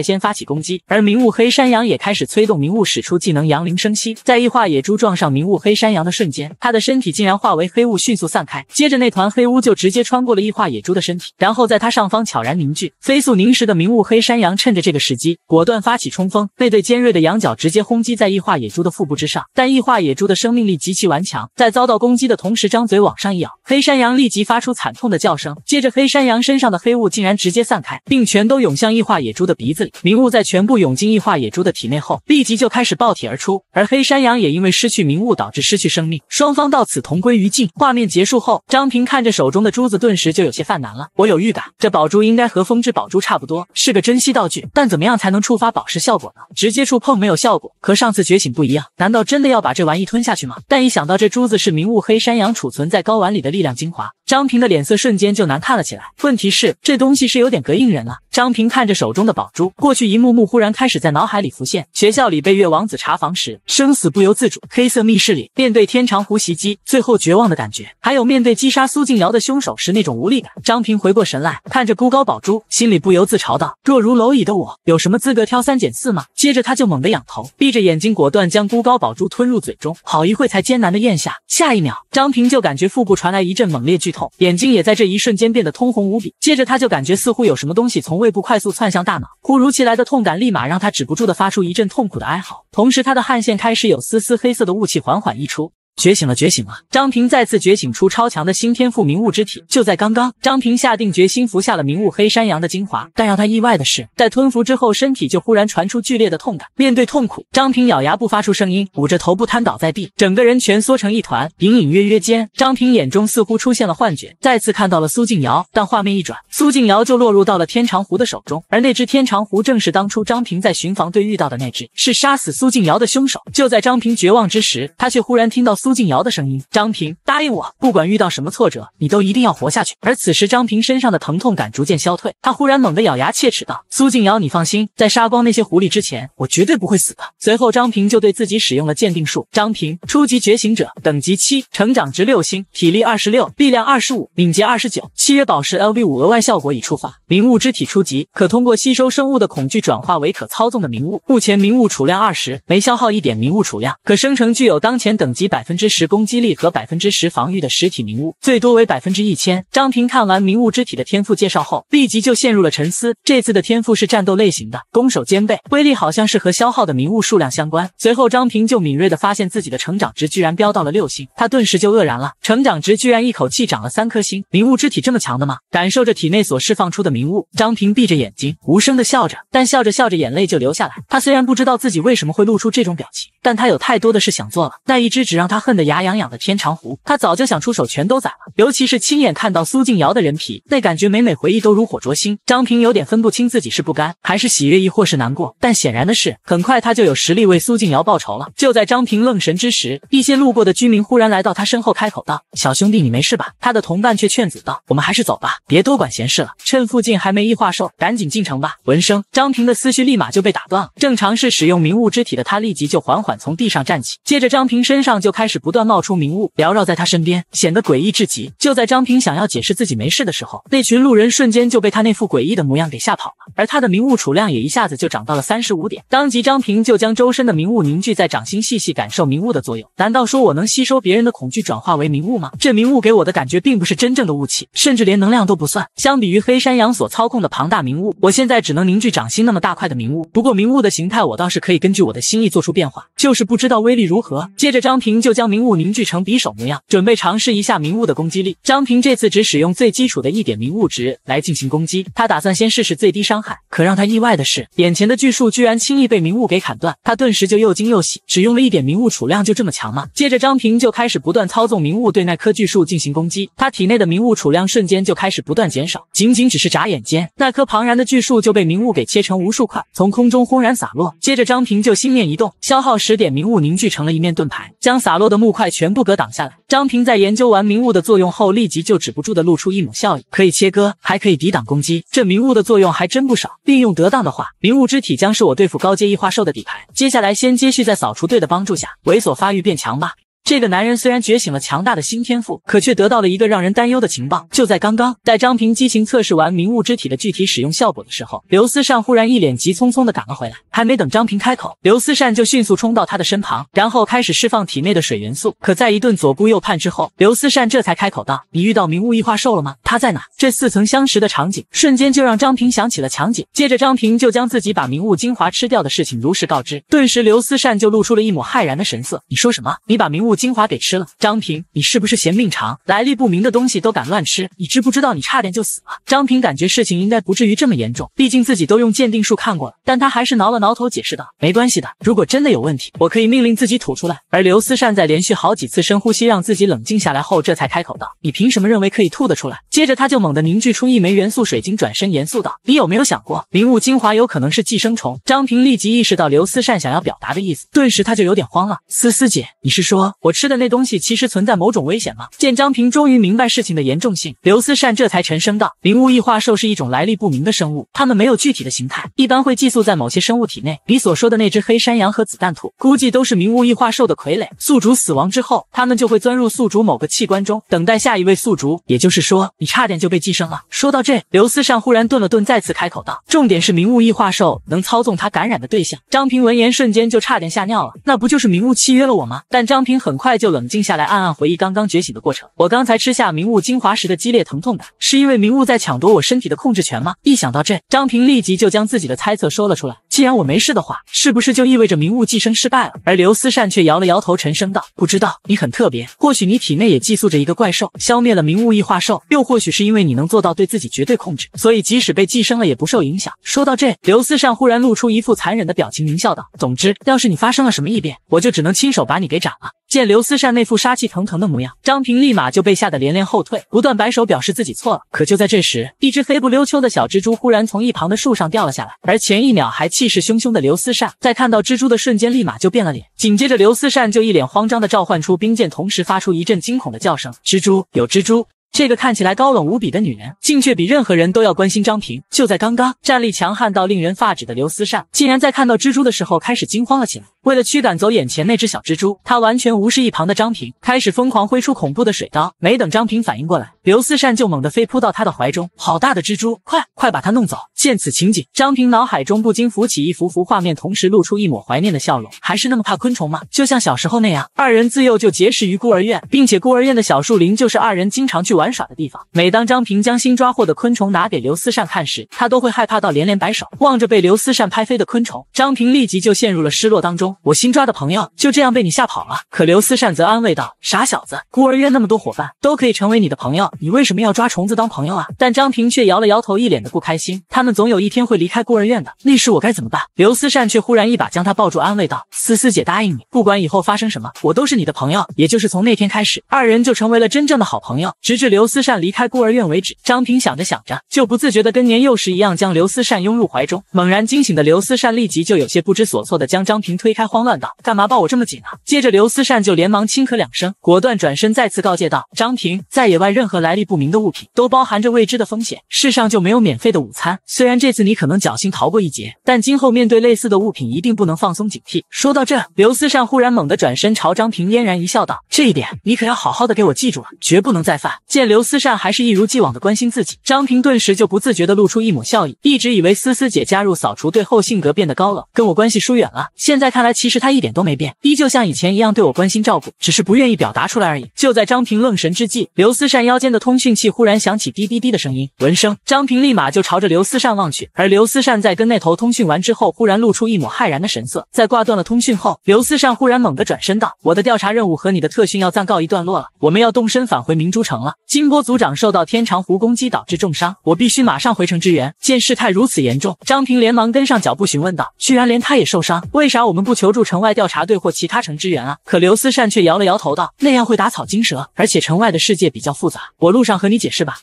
先发起攻击。而明雾黑山羊也开始催动明雾，使出技能杨凌生息。在异化野猪撞上明雾黑山羊的瞬间，他的身体竟然化为黑雾，迅速散开。接着那团黑雾就直接穿过了异化野猪的身体，然后在它上方悄然凝聚，飞速凝实的明雾黑山羊趁着这个时机。果断发起冲锋，那对尖锐的羊角直接轰击在异化野猪的腹部之上。但异化野猪的生命力极其顽强，在遭到攻击的同时，张嘴往上一咬，黑山羊立即发出惨痛的叫声。接着，黑山羊身上的黑雾竟然直接散开，并全都涌向异化野猪的鼻子里。迷雾在全部涌进异化野猪的体内后，立即就开始爆体而出，而黑山羊也因为失去迷雾导致失去生命，双方到此同归于尽。画面结束后，张平看着手中的珠子，顿时就有些犯难了。我有预感，这宝珠应该和风之宝珠差不多，是个珍稀道具，但怎么样？才能触发宝石效果呢，直接触碰没有效果，和上次觉醒不一样，难道真的要把这玩意吞下去吗？但一想到这珠子是明雾黑山羊储存在睾丸里的力量精华。张平的脸色瞬间就难看了起来。问题是这东西是有点膈应人了。张平看着手中的宝珠，过去一幕幕忽然开始在脑海里浮现：学校里被月王子查房时生死不由自主，黑色密室里面对天长狐袭击，最后绝望的感觉，还有面对击杀苏静瑶的凶手时那种无力感。张平回过神来，看着孤高宝珠，心里不由自嘲道：若如蝼蚁的我，有什么资格挑三拣四吗？接着他就猛地仰头，闭着眼睛，果断将孤高宝珠吞入嘴中，好一会才艰难的咽下。下一秒，张平就感觉腹部传来一阵猛烈剧痛。眼睛也在这一瞬间变得通红无比，接着他就感觉似乎有什么东西从胃部快速窜向大脑，突如其来的痛感立马让他止不住的发出一阵痛苦的哀嚎，同时他的汗腺开始有丝丝黑色的雾气缓缓溢出。觉醒了，觉醒了！张平再次觉醒出超强的新天赋——明悟之体。就在刚刚，张平下定决心服下了明悟黑山羊的精华，但让他意外的是，在吞服之后，身体就忽然传出剧烈的痛感。面对痛苦，张平咬牙不发出声音，捂着头部瘫倒在地，整个人蜷缩成一团。隐隐约约间，张平眼中似乎出现了幻觉，再次看到了苏静瑶。但画面一转，苏静瑶就落入到了天长湖的手中，而那只天长湖正是当初张平在巡防队遇到的那只，是杀死苏静瑶的凶手。就在张平绝望之时，他却忽然听到。苏静瑶的声音：“张平，答应我，不管遇到什么挫折，你都一定要活下去。”而此时，张平身上的疼痛感逐渐消退，他忽然猛地咬牙切齿道：“苏静瑶，你放心，在杀光那些狐狸之前，我绝对不会死的。”随后，张平就对自己使用了鉴定术。张平初级觉醒者，等级七，成长值六星，体力二十六，力量二十五，敏捷二十九，契约宝石 LV 五，额外效果已触发。明物之体初级，可通过吸收生物的恐惧转化为可操纵的明物，目前明物储量二十，没消耗一点明物储量，可生成具有当前等级百分。分之十攻击力和百分之十防御的实体名物，最多为百分之一千。张平看完名物之体的天赋介绍后，立即就陷入了沉思。这次的天赋是战斗类型的，攻守兼备，威力好像是和消耗的名物数量相关。随后，张平就敏锐的发现自己的成长值居然飙到了六星，他顿时就愕然了，成长值居然一口气涨了三颗星。名物之体这么强的吗？感受着体内所释放出的名物，张平闭着眼睛，无声的笑着，但笑着笑着，眼泪就流下来。他虽然不知道自己为什么会露出这种表情，但他有太多的事想做了。那一只只让他。恨得牙痒痒的天长湖，他早就想出手全都宰了，尤其是亲眼看到苏静瑶的人皮，那感觉每每回忆都如火灼心。张平有点分不清自己是不甘还是喜悦，亦或是难过。但显然的是，很快他就有实力为苏静瑶报仇了。就在张平愣神之时，一些路过的居民忽然来到他身后，开口道：“小兄弟，你没事吧？”他的同伴却劝阻道：“我们还是走吧，别多管闲事了，趁附近还没异化兽，赶紧进城吧。”闻声，张平的思绪立马就被打断了。正常是使用明悟之体的他，立即就缓缓从地上站起，接着张平身上就开始。是不断冒出明雾缭绕在他身边，显得诡异至极。就在张平想要解释自己没事的时候，那群路人瞬间就被他那副诡异的模样给吓跑了。而他的明雾储量也一下子就涨到了三十五点。当即，张平就将周身的明雾凝聚在掌心，细细感受明雾的作用。难道说我能吸收别人的恐惧转化为明雾吗？这明雾给我的感觉并不是真正的雾气，甚至连能量都不算。相比于黑山羊所操控的庞大明雾，我现在只能凝聚掌心那么大块的明雾。不过，明雾的形态我倒是可以根据我的心意做出变化，就是不知道威力如何。接着，张平就将。将明雾凝聚成匕首模样，准备尝试一下明雾的攻击力。张平这次只使用最基础的一点明雾值来进行攻击，他打算先试试最低伤害。可让他意外的是，眼前的巨树居然轻易被明雾给砍断，他顿时就又惊又喜，只用了一点明雾储量就这么强吗？接着张平就开始不断操纵明雾对那棵巨树进行攻击，他体内的明雾储量瞬间就开始不断减少。仅仅只是眨眼间，那棵庞然的巨树就被明雾给切成无数块，从空中轰然洒落。接着张平就心念一动，消耗十点明雾凝聚成了一面盾牌，将洒落。的木块全部格挡下来。张平在研究完明雾的作用后，立即就止不住的露出一抹笑意。可以切割，还可以抵挡攻击，这明雾的作用还真不少。利用得当的话，明雾之体将是我对付高阶异化兽的底牌。接下来先接续在扫除队的帮助下猥琐发育变强吧。这个男人虽然觉醒了强大的新天赋，可却得到了一个让人担忧的情报。就在刚刚，待张平激情测试完明雾之体的具体使用效果的时候，刘思善忽然一脸急匆匆的赶了回来。还没等张平开口，刘思善就迅速冲到他的身旁，然后开始释放体内的水元素。可在一顿左顾右盼之后，刘思善这才开口道：“你遇到明雾异化兽了吗？它在哪？”这似曾相识的场景，瞬间就让张平想起了场景。接着，张平就将自己把明雾精华吃掉的事情如实告知。顿时，刘思善就露出了一抹骇然的神色：“你说什么？你把明雾？”物精华给吃了，张平，你是不是嫌命长？来历不明的东西都敢乱吃，你知不知道你差点就死了？张平感觉事情应该不至于这么严重，毕竟自己都用鉴定术看过了，但他还是挠了挠头，解释道：“没关系的，如果真的有问题，我可以命令自己吐出来。”而刘思善在连续好几次深呼吸让自己冷静下来后，这才开口道：“你凭什么认为可以吐得出来？”接着他就猛地凝聚出一枚元素水晶，转身严肃道：“你有没有想过，灵物精华有可能是寄生虫？”张平立即意识到刘思善想要表达的意思，顿时他就有点慌了。思思姐，你是说？我吃的那东西其实存在某种危险吗？见张平终于明白事情的严重性，刘思善这才沉声道：“灵物异化兽是一种来历不明的生物，它们没有具体的形态，一般会寄宿在某些生物体内。你所说的那只黑山羊和子弹兔，估计都是明物异化兽的傀儡。宿主死亡之后，它们就会钻入宿主某个器官中，等待下一位宿主。也就是说，你差点就被寄生了。”说到这，刘思善忽然顿了顿，再次开口道：“重点是明物异化兽能操纵它感染的对象。”张平闻言，瞬间就差点吓尿了。那不就是明物契约了我吗？但张平很。很快就冷静下来，暗暗回忆刚刚觉醒的过程。我刚才吃下明雾精华时的激烈疼痛感，是因为明雾在抢夺我身体的控制权吗？一想到这，张平立即就将自己的猜测说了出来。既然我没事的话，是不是就意味着明雾寄生失败了？而刘思善却摇了摇头，沉声道：“不知道，你很特别，或许你体内也寄宿着一个怪兽，消灭了明雾异化兽，又或许是因为你能做到对自己绝对控制，所以即使被寄生了也不受影响。”说到这，刘思善忽然露出一副残忍的表情，狞笑道：“总之，要是你发生了什么异变，我就只能亲手把你给斩了。”见刘思善那副杀气腾腾的模样，张平立马就被吓得连连后退，不断摆手表示自己错了。可就在这时，一只黑不溜秋的小蜘蛛忽然从一旁的树上掉了下来，而前一秒还。气势汹汹的刘思善在看到蜘蛛的瞬间，立马就变了脸。紧接着，刘思善就一脸慌张的召唤出冰剑，同时发出一阵惊恐的叫声：“蜘蛛，有蜘蛛！”这个看起来高冷无比的女人，竟却比任何人都要关心张平。就在刚刚，战力强悍到令人发指的刘思善，竟然在看到蜘蛛的时候开始惊慌了起来。为了驱赶走眼前那只小蜘蛛，他完全无视一旁的张平，开始疯狂挥出恐怖的水刀。没等张平反应过来，刘思善就猛地飞扑到他的怀中。好大的蜘蛛，快快把它弄走！见此情景，张平脑海中不禁浮起一幅幅画面，同时露出一抹怀念的笑容。还是那么怕昆虫吗？就像小时候那样。二人自幼就结识于孤儿院，并且孤儿院的小树林就是二人经常去玩耍的地方。每当张平将新抓获的昆虫拿给刘思善看时，他都会害怕到连连摆手。望着被刘思善拍飞的昆虫，张平立即就陷入了失落当中。我新抓的朋友就这样被你吓跑了。可刘思善则安慰道：“傻小子，孤儿院那么多伙伴都可以成为你的朋友，你为什么要抓虫子当朋友啊？”但张平却摇了摇头，一脸的不开心。他们总有一天会离开孤儿院的，那时我该怎么办？刘思善却忽然一把将他抱住，安慰道：“思思姐答应你，不管以后发生什么，我都是你的朋友。”也就是从那天开始，二人就成为了真正的好朋友。直至刘思善离开孤儿院为止，张平想着想着，就不自觉的跟年幼时一样，将刘思善拥入怀中。猛然惊醒的刘思善立即就有些不知所措的将张平推开。慌乱道：“干嘛抱我这么紧啊？”接着刘思善就连忙轻咳两声，果断转身再次告诫道：“张平，在野外任何来历不明的物品都包含着未知的风险，世上就没有免费的午餐。虽然这次你可能侥幸逃过一劫，但今后面对类似的物品一定不能放松警惕。”说到这，刘思善忽然猛地转身朝张平嫣然一笑，道：“这一点你可要好好的给我记住了，绝不能再犯。”见刘思善还是一如既往的关心自己，张平顿时就不自觉的露出一抹笑意。一直以为思思姐加入扫除队后性格变得高冷，跟我关系疏远了，现在看来。其实他一点都没变，依旧像以前一样对我关心照顾，只是不愿意表达出来而已。就在张平愣神之际，刘思善腰间的通讯器忽然响起滴滴滴的声音。闻声，张平立马就朝着刘思善望去。而刘思善在跟那头通讯完之后，忽然露出一抹骇然的神色。在挂断了通讯后，刘思善忽然猛地转身道：“我的调查任务和你的特训要暂告一段落了，我们要动身返回明珠城了。金波组长受到天长湖攻击导致重伤，我必须马上回城支援。”见事态如此严重，张平连忙跟上脚步询问道：“居然连他也受伤，为啥我们不？”求助城外调查队或其他城支援啊！可刘思善却摇了摇头道：“那样会打草惊蛇，而且城外的世界比较复杂，我路上和你解释吧。”